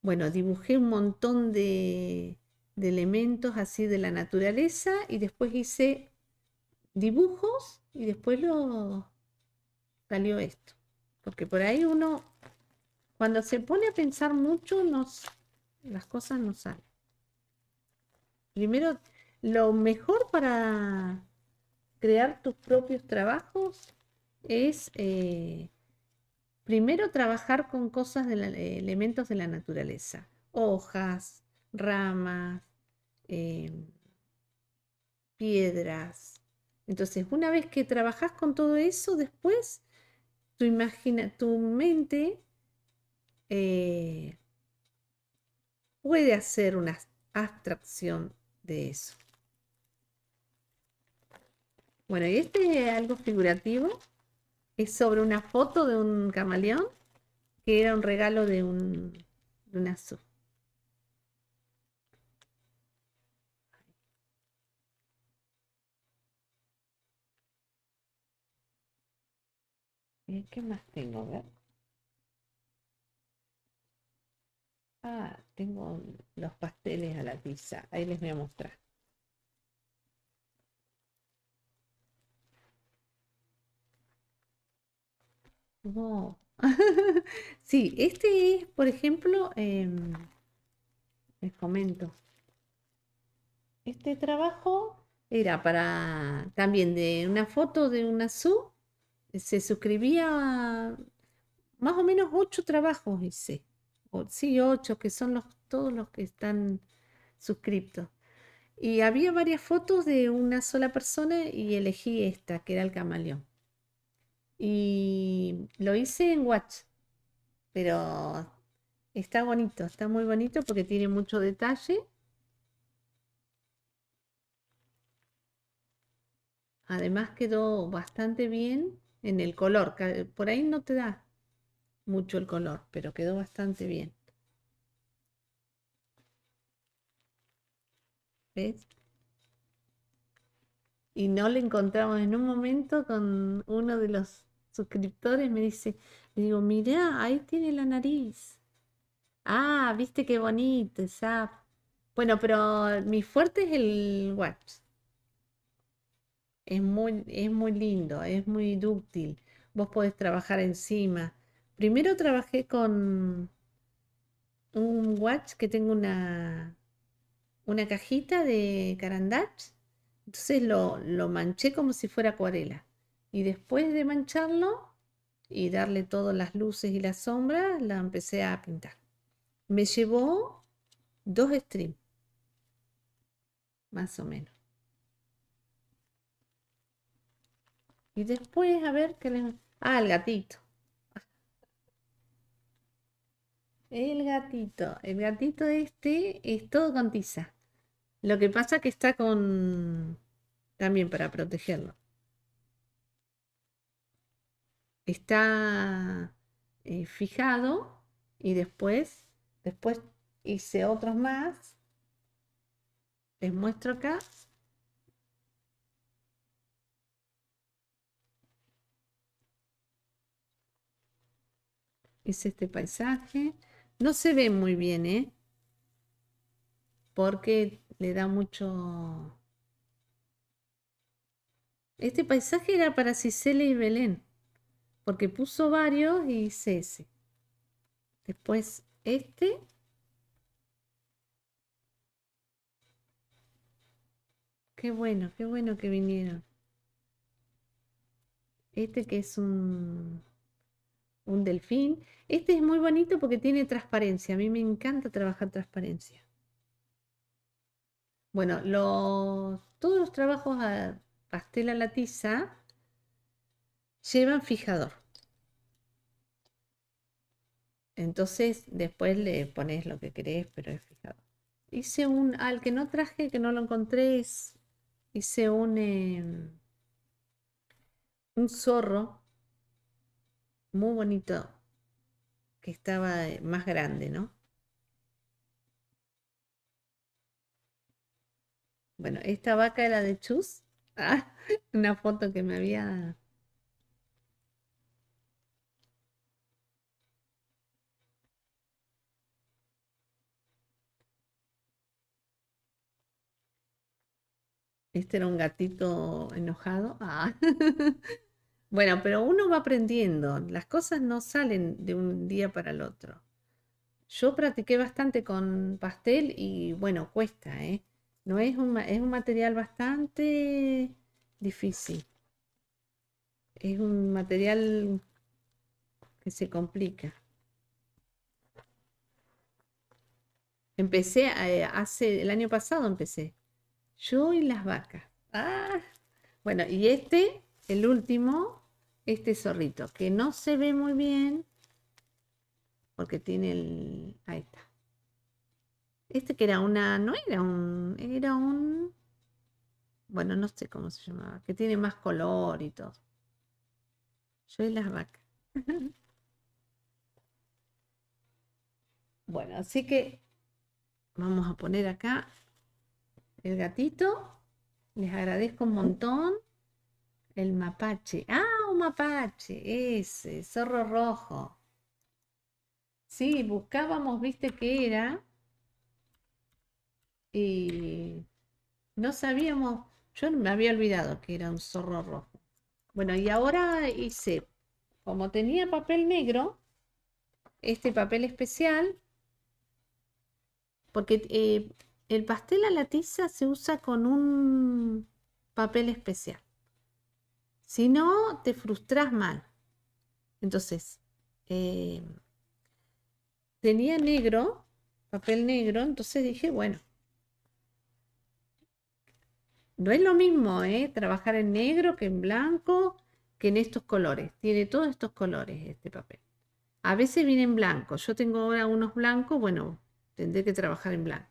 Bueno, dibujé un montón de, de elementos así de la naturaleza y después hice dibujos y después los salió esto. Porque por ahí uno, cuando se pone a pensar mucho, nos, las cosas no salen. Primero, lo mejor para crear tus propios trabajos es eh, primero trabajar con cosas de eh, elementos de la naturaleza, hojas, ramas, em, piedras. Entonces, una vez que trabajas con todo eso, después tu, imagina, tu mente eh, puede hacer una abstracción de eso. Bueno, y este es algo figurativo. Es sobre una foto de un camaleón que era un regalo de, un, de Eh, qué más tengo? Ah, tengo los pasteles a la pizza. Ahí les voy a mostrar. Oh. sí, este es, por ejemplo, em, les comento. Este trabajo era para también de una foto de una SU se suscribía más o menos ocho trabajos, hice. sí, ocho, que son los, todos los que están suscriptos. Y había varias fotos de una sola persona y elegí esta, que era el camaleón. Y lo hice en Watch, pero está bonito, está muy bonito porque tiene mucho detalle. Además quedó bastante bien en el color. Por ahí no te da mucho el color, pero quedó bastante bien. ¿Ves? Y no le encontramos en un momento con uno de los suscriptores, me dice, le digo, mirá, ahí tiene la nariz. Ah, viste qué bonito, esa. Bueno, pero mi fuerte es el WhatsApp. Es muy, es muy lindo, es muy dúctil. Vos podés trabajar encima. Primero trabajé con un watch que tengo una, una cajita de carandach. Entonces lo, lo manché como si fuera acuarela. Y después de mancharlo y darle todas las luces y las sombras, la empecé a pintar. Me llevó dos streams, más o menos. Y después, a ver, ¿qué les... Ah, el gatito. El gatito. El gatito este es todo con tiza. Lo que pasa que está con... También para protegerlo. Está eh, fijado y después, después hice otros más. Les muestro acá es este paisaje. No se ve muy bien, ¿eh? Porque le da mucho... Este paisaje era para Cicela y Belén, porque puso varios y hice ese. Después este. Qué bueno, qué bueno que vinieron. Este que es un un delfín. Este es muy bonito porque tiene transparencia. A mí me encanta trabajar transparencia. Bueno, los, todos los trabajos a pastel a la tiza llevan fijador. Entonces después le pones lo que querés, pero es fijador. Hice un, al que no traje, que no lo encontré, es, hice un, em, un zorro muy bonito que estaba eh, más grande, ¿no? Bueno, esta vaca era de Chus. Ah, una foto que me había... Este era un gatito enojado. Ah. Bueno, pero uno va aprendiendo, las cosas no salen de un día para el otro. Yo practiqué bastante con pastel y bueno, cuesta, ¿eh? No es un, material bastante difícil. Es un material que se complica. Empecé eh, hace el año pasado empecé. Yo y las vacas. Ah. Bueno, y este, el último, este zorrito que no se ve muy bien porque tiene el... Ahí está. Este que era una... No era un... Era un... Bueno, no sé cómo se llamaba. Que tiene más color y todo. Yo y las vacas. bueno, así que vamos a poner acá el gatito. Les agradezco un montón. El mapache. ¡Ah! apache, ese, zorro rojo. si, buscábamos, viste que era. Y no sabíamos, yo me había olvidado que era un zorro rojo. Bueno, y ahora hice, como tenía papel negro, este papel especial, porque eh, el pastel a la tiza se usa con un papel especial. Si no, te frustras mal. Entonces, eh, tenía negro, papel negro, entonces dije, bueno, no es lo mismo ¿eh? trabajar en negro que en blanco, que en estos colores. Tiene todos estos colores este papel. A veces viene en blanco. Yo tengo ahora unos blancos, bueno, tendré que trabajar en blanco.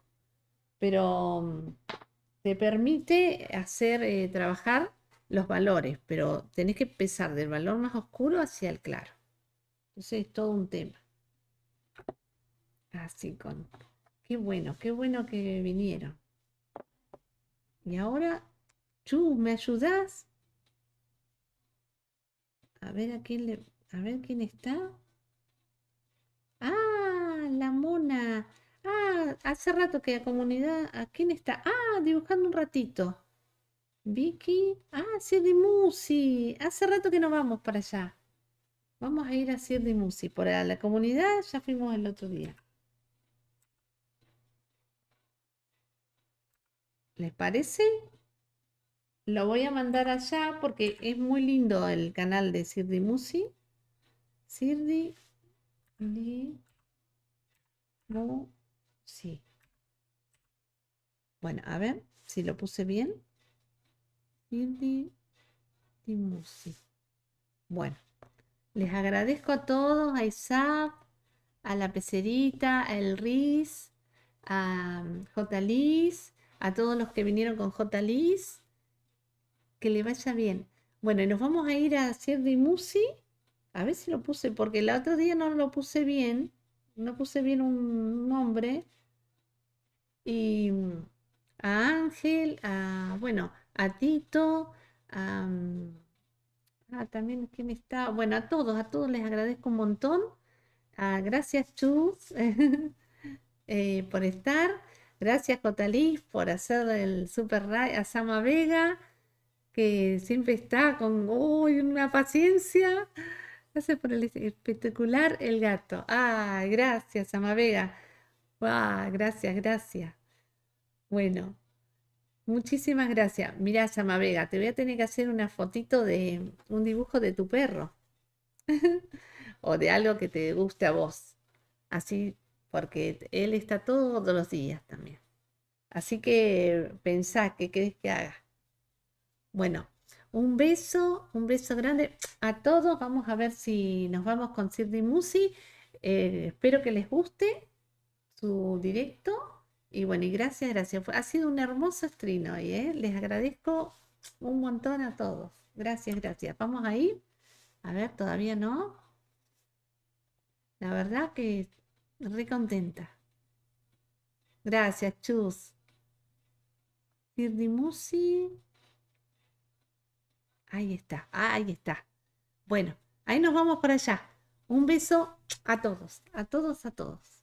Pero mm, te permite hacer eh, trabajar los valores, pero tenés que empezar del valor más oscuro hacia el claro. Entonces es todo un tema. Así con... Qué bueno, qué bueno que vinieron. Y ahora, ¿tú ¿me ayudas? A ver a quién le... A ver quién está. Ah, la mona. Ah, hace rato que la comunidad... ¿A quién está? Ah, dibujando un ratito. Vicky, ah, Sirdi Musi. Hace rato que no vamos para allá. Vamos a ir a Sirdi Musi. Por la comunidad ya fuimos el otro día. ¿Les parece? Lo voy a mandar allá porque es muy lindo el canal de Sirdi Musi. Sirdi Musi. Bueno, a ver si lo puse bien. Bueno, les agradezco a todos, a Isaac, a la pecerita, a El Riz, a mm, J. a todos los que vinieron con J. Que le vaya bien. Bueno, y nos vamos a ir a Sierdi Musi. A ver si lo puse, porque el otro día no lo puse bien. No puse bien un nombre. Y mm, a Ángel, a, bueno, a Tito, también que me está, bueno, a todos, a todos les agradezco un montón. Ah, gracias, Chus, eh, por estar. Gracias, Cotaliz por hacer el super ride a Sama Vega, que siempre está con una paciencia. Gracias por el espectacular El Gato. Ah, gracias, Sama Vega. Ah, gracias, gracias. Bueno, Muchísimas gracias. Mira, vega te voy a tener que hacer una fotito de un dibujo de tu perro o de algo que te guste a vos. Así, porque él está todos los días también. Así que pensá qué crees que haga. Bueno, un beso, un beso grande a todos. Vamos a ver si nos vamos con Sirdi Musi. Eh, espero que les guste su directo y bueno, y gracias, gracias. Ha sido un hermoso stream hoy, ¿eh? Les agradezco un montón a todos. Gracias, gracias. Vamos a ir? A ver, todavía no. La verdad que re contenta. Gracias, Chus. Musi. Ahí está, ahí está. Bueno, ahí nos vamos para allá. Un beso a todos, a todos, a todos.